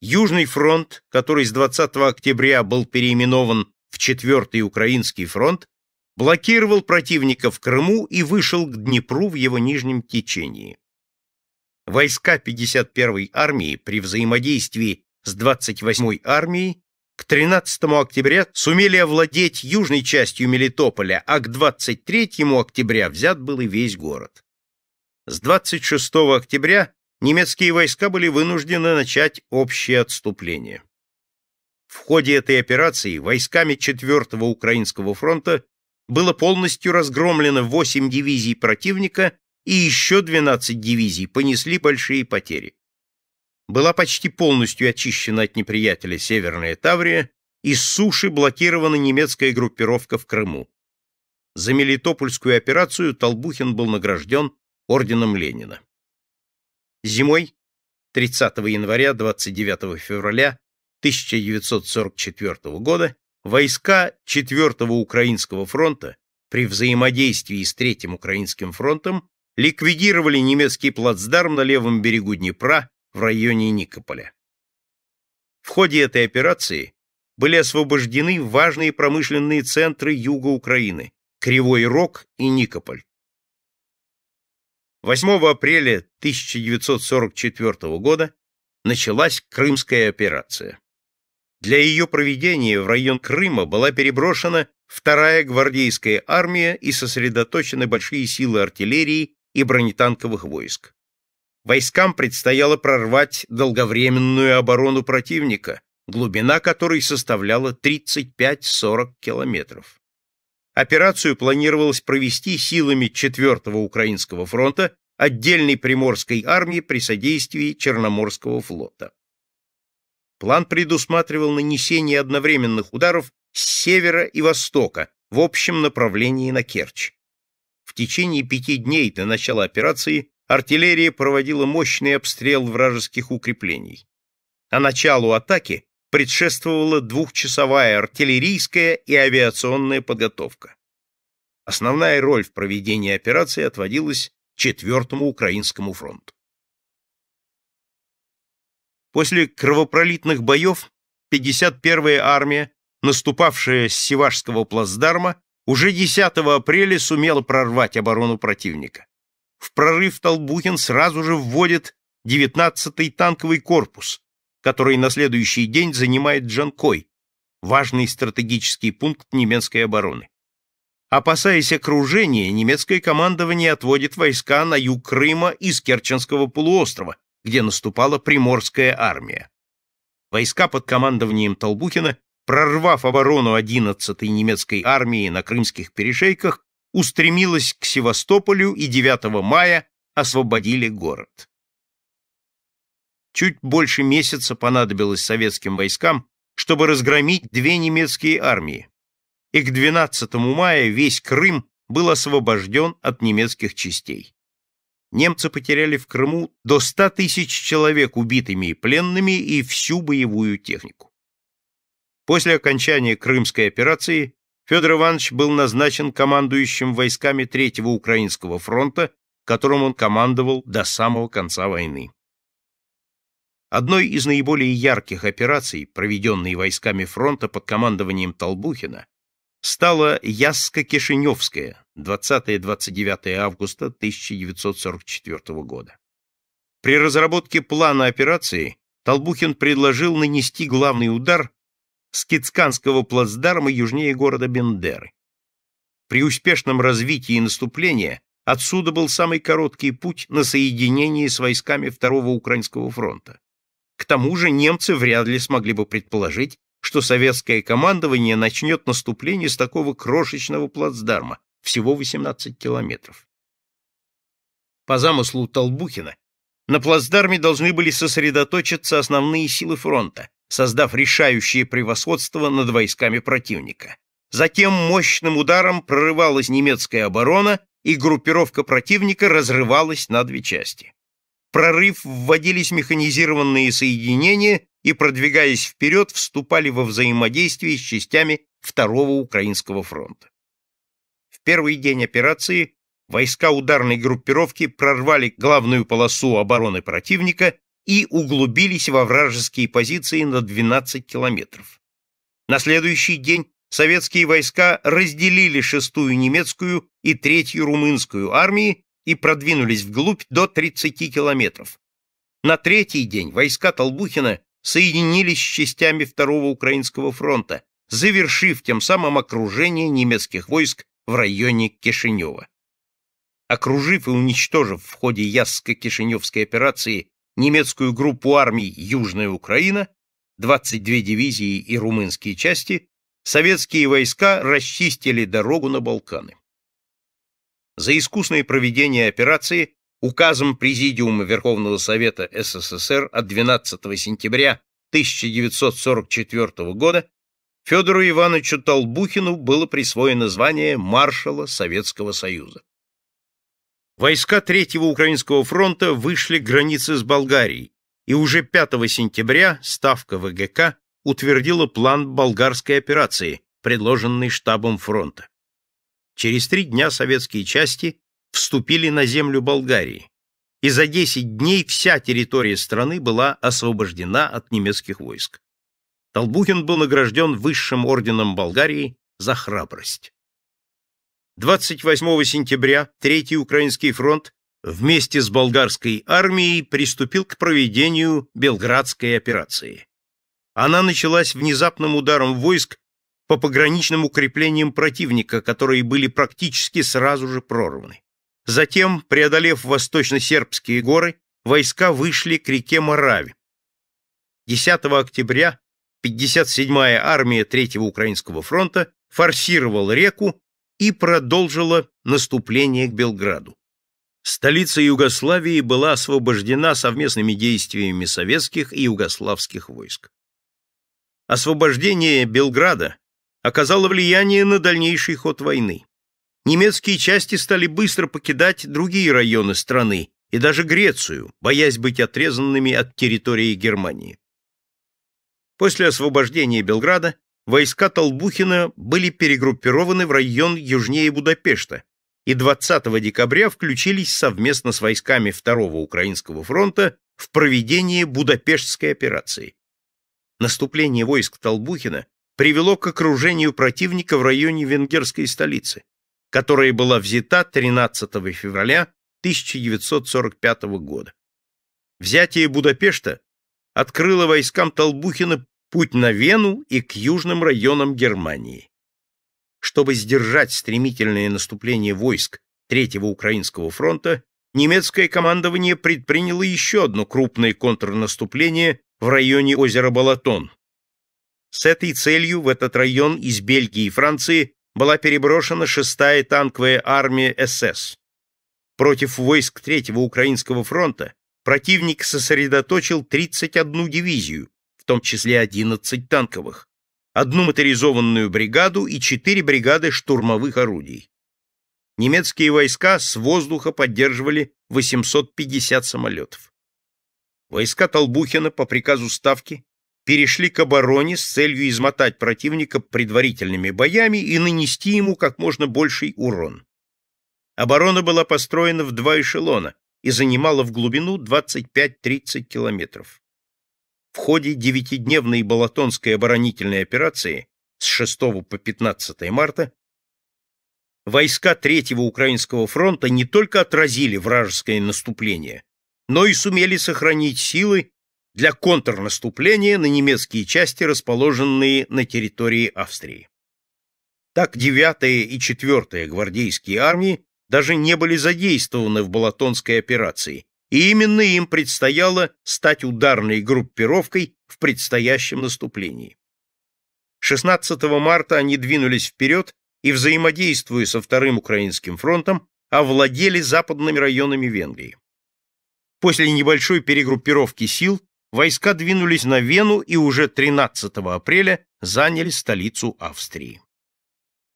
Южный фронт, который с 20 октября был переименован в Четвертый Украинский фронт, блокировал противника в Крыму и вышел к Днепру в его нижнем течении. Войска 51-й армии при взаимодействии с 28-й армией к 13 октября сумели овладеть южной частью Мелитополя, а к 23 октября взят был и весь город. С 26 октября немецкие войска были вынуждены начать общее отступление. В ходе этой операции войсками 4-го Украинского фронта было полностью разгромлено 8 дивизий противника и еще 12 дивизий понесли большие потери была почти полностью очищена от неприятеля Северная Таврия, из суши блокирована немецкая группировка в Крыму. За Мелитопольскую операцию Толбухин был награжден орденом Ленина. Зимой 30 января 29 февраля 1944 года войска 4 Украинского фронта при взаимодействии с 3 Украинским фронтом ликвидировали немецкий плацдарм на левом берегу Днепра в районе Никополя. В ходе этой операции были освобождены важные промышленные центры юга Украины – Кривой Рог и Никополь. 8 апреля 1944 года началась Крымская операция. Для ее проведения в район Крыма была переброшена вторая гвардейская армия и сосредоточены большие силы артиллерии и бронетанковых войск. Войскам предстояло прорвать долговременную оборону противника, глубина которой составляла 35-40 километров. Операцию планировалось провести силами 4-го Украинского фронта отдельной приморской армии при содействии Черноморского флота. План предусматривал нанесение одновременных ударов с севера и востока в общем направлении на Керчь. В течение пяти дней до начала операции артиллерия проводила мощный обстрел вражеских укреплений. А началу атаки предшествовала двухчасовая артиллерийская и авиационная подготовка. Основная роль в проведении операции отводилась Четвертому Украинскому фронту. После кровопролитных боев 51-я армия, наступавшая с Севашского плацдарма, уже 10 апреля сумела прорвать оборону противника. В прорыв Толбухин сразу же вводит 19-й танковый корпус, который на следующий день занимает Джанкой, важный стратегический пункт немецкой обороны. Опасаясь окружения, немецкое командование отводит войска на юг Крыма из Керченского полуострова, где наступала Приморская армия. Войска под командованием Толбухина, прорвав оборону 11-й немецкой армии на Крымских перешейках, устремилась к Севастополю и 9 мая освободили город. Чуть больше месяца понадобилось советским войскам, чтобы разгромить две немецкие армии, и к 12 мая весь Крым был освобожден от немецких частей. Немцы потеряли в Крыму до 100 тысяч человек убитыми и пленными и всю боевую технику. После окончания Крымской операции Федор Иванович был назначен командующим войсками Третьего Украинского фронта, которым он командовал до самого конца войны. Одной из наиболее ярких операций, проведенной войсками фронта под командованием Толбухина, стала Ясско-Кишиневская 20-29 августа 1944 года. При разработке плана операции Толбухин предложил нанести главный удар Скицканского плацдарма южнее города Бендеры. При успешном развитии наступления отсюда был самый короткий путь на соединение с войсками Второго Украинского фронта. К тому же немцы вряд ли смогли бы предположить, что советское командование начнет наступление с такого крошечного плацдарма, всего 18 километров. По замыслу Толбухина, на плацдарме должны были сосредоточиться основные силы фронта, создав решающее превосходство над войсками противника. Затем мощным ударом прорывалась немецкая оборона, и группировка противника разрывалась на две части. прорыв вводились механизированные соединения и, продвигаясь вперед, вступали во взаимодействие с частями Второго Украинского фронта. В первый день операции войска ударной группировки прорвали главную полосу обороны противника и углубились во вражеские позиции на 12 километров. На следующий день советские войска разделили шестую немецкую и третью румынскую армии и продвинулись вглубь до 30 километров. На третий день войска Толбухина соединились с частями Второго Украинского фронта, завершив тем самым окружение немецких войск в районе Кишинева. Окружив и уничтожив в ходе Ясско-Кишиневской операции немецкую группу армий «Южная Украина», 22 дивизии и румынские части, советские войска расчистили дорогу на Балканы. За искусное проведение операции указом Президиума Верховного Совета СССР от 12 сентября 1944 года Федору Ивановичу Толбухину было присвоено звание маршала Советского Союза войска Третьего Украинского фронта вышли к границе с Болгарией, и уже 5 сентября Ставка ВГК утвердила план болгарской операции, предложенный штабом фронта. Через три дня советские части вступили на землю Болгарии, и за 10 дней вся территория страны была освобождена от немецких войск. Толбухин был награжден высшим орденом Болгарии за храбрость. 28 сентября Третий Украинский фронт вместе с болгарской армией приступил к проведению Белградской операции. Она началась внезапным ударом войск по пограничным укреплениям противника, которые были практически сразу же прорваны. Затем, преодолев восточно-сербские горы, войска вышли к реке Морави. 10 октября 57-я армия Третьего Украинского фронта форсировала реку и продолжила наступление к Белграду. Столица Югославии была освобождена совместными действиями советских и югославских войск. Освобождение Белграда оказало влияние на дальнейший ход войны. Немецкие части стали быстро покидать другие районы страны и даже Грецию, боясь быть отрезанными от территории Германии. После освобождения Белграда войска Толбухина были перегруппированы в район южнее Будапешта и 20 декабря включились совместно с войсками Второго Украинского фронта в проведение Будапештской операции. Наступление войск Толбухина привело к окружению противника в районе венгерской столицы, которая была взята 13 февраля 1945 года. Взятие Будапешта открыло войскам Толбухина путь на Вену и к южным районам Германии. Чтобы сдержать стремительное наступление войск Третьего Украинского фронта, немецкое командование предприняло еще одно крупное контрнаступление в районе озера Балатон. С этой целью в этот район из Бельгии и Франции была переброшена 6-я танковая армия СС. Против войск Третьего Украинского фронта противник сосредоточил 31 дивизию, том числе 11 танковых, одну моторизованную бригаду и четыре бригады штурмовых орудий. Немецкие войска с воздуха поддерживали 850 самолетов. Войска Толбухина по приказу Ставки перешли к обороне с целью измотать противника предварительными боями и нанести ему как можно больший урон. Оборона была построена в два эшелона и занимала в глубину 25-30 километров. В ходе девятидневной Балатонской оборонительной операции с 6 по 15 марта войска Третьего Украинского фронта не только отразили вражеское наступление, но и сумели сохранить силы для контрнаступления на немецкие части, расположенные на территории Австрии. Так 9 и 4 гвардейские армии даже не были задействованы в Балатонской операции, и именно им предстояло стать ударной группировкой в предстоящем наступлении. 16 марта они двинулись вперед и, взаимодействуя со Вторым Украинским фронтом, овладели западными районами Венгрии. После небольшой перегруппировки сил войска двинулись на Вену и уже 13 апреля заняли столицу Австрии.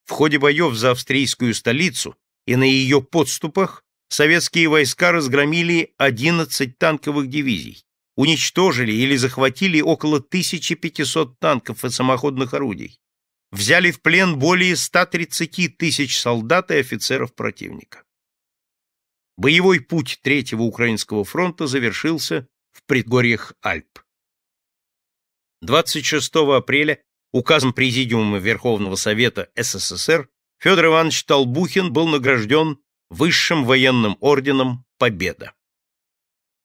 В ходе боев за австрийскую столицу и на ее подступах советские войска разгромили 11 танковых дивизий, уничтожили или захватили около 1500 танков и самоходных орудий, взяли в плен более 130 тысяч солдат и офицеров противника. Боевой путь Третьего Украинского фронта завершился в предгорьях Альп. 26 апреля указом Президиума Верховного Совета СССР Федор Иванович Толбухин был награжден высшим военным орденом «Победа».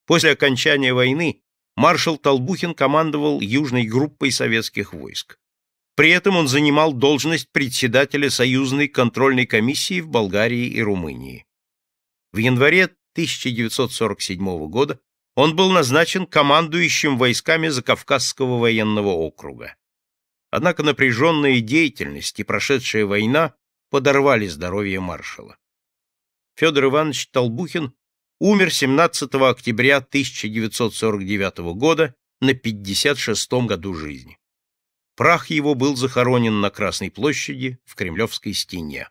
После окончания войны маршал Толбухин командовал южной группой советских войск. При этом он занимал должность председателя Союзной контрольной комиссии в Болгарии и Румынии. В январе 1947 года он был назначен командующим войсками Закавказского военного округа. Однако напряженная деятельность и прошедшая война подорвали здоровье маршала. Федор Иванович Толбухин умер 17 октября 1949 года на 56-м году жизни. Прах его был захоронен на Красной площади в Кремлевской стене.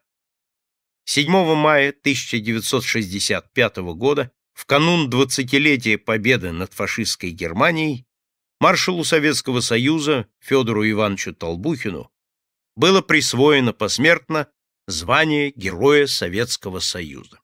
7 мая 1965 года, в канун 20-летия победы над фашистской Германией, маршалу Советского Союза Федору Ивановичу Толбухину было присвоено посмертно звание Героя Советского Союза.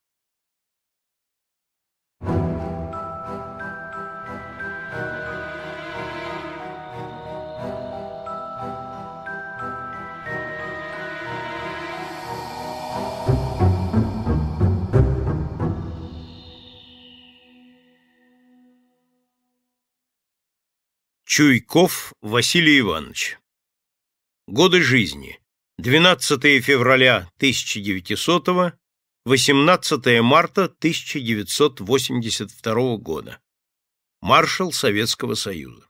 Чуйков Василий Иванович. Годы жизни 12 февраля 1900, 18 марта 1982 года. Маршал Советского Союза.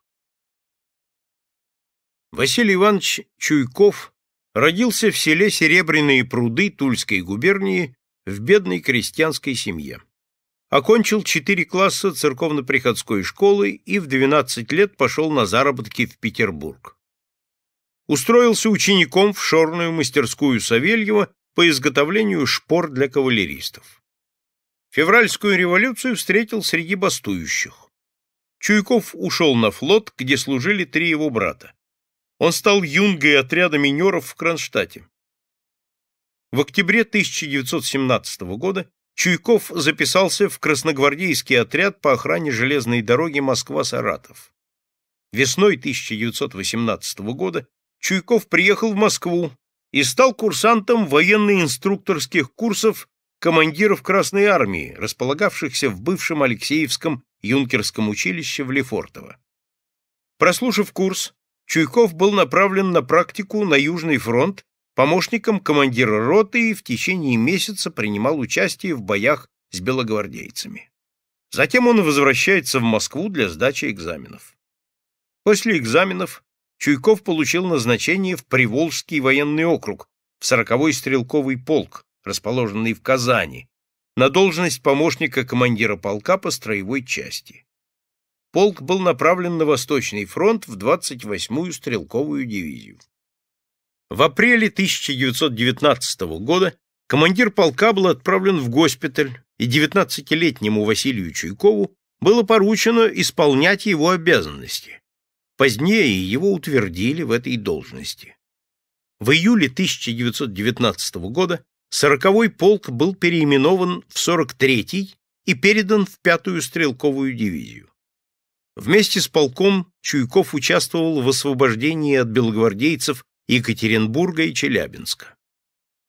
Василий Иванович Чуйков родился в селе Серебряные пруды Тульской губернии в бедной крестьянской семье. Окончил 4 класса церковно-приходской школы и в 12 лет пошел на заработки в Петербург устроился учеником в шорную мастерскую Савельева по изготовлению шпор для кавалеристов. Февральскую революцию встретил среди бастующих. Чуйков ушел на флот, где служили три его брата. Он стал юнгой отряда минеров в Кронштадте. В октябре 1917 года Чуйков записался в красногвардейский отряд по охране железной дороги Москва-Саратов. Весной 1918 года Чуйков приехал в Москву и стал курсантом военно-инструкторских курсов командиров Красной Армии, располагавшихся в бывшем Алексеевском юнкерском училище в Лефортово. Прослушав курс, Чуйков был направлен на практику на Южный фронт помощником командира роты и в течение месяца принимал участие в боях с белогвардейцами. Затем он возвращается в Москву для сдачи экзаменов. После экзаменов Чуйков получил назначение в Приволжский военный округ, в 40-й стрелковый полк, расположенный в Казани, на должность помощника командира полка по строевой части. Полк был направлен на Восточный фронт в 28-ю стрелковую дивизию. В апреле 1919 года командир полка был отправлен в госпиталь, и 19-летнему Василию Чуйкову было поручено исполнять его обязанности Позднее его утвердили в этой должности. В июле 1919 года сороковой полк был переименован в 43-й и передан в 5-ю стрелковую дивизию. Вместе с полком Чуйков участвовал в освобождении от белогвардейцев Екатеринбурга и Челябинска.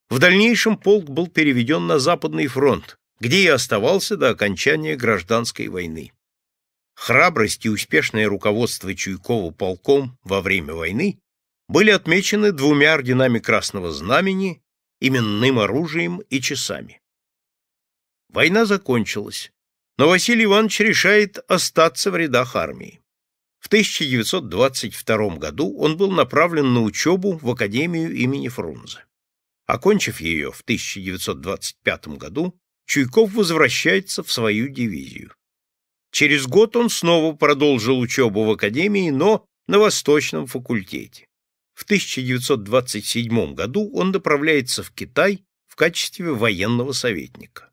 В дальнейшем полк был переведен на Западный фронт, где и оставался до окончания гражданской войны. Храбрость и успешное руководство Чуйкова полком во время войны были отмечены двумя орденами Красного Знамени, именным оружием и часами. Война закончилась, но Василий Иванович решает остаться в рядах армии. В 1922 году он был направлен на учебу в Академию имени Фрунзе. Окончив ее в 1925 году, Чуйков возвращается в свою дивизию. Через год он снова продолжил учебу в академии, но на Восточном факультете. В 1927 году он направляется в Китай в качестве военного советника.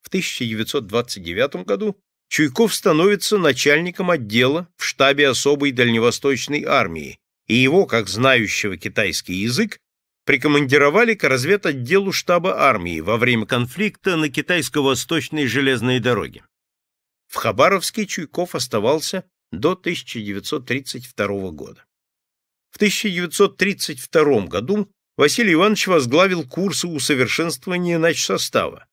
В 1929 году Чуйков становится начальником отдела в штабе особой дальневосточной армии, и его, как знающего китайский язык, прикомандировали к разведотделу штаба армии во время конфликта на китайско-восточной железной дороге. В Хабаровске Чуйков оставался до 1932 года. В 1932 году Василий Иванович возглавил курсы усовершенствования начсостава,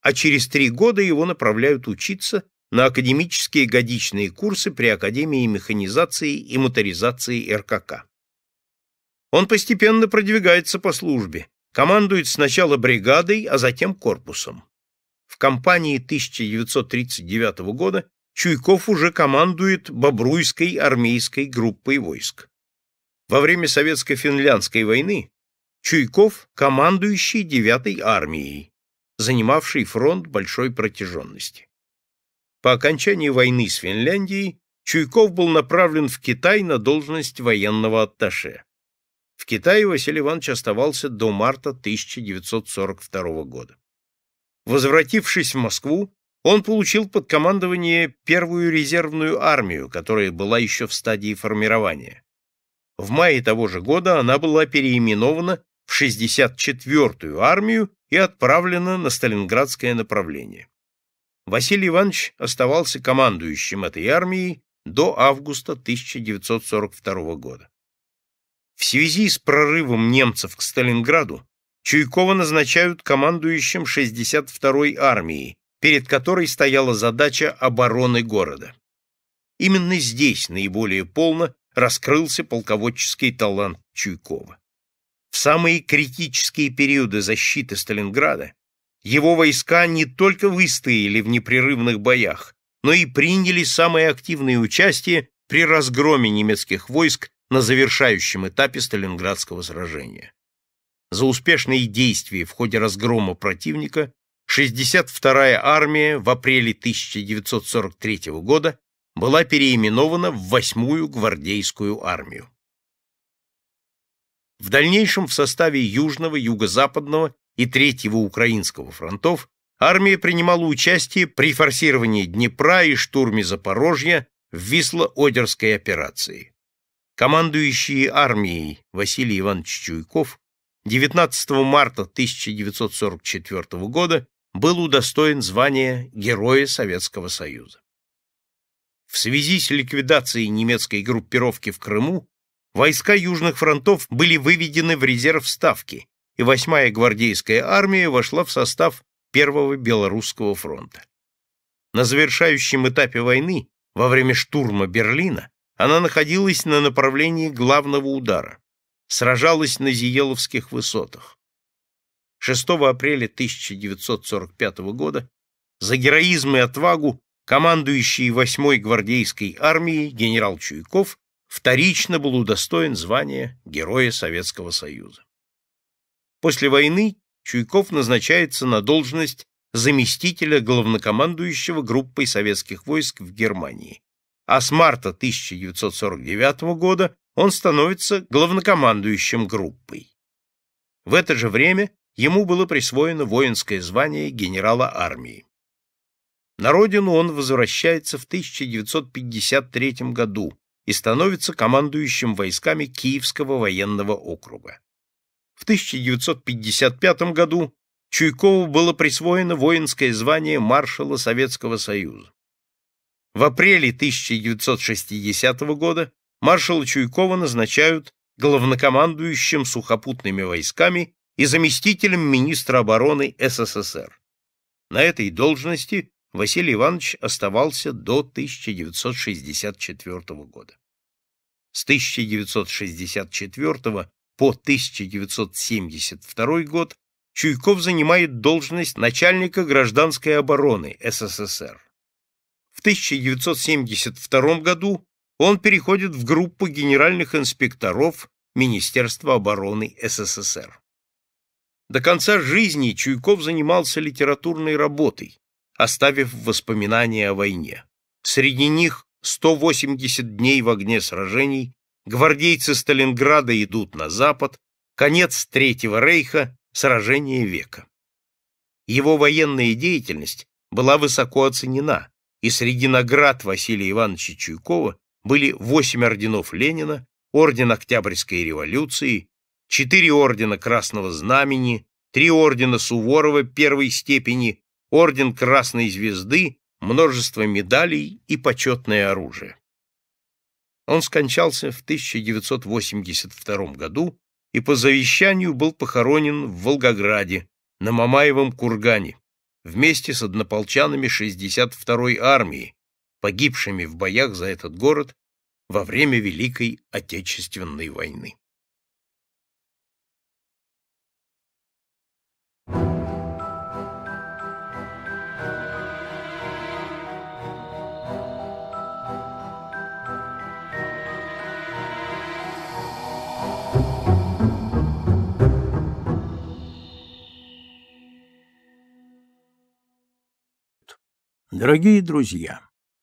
а через три года его направляют учиться на академические годичные курсы при Академии механизации и моторизации РКК. Он постепенно продвигается по службе, командует сначала бригадой, а затем корпусом. В кампании 1939 года Чуйков уже командует Бобруйской армейской группой войск. Во время Советско-финляндской войны Чуйков – командующий 9-й армией, занимавший фронт большой протяженности. По окончании войны с Финляндией Чуйков был направлен в Китай на должность военного атташе. В Китае Василий Иванович оставался до марта 1942 года. Возвратившись в Москву, он получил под командование первую резервную армию, которая была еще в стадии формирования. В мае того же года она была переименована в 64-ю армию и отправлена на сталинградское направление. Василий Иванович оставался командующим этой армией до августа 1942 года. В связи с прорывом немцев к Сталинграду Чуйкова назначают командующим 62-й армии, перед которой стояла задача обороны города. Именно здесь наиболее полно раскрылся полководческий талант Чуйкова. В самые критические периоды защиты Сталинграда его войска не только выстояли в непрерывных боях, но и приняли самое активное участие при разгроме немецких войск на завершающем этапе Сталинградского сражения за успешные действия в ходе разгрома противника 62-я армия в апреле 1943 года была переименована в 8-ю гвардейскую армию. В дальнейшем в составе Южного, Юго-Западного и Третьего Украинского фронтов армия принимала участие при форсировании Днепра и штурме Запорожья в Висло-Одерской операции. Командующий армией Василий Иванович Чуйков 19 марта 1944 года был удостоен звания Героя Советского Союза. В связи с ликвидацией немецкой группировки в Крыму войска южных фронтов были выведены в резерв Ставки, и 8-я гвардейская армия вошла в состав Первого Белорусского фронта. На завершающем этапе войны, во время штурма Берлина, она находилась на направлении главного удара сражалась на Зиеловских высотах. 6 апреля 1945 года за героизм и отвагу командующий 8-й гвардейской армией генерал Чуйков вторично был удостоен звания Героя Советского Союза. После войны Чуйков назначается на должность заместителя главнокомандующего группой советских войск в Германии, а с марта 1949 года он становится главнокомандующим группой. В это же время ему было присвоено воинское звание генерала армии. На родину он возвращается в 1953 году и становится командующим войсками Киевского военного округа. В 1955 году Чуйкову было присвоено воинское звание маршала Советского Союза. В апреле 1960 года маршала Чуйкова назначают главнокомандующим сухопутными войсками и заместителем министра обороны СССР. На этой должности Василий Иванович оставался до 1964 года. С 1964 по 1972 год Чуйков занимает должность начальника гражданской обороны СССР. В 1972 году он переходит в группу генеральных инспекторов Министерства обороны СССР. До конца жизни Чуйков занимался литературной работой, оставив воспоминания о войне. Среди них 180 дней в огне сражений, гвардейцы Сталинграда идут на запад, конец Третьего рейха, сражение века. Его военная деятельность была высоко оценена, и среди наград Василия Ивановича Чуйкова были восемь орденов Ленина, орден Октябрьской революции, четыре ордена Красного Знамени, три ордена Суворова первой степени, орден Красной Звезды, множество медалей и почетное оружие. Он скончался в 1982 году и по завещанию был похоронен в Волгограде на Мамаевом кургане вместе с однополчанами 62-й армии, погибшими в боях за этот город во время Великой Отечественной войны. Дорогие друзья!